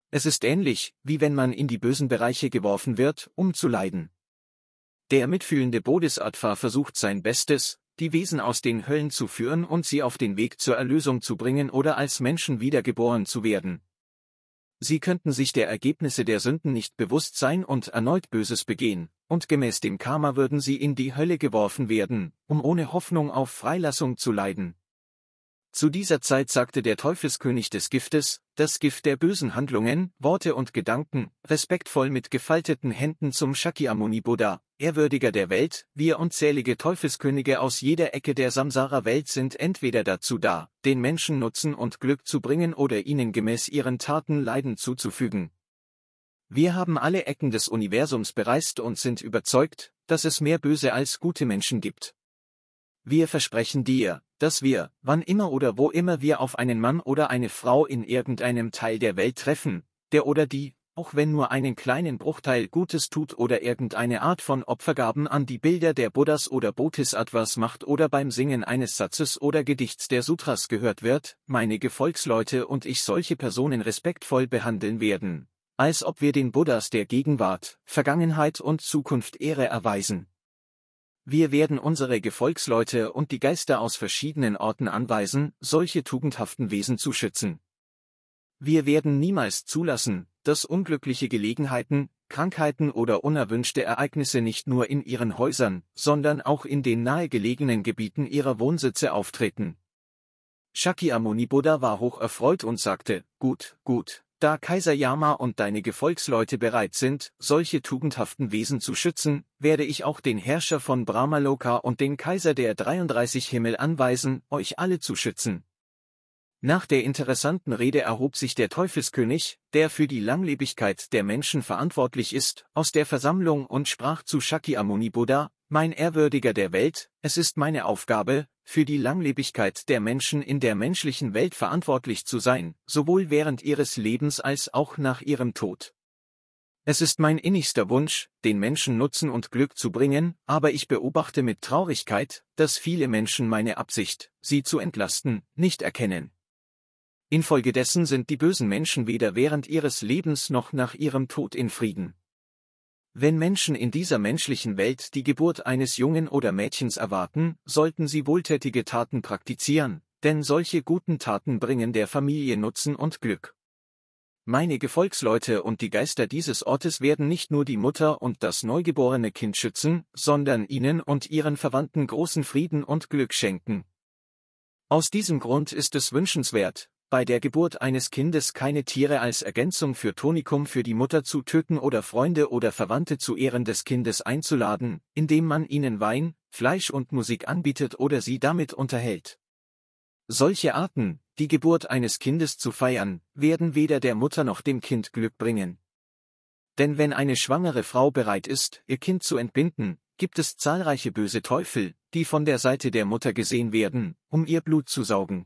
Es ist ähnlich, wie wenn man in die bösen Bereiche geworfen wird, um zu leiden. Der mitfühlende Bodhisattva versucht sein Bestes, die Wesen aus den Höllen zu führen und sie auf den Weg zur Erlösung zu bringen oder als Menschen wiedergeboren zu werden, sie könnten sich der Ergebnisse der Sünden nicht bewusst sein und erneut Böses begehen, und gemäß dem Karma würden sie in die Hölle geworfen werden, um ohne Hoffnung auf Freilassung zu leiden, zu dieser Zeit sagte der Teufelskönig des Giftes, das Gift der bösen Handlungen, Worte und Gedanken, respektvoll mit gefalteten Händen zum Shakyamuni Buddha, Ehrwürdiger der Welt, wir unzählige Teufelskönige aus jeder Ecke der Samsara-Welt sind entweder dazu da, den Menschen Nutzen und Glück zu bringen oder ihnen gemäß ihren Taten Leiden zuzufügen. Wir haben alle Ecken des Universums bereist und sind überzeugt, dass es mehr böse als gute Menschen gibt. Wir versprechen dir, dass wir, wann immer oder wo immer wir auf einen Mann oder eine Frau in irgendeinem Teil der Welt treffen, der oder die, auch wenn nur einen kleinen Bruchteil Gutes tut oder irgendeine Art von Opfergaben an die Bilder der Buddhas oder Bodhisattvas macht oder beim Singen eines Satzes oder Gedichts der Sutras gehört wird, meine Gefolgsleute und ich solche Personen respektvoll behandeln werden, als ob wir den Buddhas der Gegenwart, Vergangenheit und Zukunft Ehre erweisen. Wir werden unsere Gefolgsleute und die Geister aus verschiedenen Orten anweisen, solche tugendhaften Wesen zu schützen. Wir werden niemals zulassen, dass unglückliche Gelegenheiten, Krankheiten oder unerwünschte Ereignisse nicht nur in ihren Häusern, sondern auch in den nahegelegenen Gebieten ihrer Wohnsitze auftreten. Shakyamuni Buddha war hoch erfreut und sagte, gut, gut, da Kaiser Yama und deine Gefolgsleute bereit sind, solche tugendhaften Wesen zu schützen, werde ich auch den Herrscher von Brahmaloka und den Kaiser der 33 Himmel anweisen, euch alle zu schützen. Nach der interessanten Rede erhob sich der Teufelskönig, der für die Langlebigkeit der Menschen verantwortlich ist, aus der Versammlung und sprach zu Shakyamuni Buddha, mein Ehrwürdiger der Welt, es ist meine Aufgabe, für die Langlebigkeit der Menschen in der menschlichen Welt verantwortlich zu sein, sowohl während ihres Lebens als auch nach ihrem Tod. Es ist mein innigster Wunsch, den Menschen Nutzen und Glück zu bringen, aber ich beobachte mit Traurigkeit, dass viele Menschen meine Absicht, sie zu entlasten, nicht erkennen. Infolgedessen sind die bösen Menschen weder während ihres Lebens noch nach ihrem Tod in Frieden. Wenn Menschen in dieser menschlichen Welt die Geburt eines Jungen oder Mädchens erwarten, sollten sie wohltätige Taten praktizieren, denn solche guten Taten bringen der Familie Nutzen und Glück. Meine Gefolgsleute und die Geister dieses Ortes werden nicht nur die Mutter und das neugeborene Kind schützen, sondern ihnen und ihren Verwandten großen Frieden und Glück schenken. Aus diesem Grund ist es wünschenswert, bei der Geburt eines Kindes keine Tiere als Ergänzung für Tonikum für die Mutter zu töten oder Freunde oder Verwandte zu Ehren des Kindes einzuladen, indem man ihnen Wein, Fleisch und Musik anbietet oder sie damit unterhält. Solche Arten, die Geburt eines Kindes zu feiern, werden weder der Mutter noch dem Kind Glück bringen. Denn wenn eine schwangere Frau bereit ist, ihr Kind zu entbinden, gibt es zahlreiche böse Teufel, die von der Seite der Mutter gesehen werden, um ihr Blut zu saugen.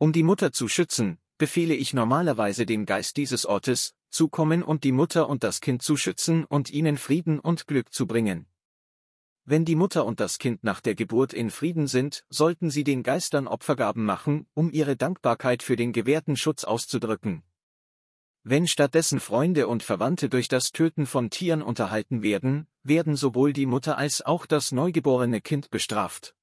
Um die Mutter zu schützen, befehle ich normalerweise dem Geist dieses Ortes, zu kommen und die Mutter und das Kind zu schützen und ihnen Frieden und Glück zu bringen. Wenn die Mutter und das Kind nach der Geburt in Frieden sind, sollten sie den Geistern Opfergaben machen, um ihre Dankbarkeit für den gewährten Schutz auszudrücken. Wenn stattdessen Freunde und Verwandte durch das Töten von Tieren unterhalten werden, werden sowohl die Mutter als auch das neugeborene Kind bestraft.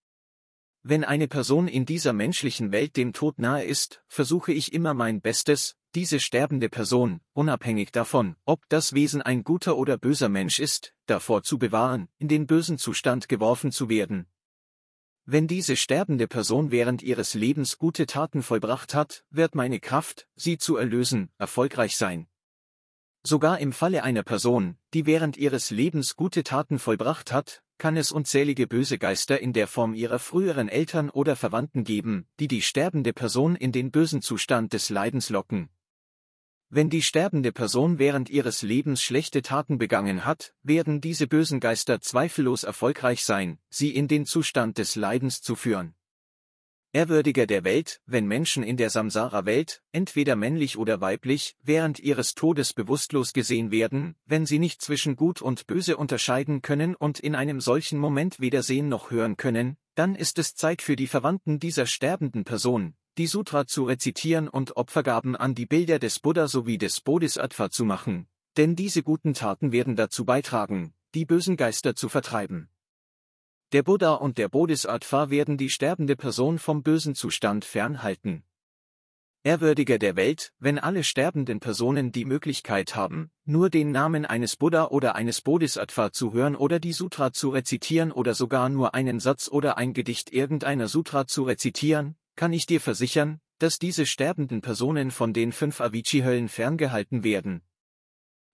Wenn eine Person in dieser menschlichen Welt dem Tod nahe ist, versuche ich immer mein Bestes, diese sterbende Person, unabhängig davon, ob das Wesen ein guter oder böser Mensch ist, davor zu bewahren, in den bösen Zustand geworfen zu werden. Wenn diese sterbende Person während ihres Lebens gute Taten vollbracht hat, wird meine Kraft, sie zu erlösen, erfolgreich sein. Sogar im Falle einer Person, die während ihres Lebens gute Taten vollbracht hat, kann es unzählige böse Geister in der Form ihrer früheren Eltern oder Verwandten geben, die die sterbende Person in den bösen Zustand des Leidens locken. Wenn die sterbende Person während ihres Lebens schlechte Taten begangen hat, werden diese bösen Geister zweifellos erfolgreich sein, sie in den Zustand des Leidens zu führen. Ehrwürdiger der Welt, wenn Menschen in der Samsara-Welt, entweder männlich oder weiblich, während ihres Todes bewusstlos gesehen werden, wenn sie nicht zwischen Gut und Böse unterscheiden können und in einem solchen Moment weder sehen noch hören können, dann ist es Zeit für die Verwandten dieser sterbenden Person, die Sutra zu rezitieren und Opfergaben an die Bilder des Buddha sowie des Bodhisattva zu machen, denn diese guten Taten werden dazu beitragen, die bösen Geister zu vertreiben. Der Buddha und der Bodhisattva werden die sterbende Person vom bösen Zustand fernhalten. Ehrwürdiger der Welt, wenn alle sterbenden Personen die Möglichkeit haben, nur den Namen eines Buddha oder eines Bodhisattva zu hören oder die Sutra zu rezitieren oder sogar nur einen Satz oder ein Gedicht irgendeiner Sutra zu rezitieren, kann ich dir versichern, dass diese sterbenden Personen von den fünf Avicii-Höllen ferngehalten werden.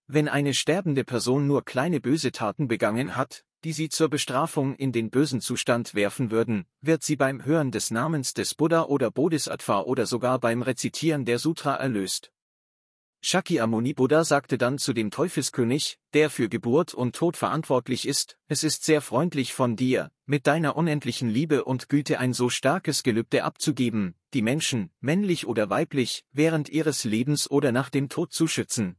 Wenn eine sterbende Person nur kleine böse Taten begangen hat, die sie zur Bestrafung in den bösen Zustand werfen würden, wird sie beim Hören des Namens des Buddha oder Bodhisattva oder sogar beim Rezitieren der Sutra erlöst. Shakyamuni Buddha sagte dann zu dem Teufelskönig, der für Geburt und Tod verantwortlich ist, es ist sehr freundlich von dir, mit deiner unendlichen Liebe und Güte ein so starkes Gelübde abzugeben, die Menschen, männlich oder weiblich, während ihres Lebens oder nach dem Tod zu schützen.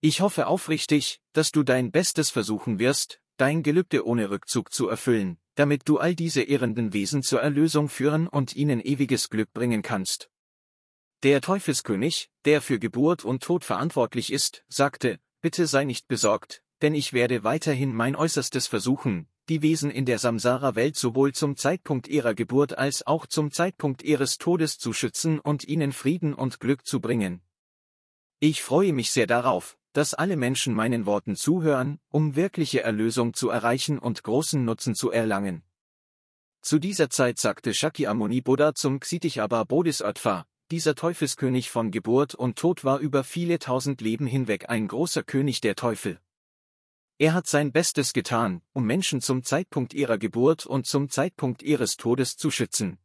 Ich hoffe aufrichtig, dass du dein Bestes versuchen wirst, dein Gelübde ohne Rückzug zu erfüllen, damit du all diese ehrenden Wesen zur Erlösung führen und ihnen ewiges Glück bringen kannst. Der Teufelskönig, der für Geburt und Tod verantwortlich ist, sagte, bitte sei nicht besorgt, denn ich werde weiterhin mein Äußerstes versuchen, die Wesen in der Samsara-Welt sowohl zum Zeitpunkt ihrer Geburt als auch zum Zeitpunkt ihres Todes zu schützen und ihnen Frieden und Glück zu bringen. Ich freue mich sehr darauf, dass alle Menschen meinen Worten zuhören, um wirkliche Erlösung zu erreichen und großen Nutzen zu erlangen. Zu dieser Zeit sagte Shakyamuni Buddha zum Xitichaba Bodhisattva, dieser Teufelskönig von Geburt und Tod war über viele tausend Leben hinweg ein großer König der Teufel. Er hat sein Bestes getan, um Menschen zum Zeitpunkt ihrer Geburt und zum Zeitpunkt ihres Todes zu schützen,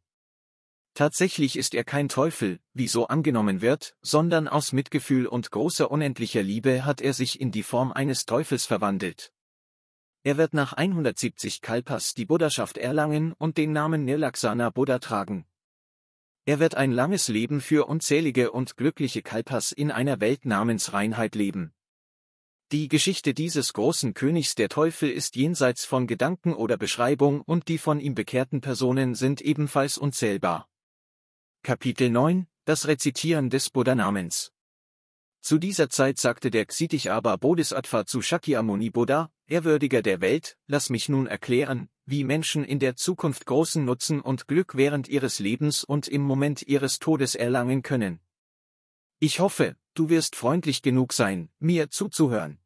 Tatsächlich ist er kein Teufel, wie so angenommen wird, sondern aus Mitgefühl und großer unendlicher Liebe hat er sich in die Form eines Teufels verwandelt. Er wird nach 170 Kalpas die Buddhaschaft erlangen und den Namen Nirlaksana Buddha tragen. Er wird ein langes Leben für unzählige und glückliche Kalpas in einer Welt namens Reinheit leben. Die Geschichte dieses großen Königs der Teufel ist jenseits von Gedanken oder Beschreibung und die von ihm bekehrten Personen sind ebenfalls unzählbar. Kapitel 9 Das Rezitieren des Buddha-Namens Zu dieser Zeit sagte der Ksitich-Aber Bodhisattva zu Shakyamuni Buddha, Ehrwürdiger der Welt, lass mich nun erklären, wie Menschen in der Zukunft großen Nutzen und Glück während ihres Lebens und im Moment ihres Todes erlangen können. Ich hoffe, du wirst freundlich genug sein, mir zuzuhören.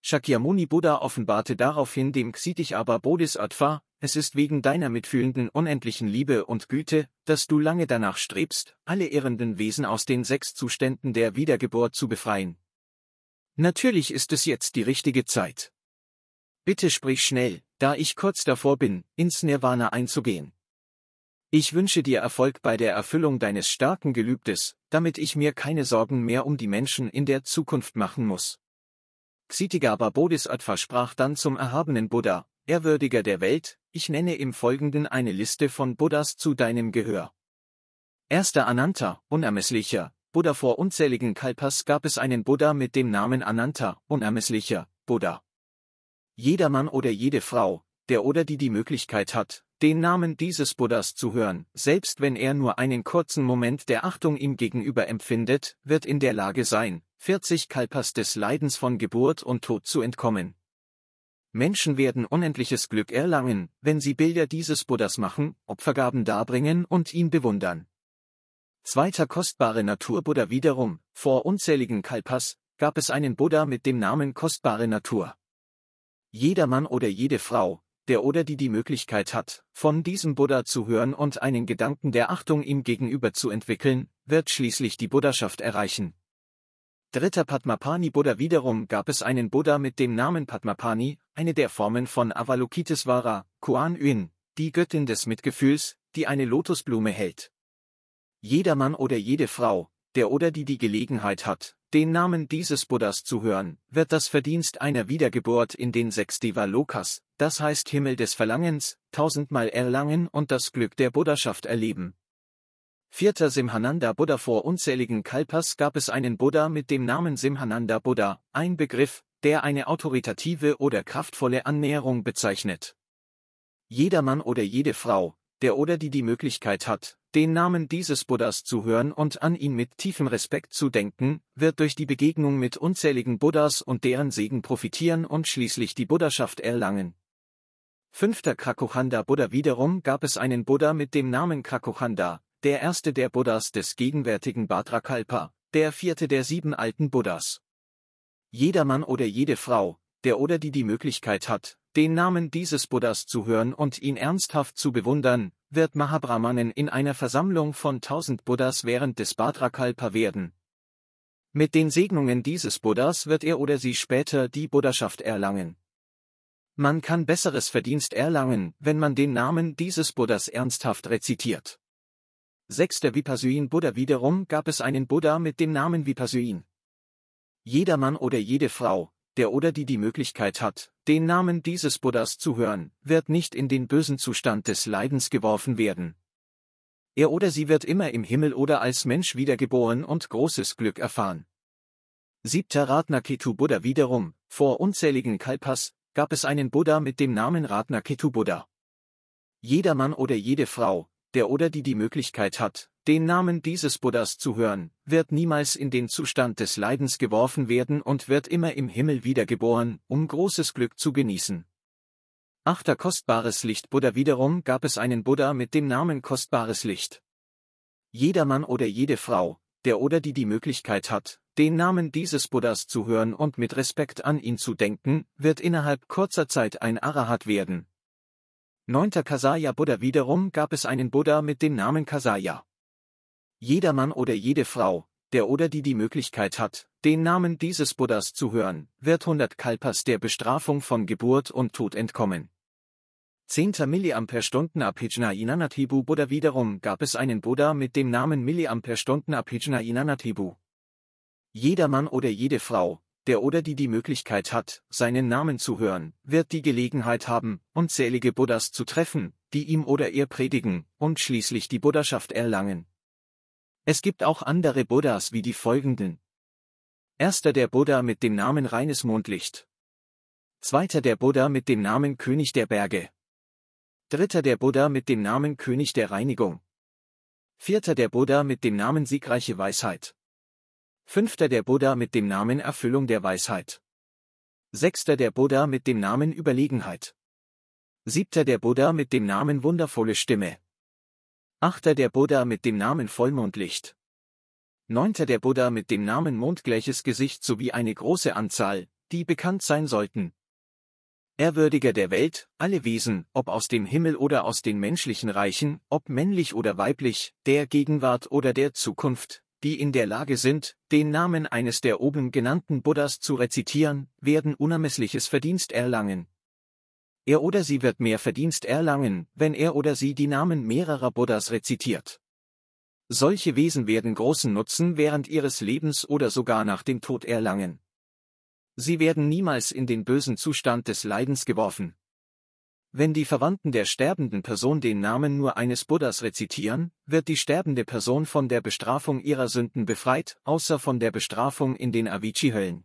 Shakyamuni Buddha offenbarte daraufhin dem Ksitich aber Bodhisattva, es ist wegen deiner mitfühlenden unendlichen Liebe und Güte, dass du lange danach strebst, alle irrenden Wesen aus den sechs Zuständen der Wiedergeburt zu befreien. Natürlich ist es jetzt die richtige Zeit. Bitte sprich schnell, da ich kurz davor bin, ins Nirvana einzugehen. Ich wünsche dir Erfolg bei der Erfüllung deines starken Gelübdes, damit ich mir keine Sorgen mehr um die Menschen in der Zukunft machen muss. Xitigaba Bodhisattva sprach dann zum erhabenen Buddha, Ehrwürdiger der Welt, ich nenne im Folgenden eine Liste von Buddhas zu deinem Gehör. Erster Ananta, unermesslicher, Buddha vor unzähligen Kalpas gab es einen Buddha mit dem Namen Ananta, unermesslicher, Buddha. Jeder Mann oder jede Frau, der oder die die Möglichkeit hat, den Namen dieses Buddhas zu hören, selbst wenn er nur einen kurzen Moment der Achtung ihm gegenüber empfindet, wird in der Lage sein, 40 Kalpas des Leidens von Geburt und Tod zu entkommen, Menschen werden unendliches Glück erlangen, wenn sie Bilder dieses Buddhas machen, Opfergaben darbringen und ihn bewundern. Zweiter kostbare Natur-Buddha wiederum, vor unzähligen Kalpas, gab es einen Buddha mit dem Namen kostbare Natur. Jeder Mann oder jede Frau, der oder die die Möglichkeit hat, von diesem Buddha zu hören und einen Gedanken der Achtung ihm gegenüber zu entwickeln, wird schließlich die Buddhaschaft erreichen. Dritter Padmapani Buddha wiederum gab es einen Buddha mit dem Namen Padmapani, eine der Formen von Avalokites Kuan Yin, die Göttin des Mitgefühls, die eine Lotusblume hält. Jeder Mann oder jede Frau, der oder die die Gelegenheit hat, den Namen dieses Buddhas zu hören, wird das Verdienst einer Wiedergeburt in den sechs Devalokas, das heißt Himmel des Verlangens, tausendmal erlangen und das Glück der Buddhaschaft erleben. Vierter Simhananda Buddha Vor unzähligen Kalpas gab es einen Buddha mit dem Namen Simhananda Buddha, ein Begriff, der eine autoritative oder kraftvolle Annäherung bezeichnet. Jeder Mann oder jede Frau, der oder die die Möglichkeit hat, den Namen dieses Buddhas zu hören und an ihn mit tiefem Respekt zu denken, wird durch die Begegnung mit unzähligen Buddhas und deren Segen profitieren und schließlich die Buddhaschaft erlangen. Fünfter Krakuchanda Buddha wiederum gab es einen Buddha mit dem Namen Krakuchanda, der erste der Buddhas des gegenwärtigen Bhadrakalpa, der vierte der sieben alten Buddhas. Jeder Mann oder jede Frau, der oder die die Möglichkeit hat, den Namen dieses Buddhas zu hören und ihn ernsthaft zu bewundern, wird Mahabrahmanen in einer Versammlung von tausend Buddhas während des Bhadrakalpa werden. Mit den Segnungen dieses Buddhas wird er oder sie später die Buddhaschaft erlangen. Man kann besseres Verdienst erlangen, wenn man den Namen dieses Buddhas ernsthaft rezitiert. Sechster Vipasuin Buddha wiederum gab es einen Buddha mit dem Namen Vipasuin jeder Mann oder jede Frau, der oder die die Möglichkeit hat, den Namen dieses Buddhas zu hören, wird nicht in den bösen Zustand des Leidens geworfen werden. Er oder sie wird immer im Himmel oder als Mensch wiedergeboren und großes Glück erfahren. Siebter Ratnaketu Buddha wiederum, vor unzähligen Kalpas, gab es einen Buddha mit dem Namen Ratnaketu Buddha. Jeder Mann oder jede Frau, der oder die die Möglichkeit hat, den Namen dieses Buddhas zu hören, wird niemals in den Zustand des Leidens geworfen werden und wird immer im Himmel wiedergeboren, um großes Glück zu genießen. Achter kostbares Licht Buddha wiederum gab es einen Buddha mit dem Namen kostbares Licht. Jeder Mann oder jede Frau, der oder die die Möglichkeit hat, den Namen dieses Buddhas zu hören und mit Respekt an ihn zu denken, wird innerhalb kurzer Zeit ein Arahat werden, 9. Kasaya Buddha wiederum gab es einen Buddha mit dem Namen Kasaya. Jeder Mann oder jede Frau, der oder die die Möglichkeit hat, den Namen dieses Buddhas zu hören, wird 100 Kalpas der Bestrafung von Geburt und Tod entkommen. 10. Milliampere-Stunden Apijna Inanatibu Buddha wiederum gab es einen Buddha mit dem Namen Milliampere-Stunden Apijna Inanatibu. Jeder Mann oder jede Frau, der oder die die Möglichkeit hat, seinen Namen zu hören, wird die Gelegenheit haben, unzählige Buddhas zu treffen, die ihm oder ihr predigen und schließlich die Buddhaschaft erlangen. Es gibt auch andere Buddhas wie die folgenden. Erster der Buddha mit dem Namen Reines Mondlicht. Zweiter der Buddha mit dem Namen König der Berge. Dritter der Buddha mit dem Namen König der Reinigung. Vierter der Buddha mit dem Namen Siegreiche Weisheit. Fünfter der Buddha mit dem Namen Erfüllung der Weisheit. Sechster der Buddha mit dem Namen Überlegenheit. Siebter der Buddha mit dem Namen Wundervolle Stimme. Achter der Buddha mit dem Namen Vollmondlicht. Neunter der Buddha mit dem Namen Mondgleiches Gesicht sowie eine große Anzahl, die bekannt sein sollten. Ehrwürdiger der Welt, alle Wesen, ob aus dem Himmel oder aus den menschlichen Reichen, ob männlich oder weiblich, der Gegenwart oder der Zukunft, die in der Lage sind, den Namen eines der oben genannten Buddhas zu rezitieren, werden unermessliches Verdienst erlangen. Er oder sie wird mehr Verdienst erlangen, wenn er oder sie die Namen mehrerer Buddhas rezitiert. Solche Wesen werden großen Nutzen während ihres Lebens oder sogar nach dem Tod erlangen. Sie werden niemals in den bösen Zustand des Leidens geworfen, wenn die Verwandten der sterbenden Person den Namen nur eines Buddhas rezitieren, wird die sterbende Person von der Bestrafung ihrer Sünden befreit, außer von der Bestrafung in den Avicii-Höllen.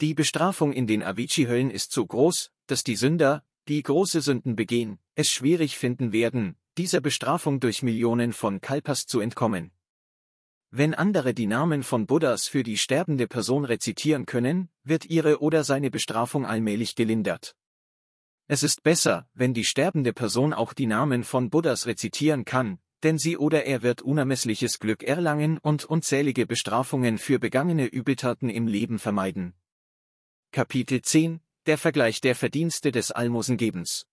Die Bestrafung in den Avicii-Höllen ist so groß, dass die Sünder, die große Sünden begehen, es schwierig finden werden, dieser Bestrafung durch Millionen von Kalpas zu entkommen. Wenn andere die Namen von Buddhas für die sterbende Person rezitieren können, wird ihre oder seine Bestrafung allmählich gelindert. Es ist besser, wenn die sterbende Person auch die Namen von Buddhas rezitieren kann, denn sie oder er wird unermessliches Glück erlangen und unzählige Bestrafungen für begangene Übeltaten im Leben vermeiden. Kapitel 10 Der Vergleich der Verdienste des Almosengebens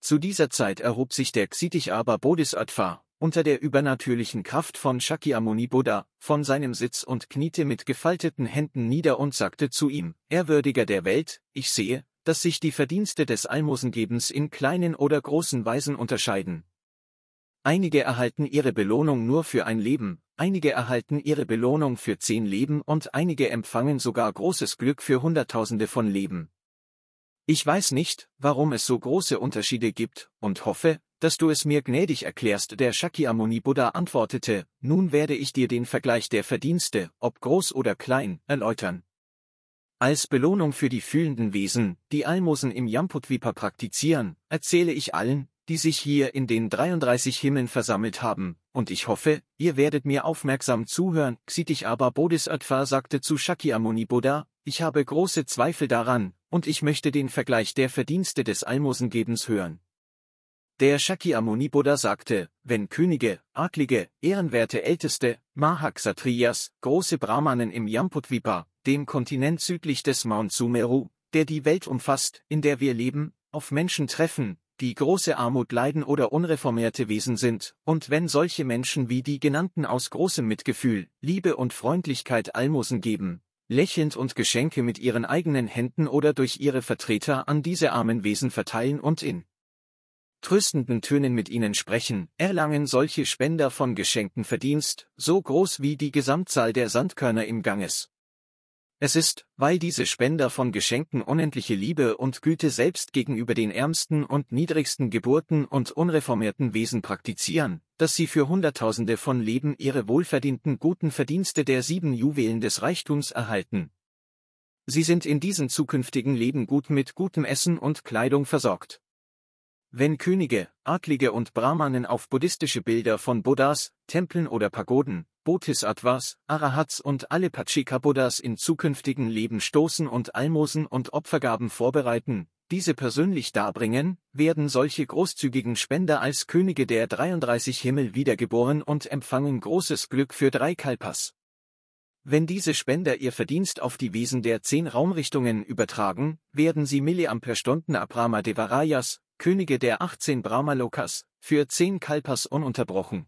Zu dieser Zeit erhob sich der Xitichaba Bodhisattva, unter der übernatürlichen Kraft von Shakyamuni Buddha, von seinem Sitz und kniete mit gefalteten Händen nieder und sagte zu ihm, Ehrwürdiger der Welt, ich sehe, dass sich die Verdienste des Almosengebens in kleinen oder großen Weisen unterscheiden. Einige erhalten ihre Belohnung nur für ein Leben, einige erhalten ihre Belohnung für zehn Leben und einige empfangen sogar großes Glück für Hunderttausende von Leben. Ich weiß nicht, warum es so große Unterschiede gibt, und hoffe, dass du es mir gnädig erklärst. Der Shakyamuni Buddha antwortete, nun werde ich dir den Vergleich der Verdienste, ob groß oder klein, erläutern. Als Belohnung für die fühlenden Wesen, die Almosen im Yamputvipa praktizieren, erzähle ich allen, die sich hier in den 33 Himmeln versammelt haben, und ich hoffe, ihr werdet mir aufmerksam zuhören. Xitich aber Bodhisattva sagte zu Shakyamuni Buddha, ich habe große Zweifel daran, und ich möchte den Vergleich der Verdienste des Almosengebens hören. Der Shakyamuni Buddha sagte, wenn Könige, Adlige, ehrenwerte Älteste, Mahakshatriyas, große Brahmanen im Yamputvipa, dem Kontinent südlich des Mount Sumeru, der die Welt umfasst, in der wir leben, auf Menschen treffen, die große Armut leiden oder unreformierte Wesen sind, und wenn solche Menschen wie die genannten aus großem Mitgefühl, Liebe und Freundlichkeit Almosen geben, lächelnd und Geschenke mit ihren eigenen Händen oder durch ihre Vertreter an diese armen Wesen verteilen und in tröstenden Tönen mit ihnen sprechen, erlangen solche Spender von Geschenken Verdienst, so groß wie die Gesamtzahl der Sandkörner im Ganges. Es ist, weil diese Spender von Geschenken unendliche Liebe und Güte selbst gegenüber den ärmsten und niedrigsten Geburten und unreformierten Wesen praktizieren, dass sie für Hunderttausende von Leben ihre wohlverdienten guten Verdienste der sieben Juwelen des Reichtums erhalten. Sie sind in diesen zukünftigen Leben gut mit gutem Essen und Kleidung versorgt. Wenn Könige, Adlige und Brahmanen auf buddhistische Bilder von Buddhas, Tempeln oder Pagoden, Bodhisattvas, Arahats und alle Pachika-Buddhas in zukünftigen Leben stoßen und Almosen und Opfergaben vorbereiten, diese persönlich darbringen, werden solche großzügigen Spender als Könige der 33 Himmel wiedergeboren und empfangen großes Glück für drei Kalpas. Wenn diese Spender ihr Verdienst auf die Wesen der zehn Raumrichtungen übertragen, werden sie Milliamperstunden stunden Abrama Devarayas, Könige der 18 Brahmalokas, für zehn Kalpas ununterbrochen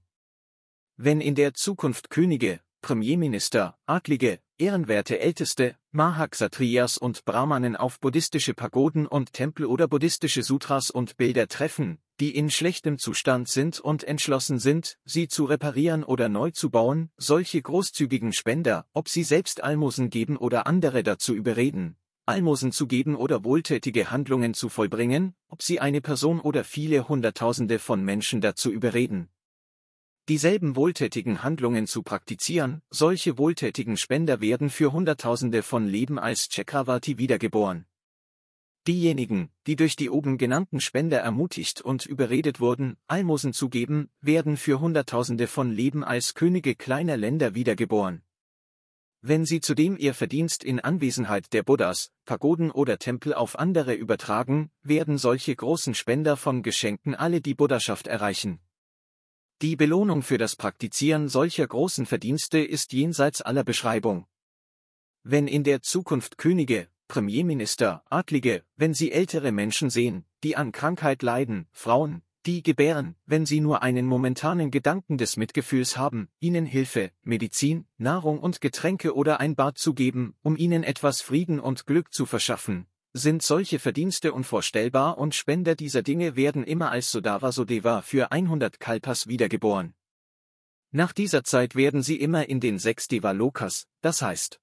wenn in der Zukunft Könige, Premierminister, Adlige, ehrenwerte Älteste, Mahaksatriyas und Brahmanen auf buddhistische Pagoden und Tempel oder buddhistische Sutras und Bilder treffen, die in schlechtem Zustand sind und entschlossen sind, sie zu reparieren oder neu zu bauen, solche großzügigen Spender, ob sie selbst Almosen geben oder andere dazu überreden, Almosen zu geben oder wohltätige Handlungen zu vollbringen, ob sie eine Person oder viele Hunderttausende von Menschen dazu überreden, dieselben wohltätigen Handlungen zu praktizieren, solche wohltätigen Spender werden für Hunderttausende von Leben als Chakravati wiedergeboren. Diejenigen, die durch die oben genannten Spender ermutigt und überredet wurden, Almosen zu geben, werden für Hunderttausende von Leben als Könige kleiner Länder wiedergeboren. Wenn sie zudem ihr Verdienst in Anwesenheit der Buddhas, Pagoden oder Tempel auf andere übertragen, werden solche großen Spender von Geschenken alle die Buddhaschaft erreichen. Die Belohnung für das Praktizieren solcher großen Verdienste ist jenseits aller Beschreibung. Wenn in der Zukunft Könige, Premierminister, Adlige, wenn sie ältere Menschen sehen, die an Krankheit leiden, Frauen, die gebären, wenn sie nur einen momentanen Gedanken des Mitgefühls haben, ihnen Hilfe, Medizin, Nahrung und Getränke oder ein Bad zu geben, um ihnen etwas Frieden und Glück zu verschaffen, sind solche Verdienste unvorstellbar und Spender dieser Dinge werden immer als Sodava Sodeva für 100 Kalpas wiedergeboren. Nach dieser Zeit werden sie immer in den sechs Devalokas, das heißt,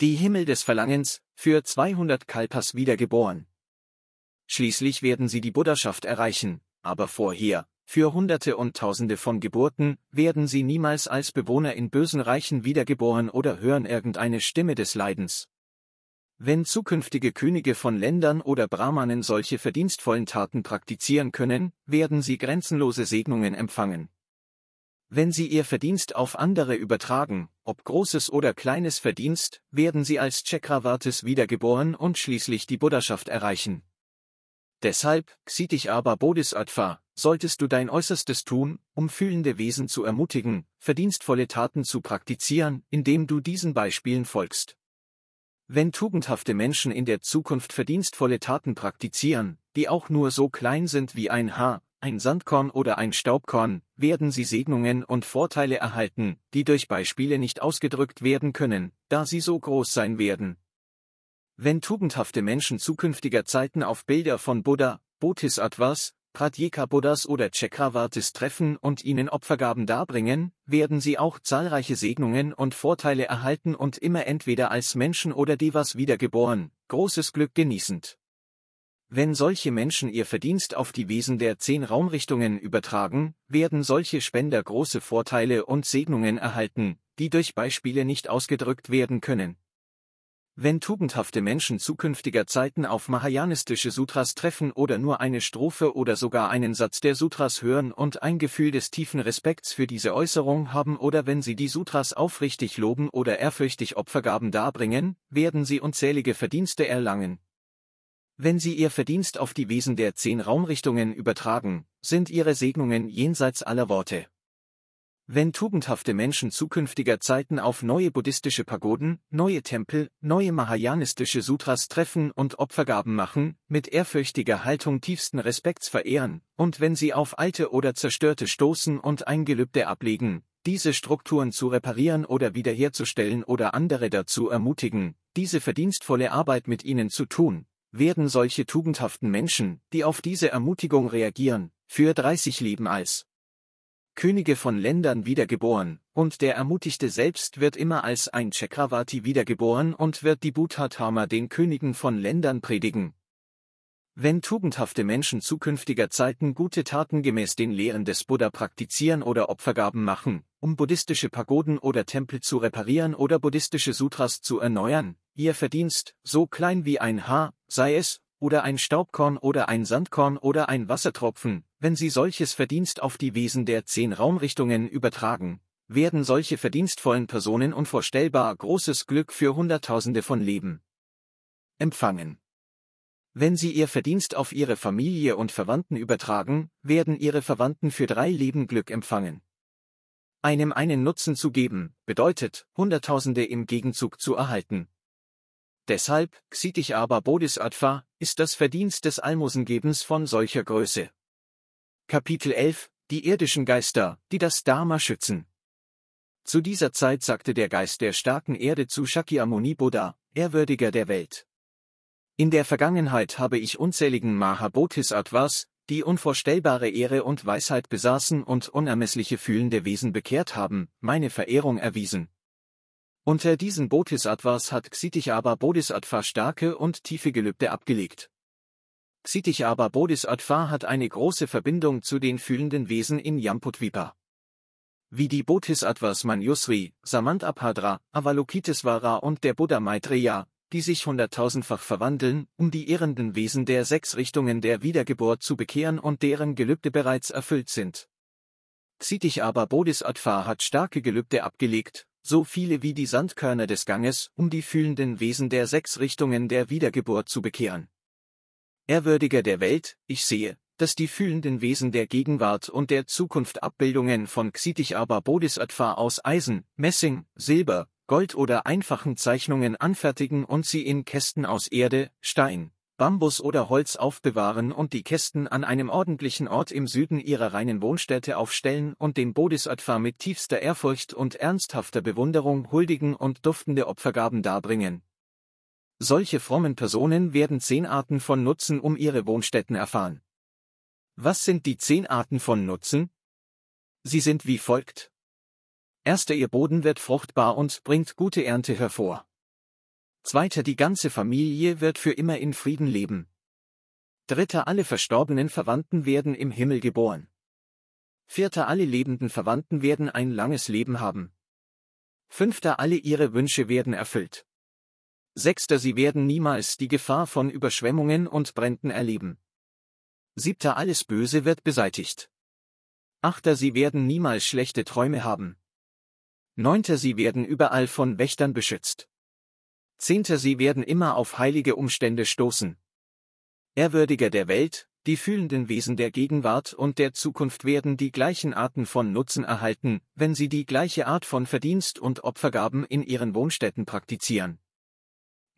die Himmel des Verlangens, für 200 Kalpas wiedergeboren. Schließlich werden sie die Buddhaschaft erreichen, aber vorher, für Hunderte und Tausende von Geburten, werden sie niemals als Bewohner in bösen Reichen wiedergeboren oder hören irgendeine Stimme des Leidens. Wenn zukünftige Könige von Ländern oder Brahmanen solche verdienstvollen Taten praktizieren können, werden sie grenzenlose Segnungen empfangen. Wenn sie ihr Verdienst auf andere übertragen, ob großes oder kleines Verdienst, werden sie als Chakravartis wiedergeboren und schließlich die Buddhaschaft erreichen. Deshalb, Ksitich aber Bodhisattva, solltest du dein Äußerstes tun, um fühlende Wesen zu ermutigen, verdienstvolle Taten zu praktizieren, indem du diesen Beispielen folgst. Wenn tugendhafte Menschen in der Zukunft verdienstvolle Taten praktizieren, die auch nur so klein sind wie ein Haar, ein Sandkorn oder ein Staubkorn, werden sie Segnungen und Vorteile erhalten, die durch Beispiele nicht ausgedrückt werden können, da sie so groß sein werden. Wenn tugendhafte Menschen zukünftiger Zeiten auf Bilder von Buddha, Bodhisattvas, Pratyekabuddhas oder Chakravartis treffen und ihnen Opfergaben darbringen, werden sie auch zahlreiche Segnungen und Vorteile erhalten und immer entweder als Menschen oder Devas wiedergeboren, großes Glück genießend. Wenn solche Menschen ihr Verdienst auf die Wesen der zehn Raumrichtungen übertragen, werden solche Spender große Vorteile und Segnungen erhalten, die durch Beispiele nicht ausgedrückt werden können. Wenn tugendhafte Menschen zukünftiger Zeiten auf mahayanistische Sutras treffen oder nur eine Strophe oder sogar einen Satz der Sutras hören und ein Gefühl des tiefen Respekts für diese Äußerung haben oder wenn sie die Sutras aufrichtig loben oder ehrfürchtig Opfergaben darbringen, werden sie unzählige Verdienste erlangen. Wenn sie ihr Verdienst auf die Wesen der zehn Raumrichtungen übertragen, sind ihre Segnungen jenseits aller Worte. Wenn tugendhafte Menschen zukünftiger Zeiten auf neue buddhistische Pagoden, neue Tempel, neue mahayanistische Sutras treffen und Opfergaben machen, mit ehrfürchtiger Haltung tiefsten Respekts verehren, und wenn sie auf alte oder zerstörte stoßen und ein Gelübde ablegen, diese Strukturen zu reparieren oder wiederherzustellen oder andere dazu ermutigen, diese verdienstvolle Arbeit mit ihnen zu tun, werden solche tugendhaften Menschen, die auf diese Ermutigung reagieren, für 30 Leben als Könige von Ländern wiedergeboren, und der Ermutigte selbst wird immer als ein Chakravati wiedergeboren und wird die Buddha-Dharma den Königen von Ländern predigen. Wenn tugendhafte Menschen zukünftiger Zeiten gute Taten gemäß den Lehren des Buddha praktizieren oder Opfergaben machen, um buddhistische Pagoden oder Tempel zu reparieren oder buddhistische Sutras zu erneuern, ihr Verdienst, so klein wie ein Haar, sei es, oder ein Staubkorn oder ein Sandkorn oder ein Wassertropfen, wenn sie solches Verdienst auf die Wesen der zehn Raumrichtungen übertragen, werden solche verdienstvollen Personen unvorstellbar großes Glück für Hunderttausende von Leben empfangen. Wenn sie ihr Verdienst auf ihre Familie und Verwandten übertragen, werden ihre Verwandten für drei Leben Glück empfangen. Einem einen Nutzen zu geben, bedeutet, Hunderttausende im Gegenzug zu erhalten, Deshalb, Ksitich aber Bodhisattva, ist das Verdienst des Almosengebens von solcher Größe. Kapitel 11 Die irdischen Geister, die das Dharma schützen. Zu dieser Zeit sagte der Geist der starken Erde zu Shakyamuni Buddha, Ehrwürdiger der Welt. In der Vergangenheit habe ich unzähligen Mahabodhisattvas, die unvorstellbare Ehre und Weisheit besaßen und unermessliche fühlende Wesen bekehrt haben, meine Verehrung erwiesen, unter diesen Bodhisattvas hat Ksitishaba Bodhisattva starke und tiefe Gelübde abgelegt. Ksitishaba Bodhisattva hat eine große Verbindung zu den fühlenden Wesen in Yamputvipa. Wie die Bodhisattvas Manjusri, Samantabhadra, Avalokitesvara und der Buddha Maitreya, die sich hunderttausendfach verwandeln, um die ehrenden Wesen der sechs Richtungen der Wiedergeburt zu bekehren und deren Gelübde bereits erfüllt sind. Ksitishaba Bodhisattva hat starke Gelübde abgelegt, so viele wie die Sandkörner des Ganges, um die fühlenden Wesen der sechs Richtungen der Wiedergeburt zu bekehren. Ehrwürdiger der Welt, ich sehe, dass die fühlenden Wesen der Gegenwart und der Zukunft Abbildungen von Xiticaba Bodhisattva aus Eisen, Messing, Silber, Gold oder einfachen Zeichnungen anfertigen und sie in Kästen aus Erde, Stein, Bambus oder Holz aufbewahren und die Kästen an einem ordentlichen Ort im Süden ihrer reinen Wohnstätte aufstellen und den Bodhisattva mit tiefster Ehrfurcht und ernsthafter Bewunderung huldigen und duftende Opfergaben darbringen. Solche frommen Personen werden zehn Arten von Nutzen um ihre Wohnstätten erfahren. Was sind die zehn Arten von Nutzen? Sie sind wie folgt. Erster ihr Boden wird fruchtbar und bringt gute Ernte hervor. Zweiter, die ganze Familie wird für immer in Frieden leben. Dritter, alle verstorbenen Verwandten werden im Himmel geboren. Vierter, alle lebenden Verwandten werden ein langes Leben haben. Fünfter, alle ihre Wünsche werden erfüllt. Sechster, sie werden niemals die Gefahr von Überschwemmungen und Bränden erleben. Siebter, alles Böse wird beseitigt. Achter, sie werden niemals schlechte Träume haben. Neunter, sie werden überall von Wächtern beschützt. Zehnter Sie werden immer auf heilige Umstände stoßen. Ehrwürdiger der Welt, die fühlenden Wesen der Gegenwart und der Zukunft werden die gleichen Arten von Nutzen erhalten, wenn sie die gleiche Art von Verdienst und Opfergaben in ihren Wohnstätten praktizieren.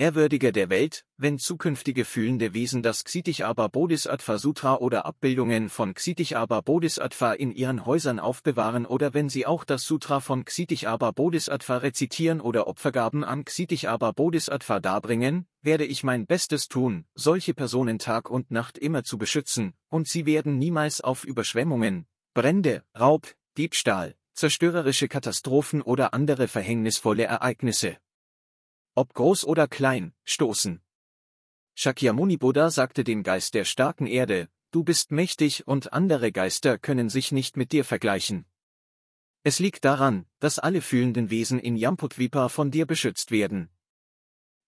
Ehrwürdiger der Welt, wenn zukünftige fühlende Wesen das Ksitishaba Bodhisattva Sutra oder Abbildungen von Ksitishaba Bodhisattva in ihren Häusern aufbewahren oder wenn sie auch das Sutra von Ksitishaba Bodhisattva rezitieren oder Opfergaben an Ksitishaba Bodhisattva darbringen, werde ich mein Bestes tun, solche Personen Tag und Nacht immer zu beschützen, und sie werden niemals auf Überschwemmungen, Brände, Raub, Diebstahl, zerstörerische Katastrophen oder andere verhängnisvolle Ereignisse ob groß oder klein, stoßen. Shakyamuni Buddha sagte dem Geist der starken Erde, du bist mächtig und andere Geister können sich nicht mit dir vergleichen. Es liegt daran, dass alle fühlenden Wesen in Yamputvipa von dir beschützt werden.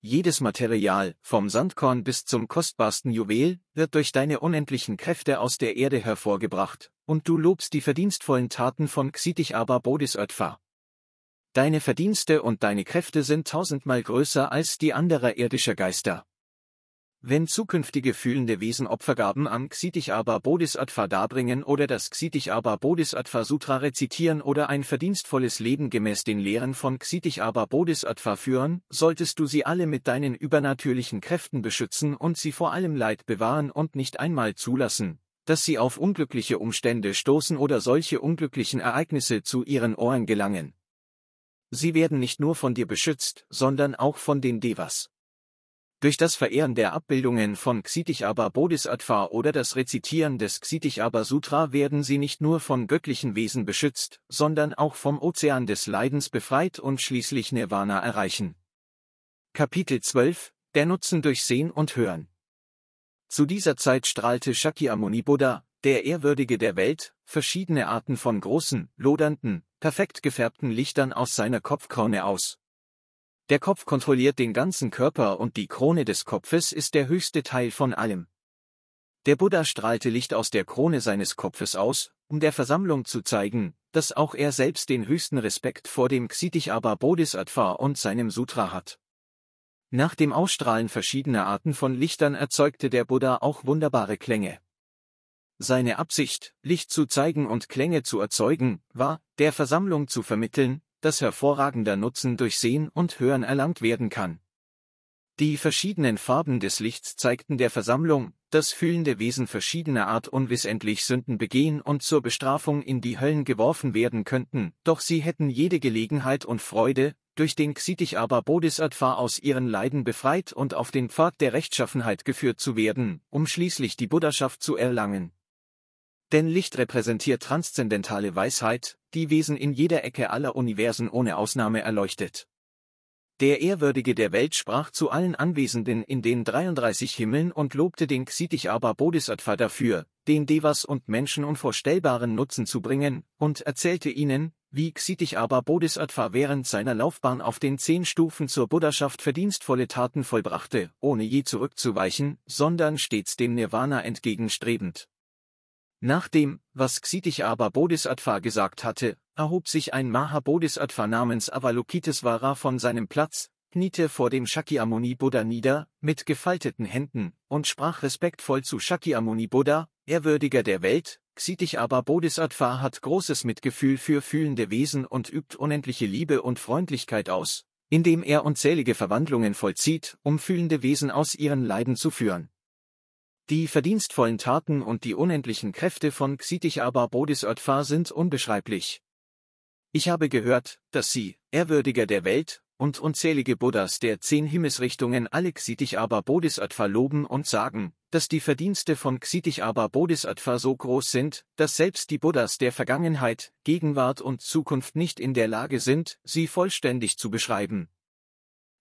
Jedes Material, vom Sandkorn bis zum kostbarsten Juwel, wird durch deine unendlichen Kräfte aus der Erde hervorgebracht, und du lobst die verdienstvollen Taten von Ksitich Bodhisattva. Deine Verdienste und deine Kräfte sind tausendmal größer als die anderer irdischer Geister. Wenn zukünftige fühlende Wesen Opfergaben am Xidichaba Bodhisattva darbringen oder das Xidichaba Bodhisattva Sutra rezitieren oder ein verdienstvolles Leben gemäß den Lehren von Xidichaba Bodhisattva führen, solltest du sie alle mit deinen übernatürlichen Kräften beschützen und sie vor allem Leid bewahren und nicht einmal zulassen, dass sie auf unglückliche Umstände stoßen oder solche unglücklichen Ereignisse zu ihren Ohren gelangen. Sie werden nicht nur von dir beschützt, sondern auch von den Devas. Durch das Verehren der Abbildungen von Xitichaba Bodhisattva oder das Rezitieren des Xitichaba Sutra werden sie nicht nur von göttlichen Wesen beschützt, sondern auch vom Ozean des Leidens befreit und schließlich Nirvana erreichen. Kapitel 12 Der Nutzen durch Sehen und Hören Zu dieser Zeit strahlte Shakyamuni Buddha, der Ehrwürdige der Welt, verschiedene Arten von großen, lodernden, perfekt gefärbten Lichtern aus seiner Kopfkrone aus. Der Kopf kontrolliert den ganzen Körper und die Krone des Kopfes ist der höchste Teil von allem. Der Buddha strahlte Licht aus der Krone seines Kopfes aus, um der Versammlung zu zeigen, dass auch er selbst den höchsten Respekt vor dem Xitichaba Bodhisattva und seinem Sutra hat. Nach dem Ausstrahlen verschiedener Arten von Lichtern erzeugte der Buddha auch wunderbare Klänge. Seine Absicht, Licht zu zeigen und Klänge zu erzeugen, war, der Versammlung zu vermitteln, dass hervorragender Nutzen durch Sehen und Hören erlangt werden kann. Die verschiedenen Farben des Lichts zeigten der Versammlung, dass fühlende Wesen verschiedener Art unwissentlich Sünden begehen und zur Bestrafung in die Höllen geworfen werden könnten, doch sie hätten jede Gelegenheit und Freude, durch den Ksitich aber Bodhisattva aus ihren Leiden befreit und auf den Pfad der Rechtschaffenheit geführt zu werden, um schließlich die Buddhaschaft zu erlangen. Denn Licht repräsentiert transzendentale Weisheit, die Wesen in jeder Ecke aller Universen ohne Ausnahme erleuchtet. Der Ehrwürdige der Welt sprach zu allen Anwesenden in den 33 Himmeln und lobte den Ksitich-Aba Bodhisattva dafür, den Devas und Menschen unvorstellbaren Nutzen zu bringen, und erzählte ihnen, wie Ksitich-Aba Bodhisattva während seiner Laufbahn auf den zehn Stufen zur Buddhaschaft verdienstvolle Taten vollbrachte, ohne je zurückzuweichen, sondern stets dem Nirvana entgegenstrebend. Nach dem, was Ksitishaba Bodhisattva gesagt hatte, erhob sich ein Mahabodhisattva namens Avalokitesvara von seinem Platz, kniete vor dem Shakyamuni Buddha nieder, mit gefalteten Händen, und sprach respektvoll zu Shakyamuni Buddha, Ehrwürdiger der Welt, Ksitishaba Bodhisattva hat großes Mitgefühl für fühlende Wesen und übt unendliche Liebe und Freundlichkeit aus, indem er unzählige Verwandlungen vollzieht, um fühlende Wesen aus ihren Leiden zu führen. Die verdienstvollen Taten und die unendlichen Kräfte von Xitich Ksitichaba Bodhisattva sind unbeschreiblich. Ich habe gehört, dass Sie, Ehrwürdiger der Welt, und unzählige Buddhas der zehn Himmelsrichtungen alle Xitich Ksitichaba Bodhisattva loben und sagen, dass die Verdienste von Xitich Ksitichaba Bodhisattva so groß sind, dass selbst die Buddhas der Vergangenheit, Gegenwart und Zukunft nicht in der Lage sind, sie vollständig zu beschreiben.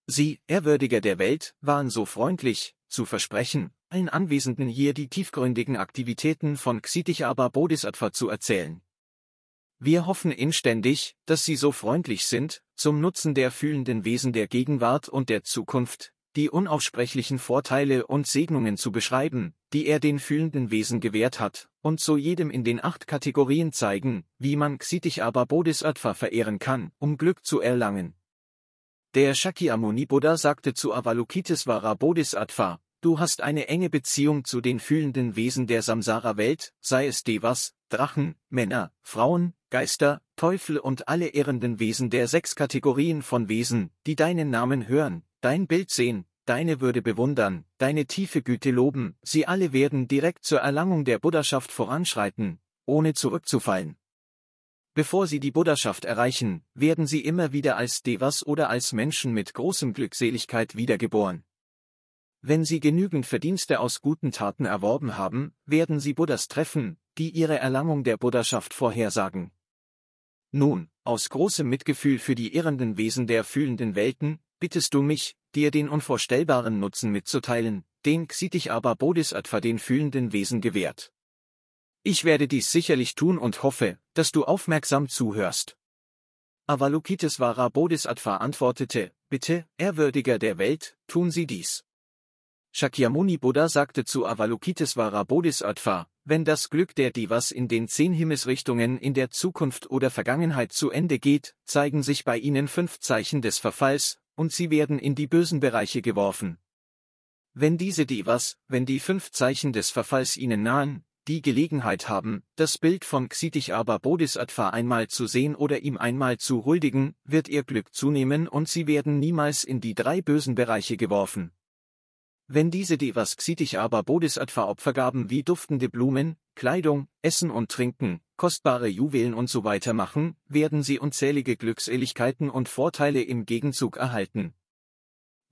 Sie, Ehrwürdiger der Welt, waren so freundlich, zu versprechen, allen Anwesenden hier die tiefgründigen Aktivitäten von Xitichaba Bodhisattva zu erzählen. Wir hoffen inständig, dass Sie so freundlich sind, zum Nutzen der fühlenden Wesen der Gegenwart und der Zukunft, die unaussprechlichen Vorteile und Segnungen zu beschreiben, die er den fühlenden Wesen gewährt hat, und so jedem in den acht Kategorien zeigen, wie man Xitichaba Bodhisattva verehren kann, um Glück zu erlangen. Der Shakyamuni Buddha sagte zu Avalokitesvara Bodhisattva, du hast eine enge Beziehung zu den fühlenden Wesen der Samsara-Welt, sei es Devas, Drachen, Männer, Frauen, Geister, Teufel und alle ehrenden Wesen der sechs Kategorien von Wesen, die deinen Namen hören, dein Bild sehen, deine Würde bewundern, deine tiefe Güte loben, sie alle werden direkt zur Erlangung der Buddhaschaft voranschreiten, ohne zurückzufallen. Bevor sie die Buddhaschaft erreichen, werden sie immer wieder als Devas oder als Menschen mit großem Glückseligkeit wiedergeboren. Wenn sie genügend Verdienste aus guten Taten erworben haben, werden sie Buddhas treffen, die ihre Erlangung der Buddhaschaft vorhersagen. Nun, aus großem Mitgefühl für die irrenden Wesen der fühlenden Welten, bittest du mich, dir den unvorstellbaren Nutzen mitzuteilen, den Xitich aber Bodhisattva den fühlenden Wesen gewährt. Ich werde dies sicherlich tun und hoffe, dass du aufmerksam zuhörst. Avalokitesvara Bodhisattva antwortete, bitte, Ehrwürdiger der Welt, tun Sie dies. Shakyamuni Buddha sagte zu Avalokitesvara Bodhisattva, wenn das Glück der Divas in den zehn Himmelsrichtungen in der Zukunft oder Vergangenheit zu Ende geht, zeigen sich bei ihnen fünf Zeichen des Verfalls, und sie werden in die bösen Bereiche geworfen. Wenn diese Divas, wenn die fünf Zeichen des Verfalls ihnen nahen, die Gelegenheit haben, das Bild vom Ksitichaba Bodhisattva einmal zu sehen oder ihm einmal zu huldigen, wird ihr Glück zunehmen und sie werden niemals in die drei bösen Bereiche geworfen. Wenn diese Devas Ksitichaba Bodhisattva Opfergaben wie duftende Blumen, Kleidung, Essen und Trinken, kostbare Juwelen und so weiter machen, werden sie unzählige Glückseligkeiten und Vorteile im Gegenzug erhalten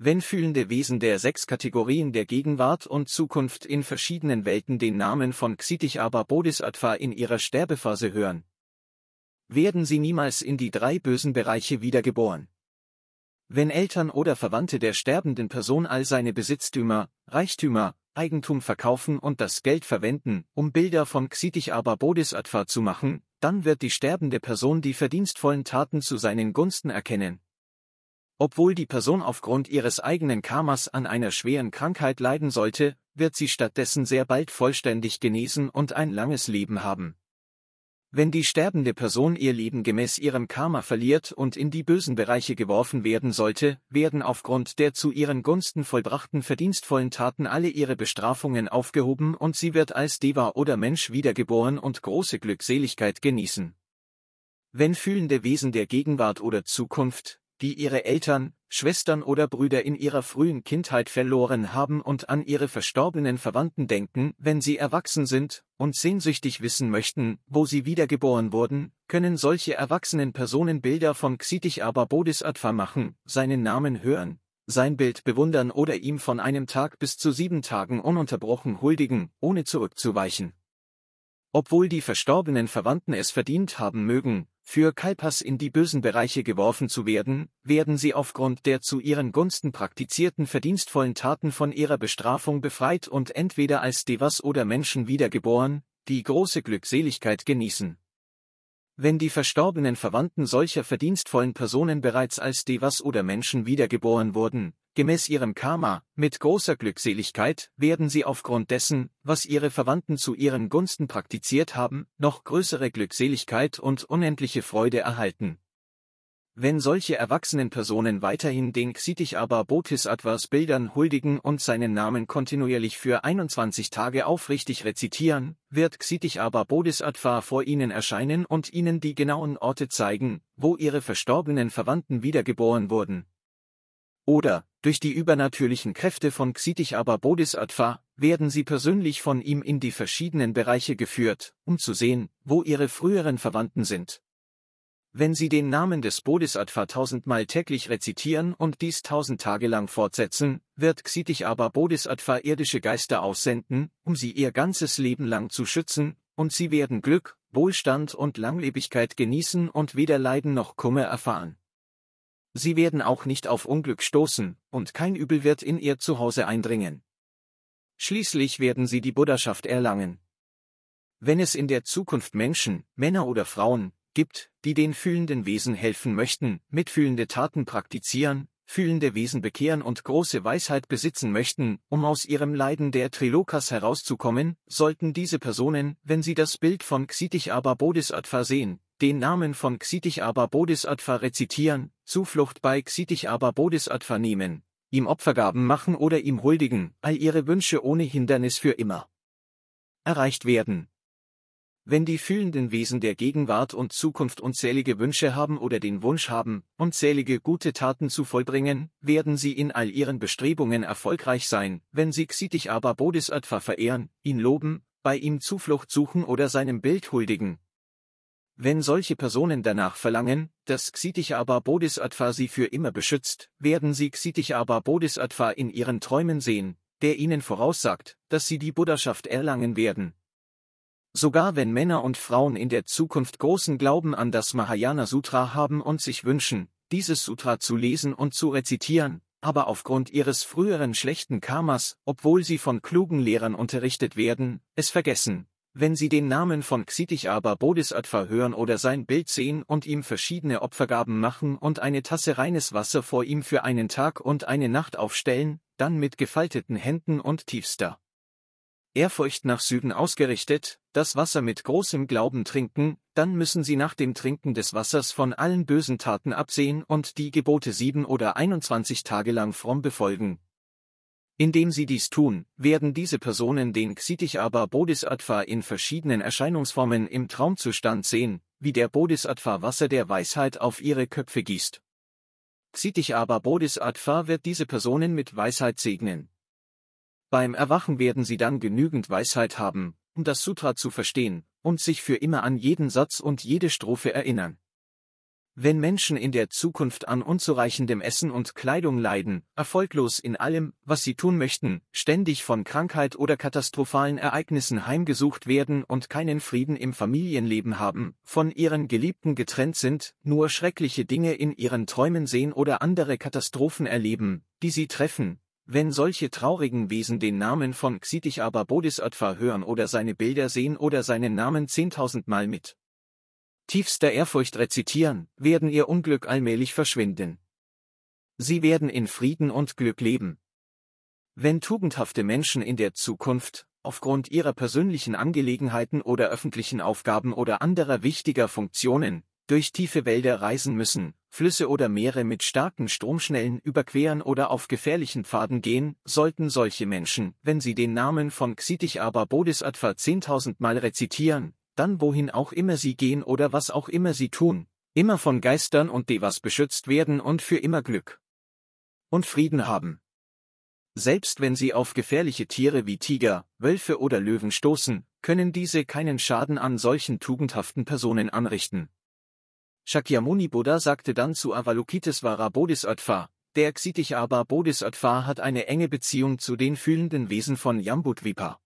wenn fühlende Wesen der sechs Kategorien der Gegenwart und Zukunft in verschiedenen Welten den Namen von Ksitichaba Bodhisattva in ihrer Sterbephase hören, werden sie niemals in die drei bösen Bereiche wiedergeboren. Wenn Eltern oder Verwandte der sterbenden Person all seine Besitztümer, Reichtümer, Eigentum verkaufen und das Geld verwenden, um Bilder von Ksitichaba Bodhisattva zu machen, dann wird die sterbende Person die verdienstvollen Taten zu seinen Gunsten erkennen, obwohl die Person aufgrund ihres eigenen Karmas an einer schweren Krankheit leiden sollte, wird sie stattdessen sehr bald vollständig genesen und ein langes Leben haben. Wenn die sterbende Person ihr Leben gemäß ihrem Karma verliert und in die bösen Bereiche geworfen werden sollte, werden aufgrund der zu ihren Gunsten vollbrachten verdienstvollen Taten alle ihre Bestrafungen aufgehoben und sie wird als Deva oder Mensch wiedergeboren und große Glückseligkeit genießen. Wenn fühlende Wesen der Gegenwart oder Zukunft, die ihre Eltern, Schwestern oder Brüder in ihrer frühen Kindheit verloren haben und an ihre verstorbenen Verwandten denken, wenn sie erwachsen sind und sehnsüchtig wissen möchten, wo sie wiedergeboren wurden, können solche erwachsenen Personen Bilder von Xitich aber Bodhisattva machen, seinen Namen hören, sein Bild bewundern oder ihm von einem Tag bis zu sieben Tagen ununterbrochen huldigen, ohne zurückzuweichen. Obwohl die verstorbenen Verwandten es verdient haben mögen, für Kalpas in die bösen Bereiche geworfen zu werden, werden sie aufgrund der zu ihren Gunsten praktizierten verdienstvollen Taten von ihrer Bestrafung befreit und entweder als Devas oder Menschen wiedergeboren, die große Glückseligkeit genießen. Wenn die verstorbenen Verwandten solcher verdienstvollen Personen bereits als Devas oder Menschen wiedergeboren wurden, gemäß ihrem Karma, mit großer Glückseligkeit werden sie aufgrund dessen, was ihre Verwandten zu ihren Gunsten praktiziert haben, noch größere Glückseligkeit und unendliche Freude erhalten. Wenn solche erwachsenen Personen weiterhin den Ksitich-Aba Bodhisattvas Bildern huldigen und seinen Namen kontinuierlich für 21 Tage aufrichtig rezitieren, wird Ksitich-Aba Bodhisattva vor ihnen erscheinen und ihnen die genauen Orte zeigen, wo ihre verstorbenen Verwandten wiedergeboren wurden. Oder, durch die übernatürlichen Kräfte von Ksitich aber Bodhisattva, werden sie persönlich von ihm in die verschiedenen Bereiche geführt, um zu sehen, wo ihre früheren Verwandten sind. Wenn sie den Namen des Bodhisattva tausendmal täglich rezitieren und dies tausend Tage lang fortsetzen, wird Ksitich aber Bodhisattva irdische Geister aussenden, um sie ihr ganzes Leben lang zu schützen, und sie werden Glück, Wohlstand und Langlebigkeit genießen und weder Leiden noch Kummer erfahren. Sie werden auch nicht auf Unglück stoßen, und kein Übel wird in ihr Zuhause eindringen. Schließlich werden sie die Buddhaschaft erlangen. Wenn es in der Zukunft Menschen, Männer oder Frauen, gibt, die den fühlenden Wesen helfen möchten, mitfühlende Taten praktizieren, fühlende Wesen bekehren und große Weisheit besitzen möchten, um aus ihrem Leiden der Trilokas herauszukommen, sollten diese Personen, wenn sie das Bild von Xitich Ksitich Bodhisattva sehen, den Namen von Xiticaba Bodhisattva rezitieren, Zuflucht bei Xiticaba Bodhisattva nehmen, ihm Opfergaben machen oder ihm huldigen, all ihre Wünsche ohne Hindernis für immer erreicht werden. Wenn die fühlenden Wesen der Gegenwart und Zukunft unzählige Wünsche haben oder den Wunsch haben, unzählige gute Taten zu vollbringen, werden sie in all ihren Bestrebungen erfolgreich sein, wenn sie Xiticaba Bodhisattva verehren, ihn loben, bei ihm Zuflucht suchen oder seinem Bild huldigen, wenn solche Personen danach verlangen, dass Ksitishaba Bodhisattva sie für immer beschützt, werden sie Ksitishaba Bodhisattva in ihren Träumen sehen, der ihnen voraussagt, dass sie die Buddhaschaft erlangen werden. Sogar wenn Männer und Frauen in der Zukunft großen Glauben an das Mahayana Sutra haben und sich wünschen, dieses Sutra zu lesen und zu rezitieren, aber aufgrund ihres früheren schlechten Karmas, obwohl sie von klugen Lehrern unterrichtet werden, es vergessen, wenn sie den Namen von Xidichaba Bodhisattva hören oder sein Bild sehen und ihm verschiedene Opfergaben machen und eine Tasse reines Wasser vor ihm für einen Tag und eine Nacht aufstellen, dann mit gefalteten Händen und tiefster Ehrfurcht nach Süden ausgerichtet, das Wasser mit großem Glauben trinken, dann müssen sie nach dem Trinken des Wassers von allen bösen Taten absehen und die Gebote sieben oder 21 Tage lang fromm befolgen, indem sie dies tun, werden diese Personen den Xitichaba Bodhisattva in verschiedenen Erscheinungsformen im Traumzustand sehen, wie der Bodhisattva Wasser der Weisheit auf ihre Köpfe gießt. Xitichaba Bodhisattva wird diese Personen mit Weisheit segnen. Beim Erwachen werden sie dann genügend Weisheit haben, um das Sutra zu verstehen, und sich für immer an jeden Satz und jede Strophe erinnern. Wenn Menschen in der Zukunft an unzureichendem Essen und Kleidung leiden, erfolglos in allem, was sie tun möchten, ständig von Krankheit oder katastrophalen Ereignissen heimgesucht werden und keinen Frieden im Familienleben haben, von ihren Geliebten getrennt sind, nur schreckliche Dinge in ihren Träumen sehen oder andere Katastrophen erleben, die sie treffen, wenn solche traurigen Wesen den Namen von Xitich aber Bodhisattva hören oder seine Bilder sehen oder seinen Namen zehntausendmal mit tiefster Ehrfurcht rezitieren, werden ihr Unglück allmählich verschwinden. Sie werden in Frieden und Glück leben. Wenn tugendhafte Menschen in der Zukunft, aufgrund ihrer persönlichen Angelegenheiten oder öffentlichen Aufgaben oder anderer wichtiger Funktionen, durch tiefe Wälder reisen müssen, Flüsse oder Meere mit starken Stromschnellen überqueren oder auf gefährlichen Pfaden gehen, sollten solche Menschen, wenn sie den Namen von Xitich aber Bodhisattva zehntausendmal rezitieren, dann wohin auch immer sie gehen oder was auch immer sie tun, immer von Geistern und Devas beschützt werden und für immer Glück und Frieden haben. Selbst wenn sie auf gefährliche Tiere wie Tiger, Wölfe oder Löwen stoßen, können diese keinen Schaden an solchen tugendhaften Personen anrichten. Shakyamuni Buddha sagte dann zu Avalokitesvara Bodhisattva, der Xitichaba Bodhisattva hat eine enge Beziehung zu den fühlenden Wesen von Yambudvipa.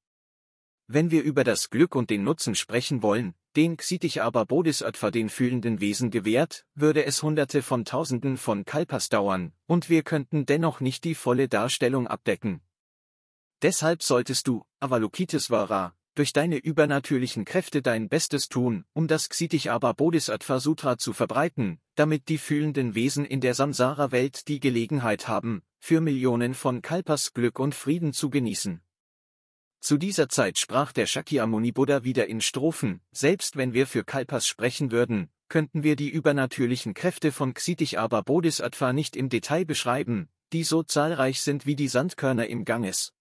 Wenn wir über das Glück und den Nutzen sprechen wollen, den Ksitich aber Bodhisattva den fühlenden Wesen gewährt, würde es hunderte von tausenden von Kalpas dauern, und wir könnten dennoch nicht die volle Darstellung abdecken. Deshalb solltest du, Avalokitesvara, durch deine übernatürlichen Kräfte dein Bestes tun, um das Ksitich aber Bodhisattva Sutra zu verbreiten, damit die fühlenden Wesen in der Samsara-Welt die Gelegenheit haben, für Millionen von Kalpas Glück und Frieden zu genießen. Zu dieser Zeit sprach der Shakyamuni Buddha wieder in Strophen, selbst wenn wir für Kalpas sprechen würden, könnten wir die übernatürlichen Kräfte von Ksitich aber Bodhisattva nicht im Detail beschreiben, die so zahlreich sind wie die Sandkörner im Ganges.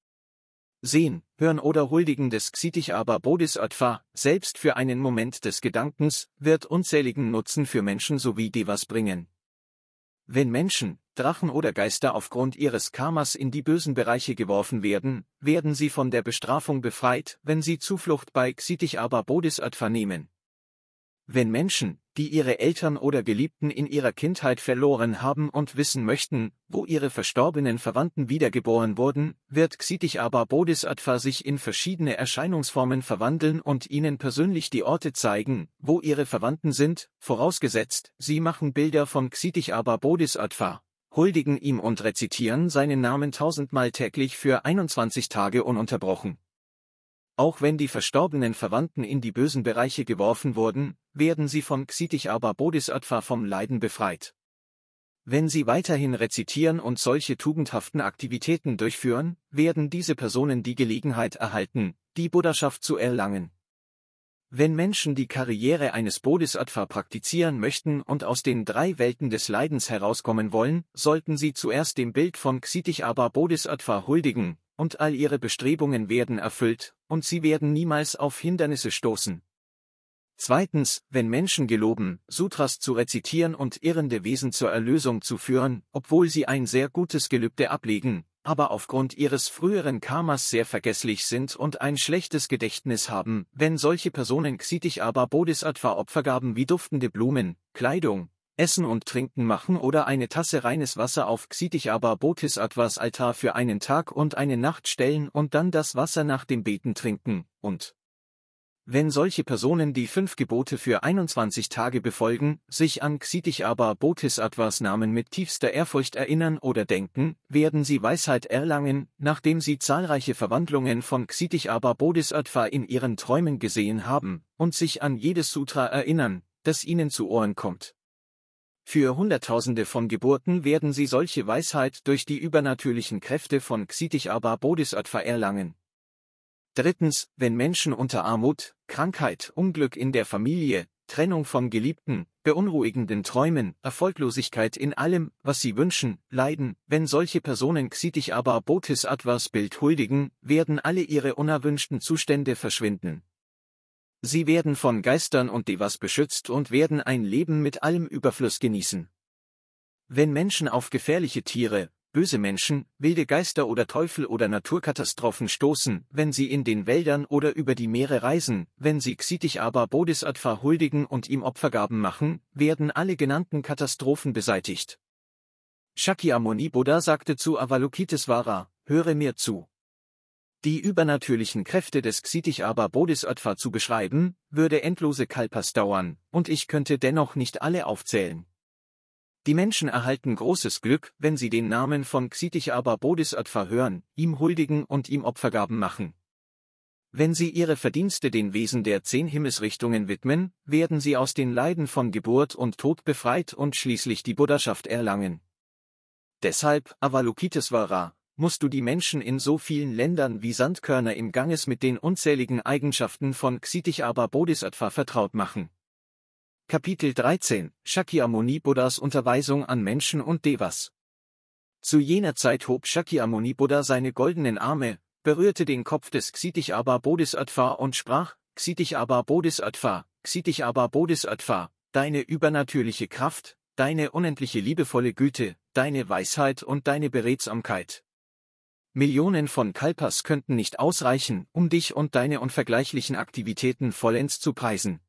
Sehen, hören oder huldigen des Ksitich aber Bodhisattva, selbst für einen Moment des Gedankens, wird unzähligen Nutzen für Menschen sowie Devas bringen, wenn Menschen, Drachen oder Geister aufgrund ihres Karmas in die bösen Bereiche geworfen werden, werden sie von der Bestrafung befreit, wenn sie Zuflucht bei Xitich aber Bodhisattva nehmen, wenn Menschen, die ihre Eltern oder Geliebten in ihrer Kindheit verloren haben und wissen möchten, wo ihre verstorbenen Verwandten wiedergeboren wurden, wird Xitich Xiticaba Bodhisattva sich in verschiedene Erscheinungsformen verwandeln und ihnen persönlich die Orte zeigen, wo ihre Verwandten sind, vorausgesetzt, sie machen Bilder von Xitich Xiticaba Bodhisattva, huldigen ihm und rezitieren seinen Namen tausendmal täglich für 21 Tage ununterbrochen. Auch wenn die verstorbenen Verwandten in die bösen Bereiche geworfen wurden, werden sie vom Ksitichaba Bodhisattva vom Leiden befreit. Wenn sie weiterhin rezitieren und solche tugendhaften Aktivitäten durchführen, werden diese Personen die Gelegenheit erhalten, die Buddhaschaft zu erlangen. Wenn Menschen die Karriere eines Bodhisattva praktizieren möchten und aus den drei Welten des Leidens herauskommen wollen, sollten sie zuerst dem Bild vom Ksitichaba Bodhisattva huldigen, und all ihre Bestrebungen werden erfüllt, und sie werden niemals auf Hindernisse stoßen. Zweitens, wenn Menschen geloben, Sutras zu rezitieren und irrende Wesen zur Erlösung zu führen, obwohl sie ein sehr gutes Gelübde ablegen, aber aufgrund ihres früheren Karmas sehr vergesslich sind und ein schlechtes Gedächtnis haben, wenn solche Personen Ksitich aber Bodhisattva-Opfergaben wie duftende Blumen, Kleidung, Essen und Trinken machen oder eine Tasse reines Wasser auf Xitich botis Advas Altar für einen Tag und eine Nacht stellen und dann das Wasser nach dem Beten trinken, und wenn solche Personen die fünf Gebote für 21 Tage befolgen, sich an Xitich Xiticaba Bodhisattvas Namen mit tiefster Ehrfurcht erinnern oder denken, werden sie Weisheit erlangen, nachdem sie zahlreiche Verwandlungen von Xitich Xiticaba Bodhisattva in ihren Träumen gesehen haben, und sich an jedes Sutra erinnern, das ihnen zu Ohren kommt. Für Hunderttausende von Geburten werden sie solche Weisheit durch die übernatürlichen Kräfte von Xitich Abba Bodhisattva erlangen. Drittens, wenn Menschen unter Armut, Krankheit, Unglück in der Familie, Trennung von Geliebten, beunruhigenden Träumen, Erfolglosigkeit in allem, was sie wünschen, leiden, wenn solche Personen Xitich Abba Bodhisattvas Bild huldigen, werden alle ihre unerwünschten Zustände verschwinden. Sie werden von Geistern und Devas beschützt und werden ein Leben mit allem Überfluss genießen. Wenn Menschen auf gefährliche Tiere, böse Menschen, wilde Geister oder Teufel oder Naturkatastrophen stoßen, wenn sie in den Wäldern oder über die Meere reisen, wenn sie Xitich aber Bodhisattva huldigen und ihm Opfergaben machen, werden alle genannten Katastrophen beseitigt. Shakyamuni Buddha sagte zu Avalokitesvara, höre mir zu. Die übernatürlichen Kräfte des Xitich-Aber Bodhisattva zu beschreiben, würde endlose Kalpas dauern, und ich könnte dennoch nicht alle aufzählen. Die Menschen erhalten großes Glück, wenn sie den Namen von Xitich-Aber Bodhisattva hören, ihm huldigen und ihm Opfergaben machen. Wenn sie ihre Verdienste den Wesen der zehn Himmelsrichtungen widmen, werden sie aus den Leiden von Geburt und Tod befreit und schließlich die Buddhaschaft erlangen. Deshalb, Avalokitesvara, musst du die Menschen in so vielen Ländern wie Sandkörner im Ganges mit den unzähligen Eigenschaften von Xitich Ksitikaba Bodhisattva vertraut machen. Kapitel 13 Shakyamuni Buddhas Unterweisung an Menschen und Devas Zu jener Zeit hob Shakyamuni Buddha seine goldenen Arme, berührte den Kopf des Xitich Ksitikaba Bodhisattva und sprach, Xitich Ksitikaba Bodhisattva, Xitich Ksitikaba Bodhisattva, deine übernatürliche Kraft, deine unendliche liebevolle Güte, deine Weisheit und deine Beredsamkeit. Millionen von Kalpas könnten nicht ausreichen, um dich und deine unvergleichlichen Aktivitäten vollends zu preisen.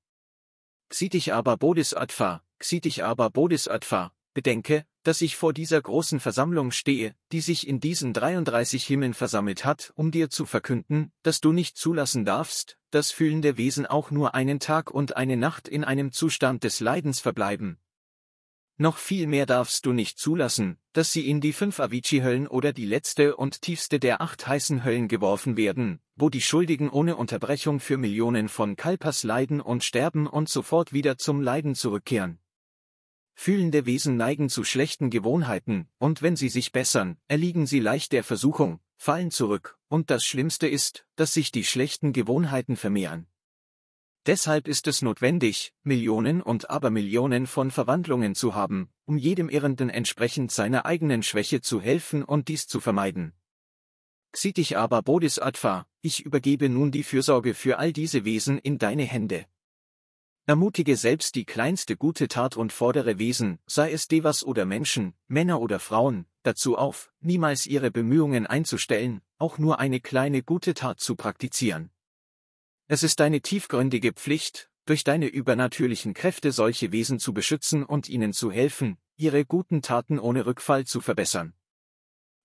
Xi dich aber Bodhisattva, Xi dich aber Bodhisattva, bedenke, dass ich vor dieser großen Versammlung stehe, die sich in diesen 33 Himmeln versammelt hat, um dir zu verkünden, dass du nicht zulassen darfst, dass fühlende Wesen auch nur einen Tag und eine Nacht in einem Zustand des Leidens verbleiben, noch viel mehr darfst du nicht zulassen, dass sie in die fünf Avicii-Höllen oder die letzte und tiefste der acht heißen Höllen geworfen werden, wo die Schuldigen ohne Unterbrechung für Millionen von Kalpas leiden und sterben und sofort wieder zum Leiden zurückkehren. Fühlende Wesen neigen zu schlechten Gewohnheiten, und wenn sie sich bessern, erliegen sie leicht der Versuchung, fallen zurück, und das Schlimmste ist, dass sich die schlechten Gewohnheiten vermehren. Deshalb ist es notwendig, Millionen und Abermillionen von Verwandlungen zu haben, um jedem Irrenden entsprechend seiner eigenen Schwäche zu helfen und dies zu vermeiden. Ksitich aber Bodhisattva, ich übergebe nun die Fürsorge für all diese Wesen in deine Hände. Ermutige selbst die kleinste gute Tat und fordere Wesen, sei es Devas oder Menschen, Männer oder Frauen, dazu auf, niemals ihre Bemühungen einzustellen, auch nur eine kleine gute Tat zu praktizieren. Es ist deine tiefgründige Pflicht, durch deine übernatürlichen Kräfte solche Wesen zu beschützen und ihnen zu helfen, ihre guten Taten ohne Rückfall zu verbessern.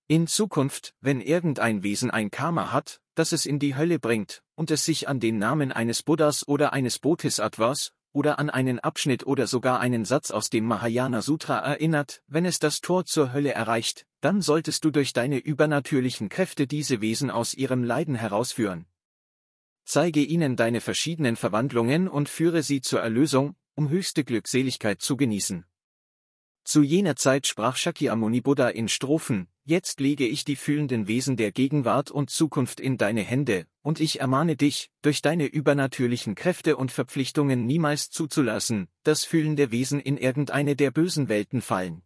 In Zukunft, wenn irgendein Wesen ein Karma hat, das es in die Hölle bringt, und es sich an den Namen eines Buddhas oder eines Bodhisattvas, oder an einen Abschnitt oder sogar einen Satz aus dem Mahayana Sutra erinnert, wenn es das Tor zur Hölle erreicht, dann solltest du durch deine übernatürlichen Kräfte diese Wesen aus ihrem Leiden herausführen zeige ihnen deine verschiedenen Verwandlungen und führe sie zur Erlösung, um höchste Glückseligkeit zu genießen. Zu jener Zeit sprach Shakyamuni Buddha in Strophen, jetzt lege ich die fühlenden Wesen der Gegenwart und Zukunft in deine Hände, und ich ermahne dich, durch deine übernatürlichen Kräfte und Verpflichtungen niemals zuzulassen, dass fühlende Wesen in irgendeine der bösen Welten fallen.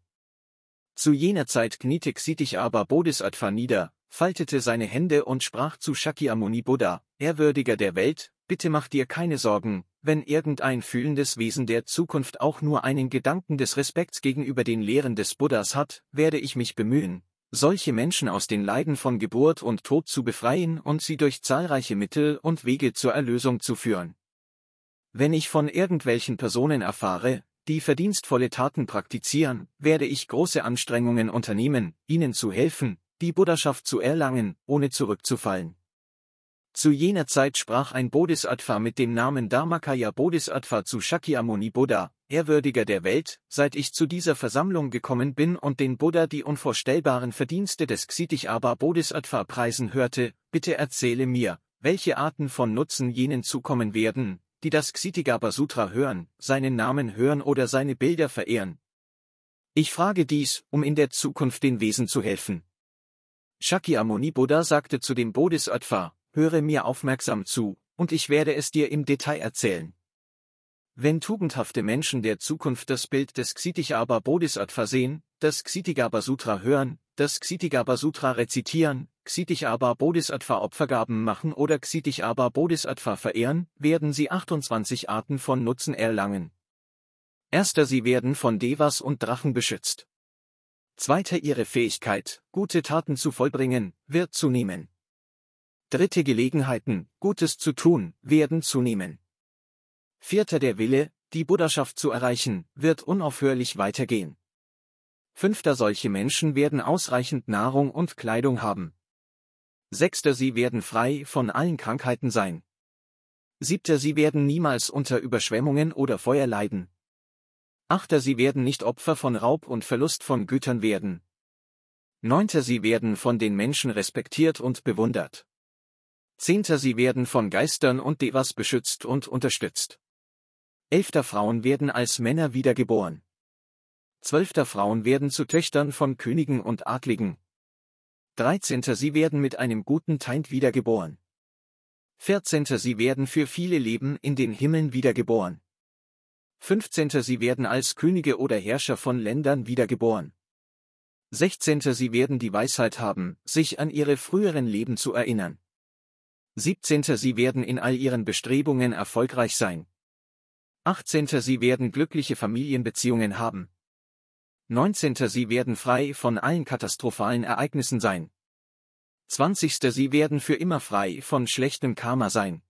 Zu jener Zeit kniete Ksitich aber Bodhisattva nieder, faltete seine Hände und sprach zu Shakyamuni Buddha, Ehrwürdiger der Welt, bitte mach dir keine Sorgen, wenn irgendein fühlendes Wesen der Zukunft auch nur einen Gedanken des Respekts gegenüber den Lehren des Buddhas hat, werde ich mich bemühen, solche Menschen aus den Leiden von Geburt und Tod zu befreien und sie durch zahlreiche Mittel und Wege zur Erlösung zu führen. Wenn ich von irgendwelchen Personen erfahre, die verdienstvolle Taten praktizieren, werde ich große Anstrengungen unternehmen, ihnen zu helfen, die Buddhaschaft zu erlangen, ohne zurückzufallen. Zu jener Zeit sprach ein Bodhisattva mit dem Namen Dharmakaya Bodhisattva zu Shakyamuni Buddha, Ehrwürdiger der Welt, seit ich zu dieser Versammlung gekommen bin und den Buddha die unvorstellbaren Verdienste des ksitich Bodhisattva preisen hörte, bitte erzähle mir, welche Arten von Nutzen jenen zukommen werden, die das Xitigaba Sutra hören, seinen Namen hören oder seine Bilder verehren. Ich frage dies, um in der Zukunft den Wesen zu helfen. Shakyamuni Buddha sagte zu dem Bodhisattva, höre mir aufmerksam zu, und ich werde es dir im Detail erzählen. Wenn tugendhafte Menschen der Zukunft das Bild des Xitigaba Bodhisattva sehen, das Xitigaba Sutra hören, das Xitigaba Sutra rezitieren, Xitigaba Bodhisattva Opfergaben machen oder Xitigaba Bodhisattva verehren, werden sie 28 Arten von Nutzen erlangen. Erster sie werden von Devas und Drachen beschützt. Zweite ihre Fähigkeit, gute Taten zu vollbringen, wird zunehmen. Dritte Gelegenheiten, Gutes zu tun, werden zunehmen. Vierter der Wille, die Buddhaschaft zu erreichen, wird unaufhörlich weitergehen. Fünfter solche Menschen werden ausreichend Nahrung und Kleidung haben. Sechster sie werden frei von allen Krankheiten sein. Siebter sie werden niemals unter Überschwemmungen oder Feuer leiden. Achter Sie werden nicht Opfer von Raub und Verlust von Gütern werden. Neunter Sie werden von den Menschen respektiert und bewundert. Zehnter Sie werden von Geistern und Devas beschützt und unterstützt. Elfter Frauen werden als Männer wiedergeboren. Zwölfter Frauen werden zu Töchtern von Königen und Adligen. Dreizehnter Sie werden mit einem guten Teint wiedergeboren. Vierzehnter Sie werden für viele Leben in den Himmeln wiedergeboren. 15. Sie werden als Könige oder Herrscher von Ländern wiedergeboren. 16. Sie werden die Weisheit haben, sich an ihre früheren Leben zu erinnern. 17. Sie werden in all ihren Bestrebungen erfolgreich sein. 18. Sie werden glückliche Familienbeziehungen haben. 19. Sie werden frei von allen katastrophalen Ereignissen sein. 20. Sie werden für immer frei von schlechtem Karma sein.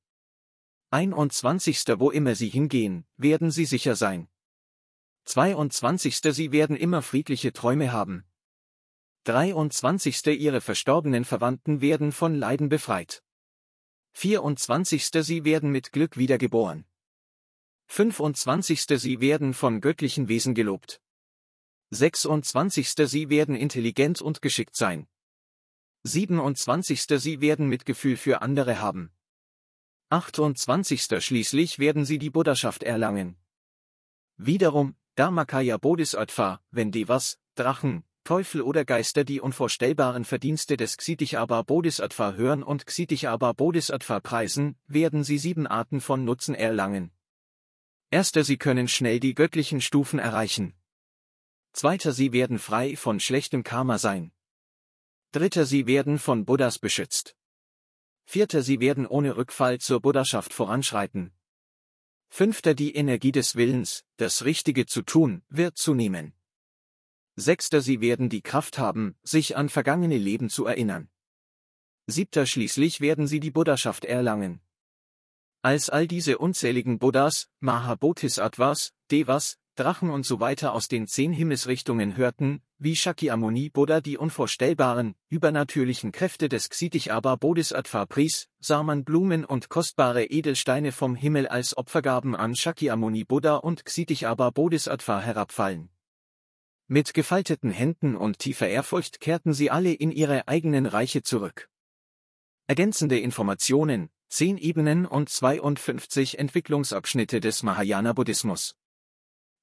21. Wo immer Sie hingehen, werden Sie sicher sein. 22. Sie werden immer friedliche Träume haben. 23. Ihre verstorbenen Verwandten werden von Leiden befreit. 24. Sie werden mit Glück wiedergeboren. 25. Sie werden von göttlichen Wesen gelobt. 26. Sie werden intelligent und geschickt sein. 27. Sie werden Mitgefühl für andere haben. 28. Schließlich werden sie die Buddhaschaft erlangen. Wiederum, Dharmakaya Bodhisattva, wenn Devas, Drachen, Teufel oder Geister die unvorstellbaren Verdienste des Xitichaba Bodhisattva hören und Xitichaba Bodhisattva preisen, werden sie sieben Arten von Nutzen erlangen. Erster sie können schnell die göttlichen Stufen erreichen. Zweiter sie werden frei von schlechtem Karma sein. Dritter sie werden von Buddhas beschützt. Vierter, sie werden ohne Rückfall zur Buddhaschaft voranschreiten. Fünfter, die Energie des Willens, das Richtige zu tun, wird zunehmen. Sechster, sie werden die Kraft haben, sich an vergangene Leben zu erinnern. Siebter, schließlich werden sie die Buddhaschaft erlangen. Als all diese unzähligen Buddhas, Mahabodhisattvas, Devas, Drachen und so weiter aus den zehn Himmelsrichtungen hörten, wie Shakyamuni Buddha die unvorstellbaren, übernatürlichen Kräfte des Ksitichaba Bodhisattva pries, sah man Blumen und kostbare Edelsteine vom Himmel als Opfergaben an Shakyamuni Buddha und Ksitichaba Bodhisattva herabfallen. Mit gefalteten Händen und tiefer Ehrfurcht kehrten sie alle in ihre eigenen Reiche zurück. Ergänzende Informationen, 10 Ebenen und 52 Entwicklungsabschnitte des Mahayana Buddhismus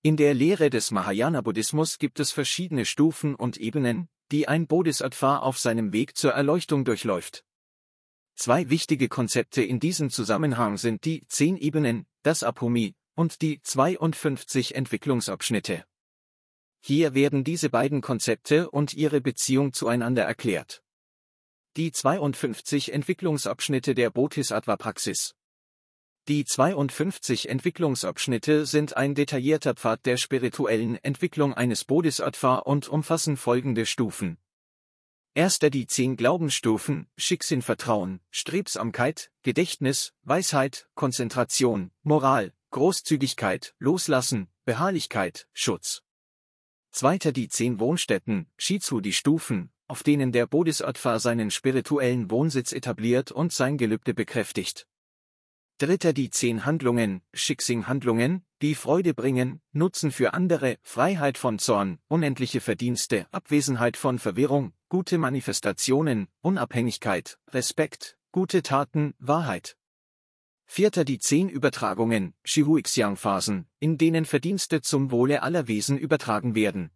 in der Lehre des Mahayana-Buddhismus gibt es verschiedene Stufen und Ebenen, die ein Bodhisattva auf seinem Weg zur Erleuchtung durchläuft. Zwei wichtige Konzepte in diesem Zusammenhang sind die zehn Ebenen, das Apumi, und die 52 Entwicklungsabschnitte. Hier werden diese beiden Konzepte und ihre Beziehung zueinander erklärt. Die 52 Entwicklungsabschnitte der Bodhisattva-Praxis. Die 52 Entwicklungsabschnitte sind ein detaillierter Pfad der spirituellen Entwicklung eines Bodhisattva und umfassen folgende Stufen. Erster die 10 Glaubensstufen, Schicksal Vertrauen, Strebsamkeit, Gedächtnis, Weisheit, Konzentration, Moral, Großzügigkeit, Loslassen, Beharrlichkeit, Schutz. Zweiter die 10 Wohnstätten, Shizu die Stufen, auf denen der Bodhisattva seinen spirituellen Wohnsitz etabliert und sein Gelübde bekräftigt. Dritter die zehn Handlungen, Schicksing-Handlungen, die Freude bringen, Nutzen für andere, Freiheit von Zorn, unendliche Verdienste, Abwesenheit von Verwirrung, gute Manifestationen, Unabhängigkeit, Respekt, gute Taten, Wahrheit. Vierter die zehn Übertragungen, Shihuixiang-Phasen, in denen Verdienste zum Wohle aller Wesen übertragen werden.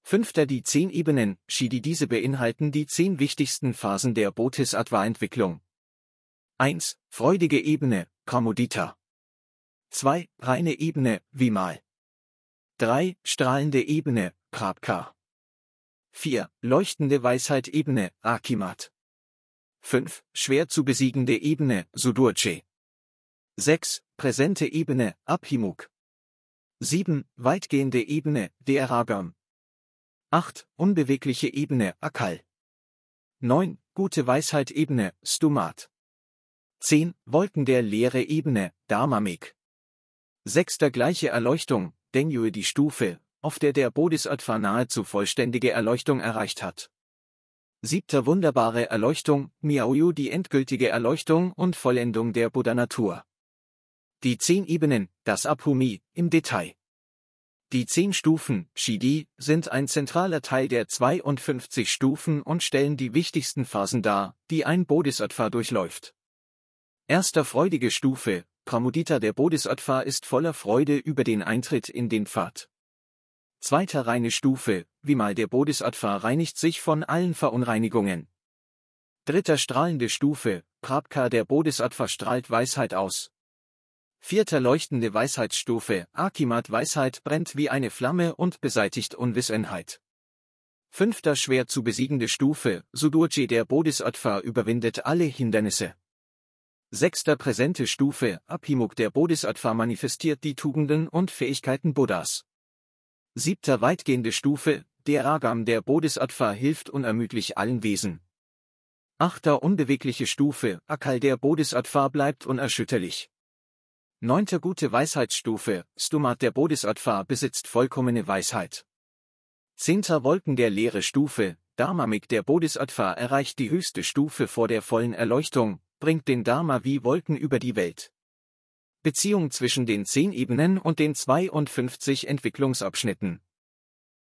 Fünfter die zehn Ebenen, Shidi diese beinhalten die zehn wichtigsten Phasen der Bodhisattva-Entwicklung, 1. Freudige Ebene, Kommodita. 2. Reine Ebene, Vimal. 3. Strahlende Ebene, Prabka. 4. Leuchtende Weisheit Ebene, Akimat. 5. Schwer zu besiegende Ebene, Sudurce. 6. Präsente Ebene, Abhimuk. 7. Weitgehende Ebene, Deeragam. 8. Unbewegliche Ebene, Akal. 9. Gute Weisheit Ebene, Stumat. 10. Wolken der leere Ebene, Dharmamik. 6. gleiche Erleuchtung, Dengyue die Stufe, auf der der Bodhisattva nahezu vollständige Erleuchtung erreicht hat. 7. wunderbare Erleuchtung, Miaoyu die endgültige Erleuchtung und Vollendung der Buddha-Natur. Die zehn Ebenen, das Abhumi, im Detail. Die zehn Stufen, Shidi, sind ein zentraler Teil der 52 Stufen und stellen die wichtigsten Phasen dar, die ein Bodhisattva durchläuft. Erster freudige Stufe, Pramudita der Bodhisattva ist voller Freude über den Eintritt in den Pfad. Zweiter reine Stufe, wie mal der Bodhisattva reinigt sich von allen Verunreinigungen. Dritter strahlende Stufe, Prabka der Bodhisattva strahlt Weisheit aus. Vierter leuchtende Weisheitsstufe, Akimat Weisheit brennt wie eine Flamme und beseitigt Unwissenheit. Fünfter schwer zu besiegende Stufe, Sudurji der Bodhisattva überwindet alle Hindernisse. Sechster Präsente Stufe Abhimuk der Bodhisattva manifestiert die Tugenden und Fähigkeiten Buddhas. Siebter Weitgehende Stufe Der Agam der Bodhisattva hilft unermüdlich allen Wesen. Achter Unbewegliche Stufe Akal der Bodhisattva bleibt unerschütterlich. Neunter Gute Weisheitsstufe Stumat der Bodhisattva besitzt vollkommene Weisheit. Zehnter Wolken der Leere Stufe Dharmamik der Bodhisattva erreicht die höchste Stufe vor der vollen Erleuchtung, bringt den Dharma wie Wolken über die Welt. Beziehung zwischen den zehn Ebenen und den 52 Entwicklungsabschnitten.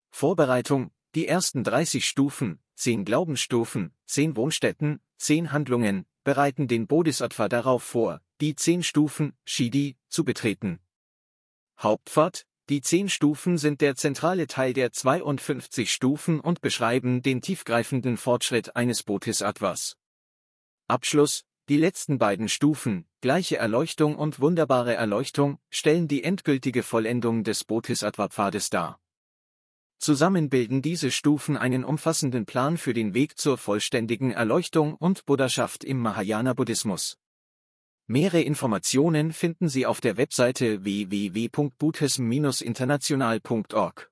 Vorbereitung, die ersten 30 Stufen, 10 Glaubensstufen, 10 Wohnstätten, 10 Handlungen, bereiten den Bodhisattva darauf vor, die 10 Stufen, Shidi, zu betreten. Hauptpfad, die 10 Stufen sind der zentrale Teil der 52 Stufen und beschreiben den tiefgreifenden Fortschritt eines Bodhisattvas. Abschluss, die letzten beiden Stufen, gleiche Erleuchtung und wunderbare Erleuchtung, stellen die endgültige Vollendung des Bodhisattva-Pfades dar. Zusammen bilden diese Stufen einen umfassenden Plan für den Weg zur vollständigen Erleuchtung und Buddhaschaft im Mahayana-Buddhismus. Mehrere Informationen finden Sie auf der Webseite www.buddhism-international.org.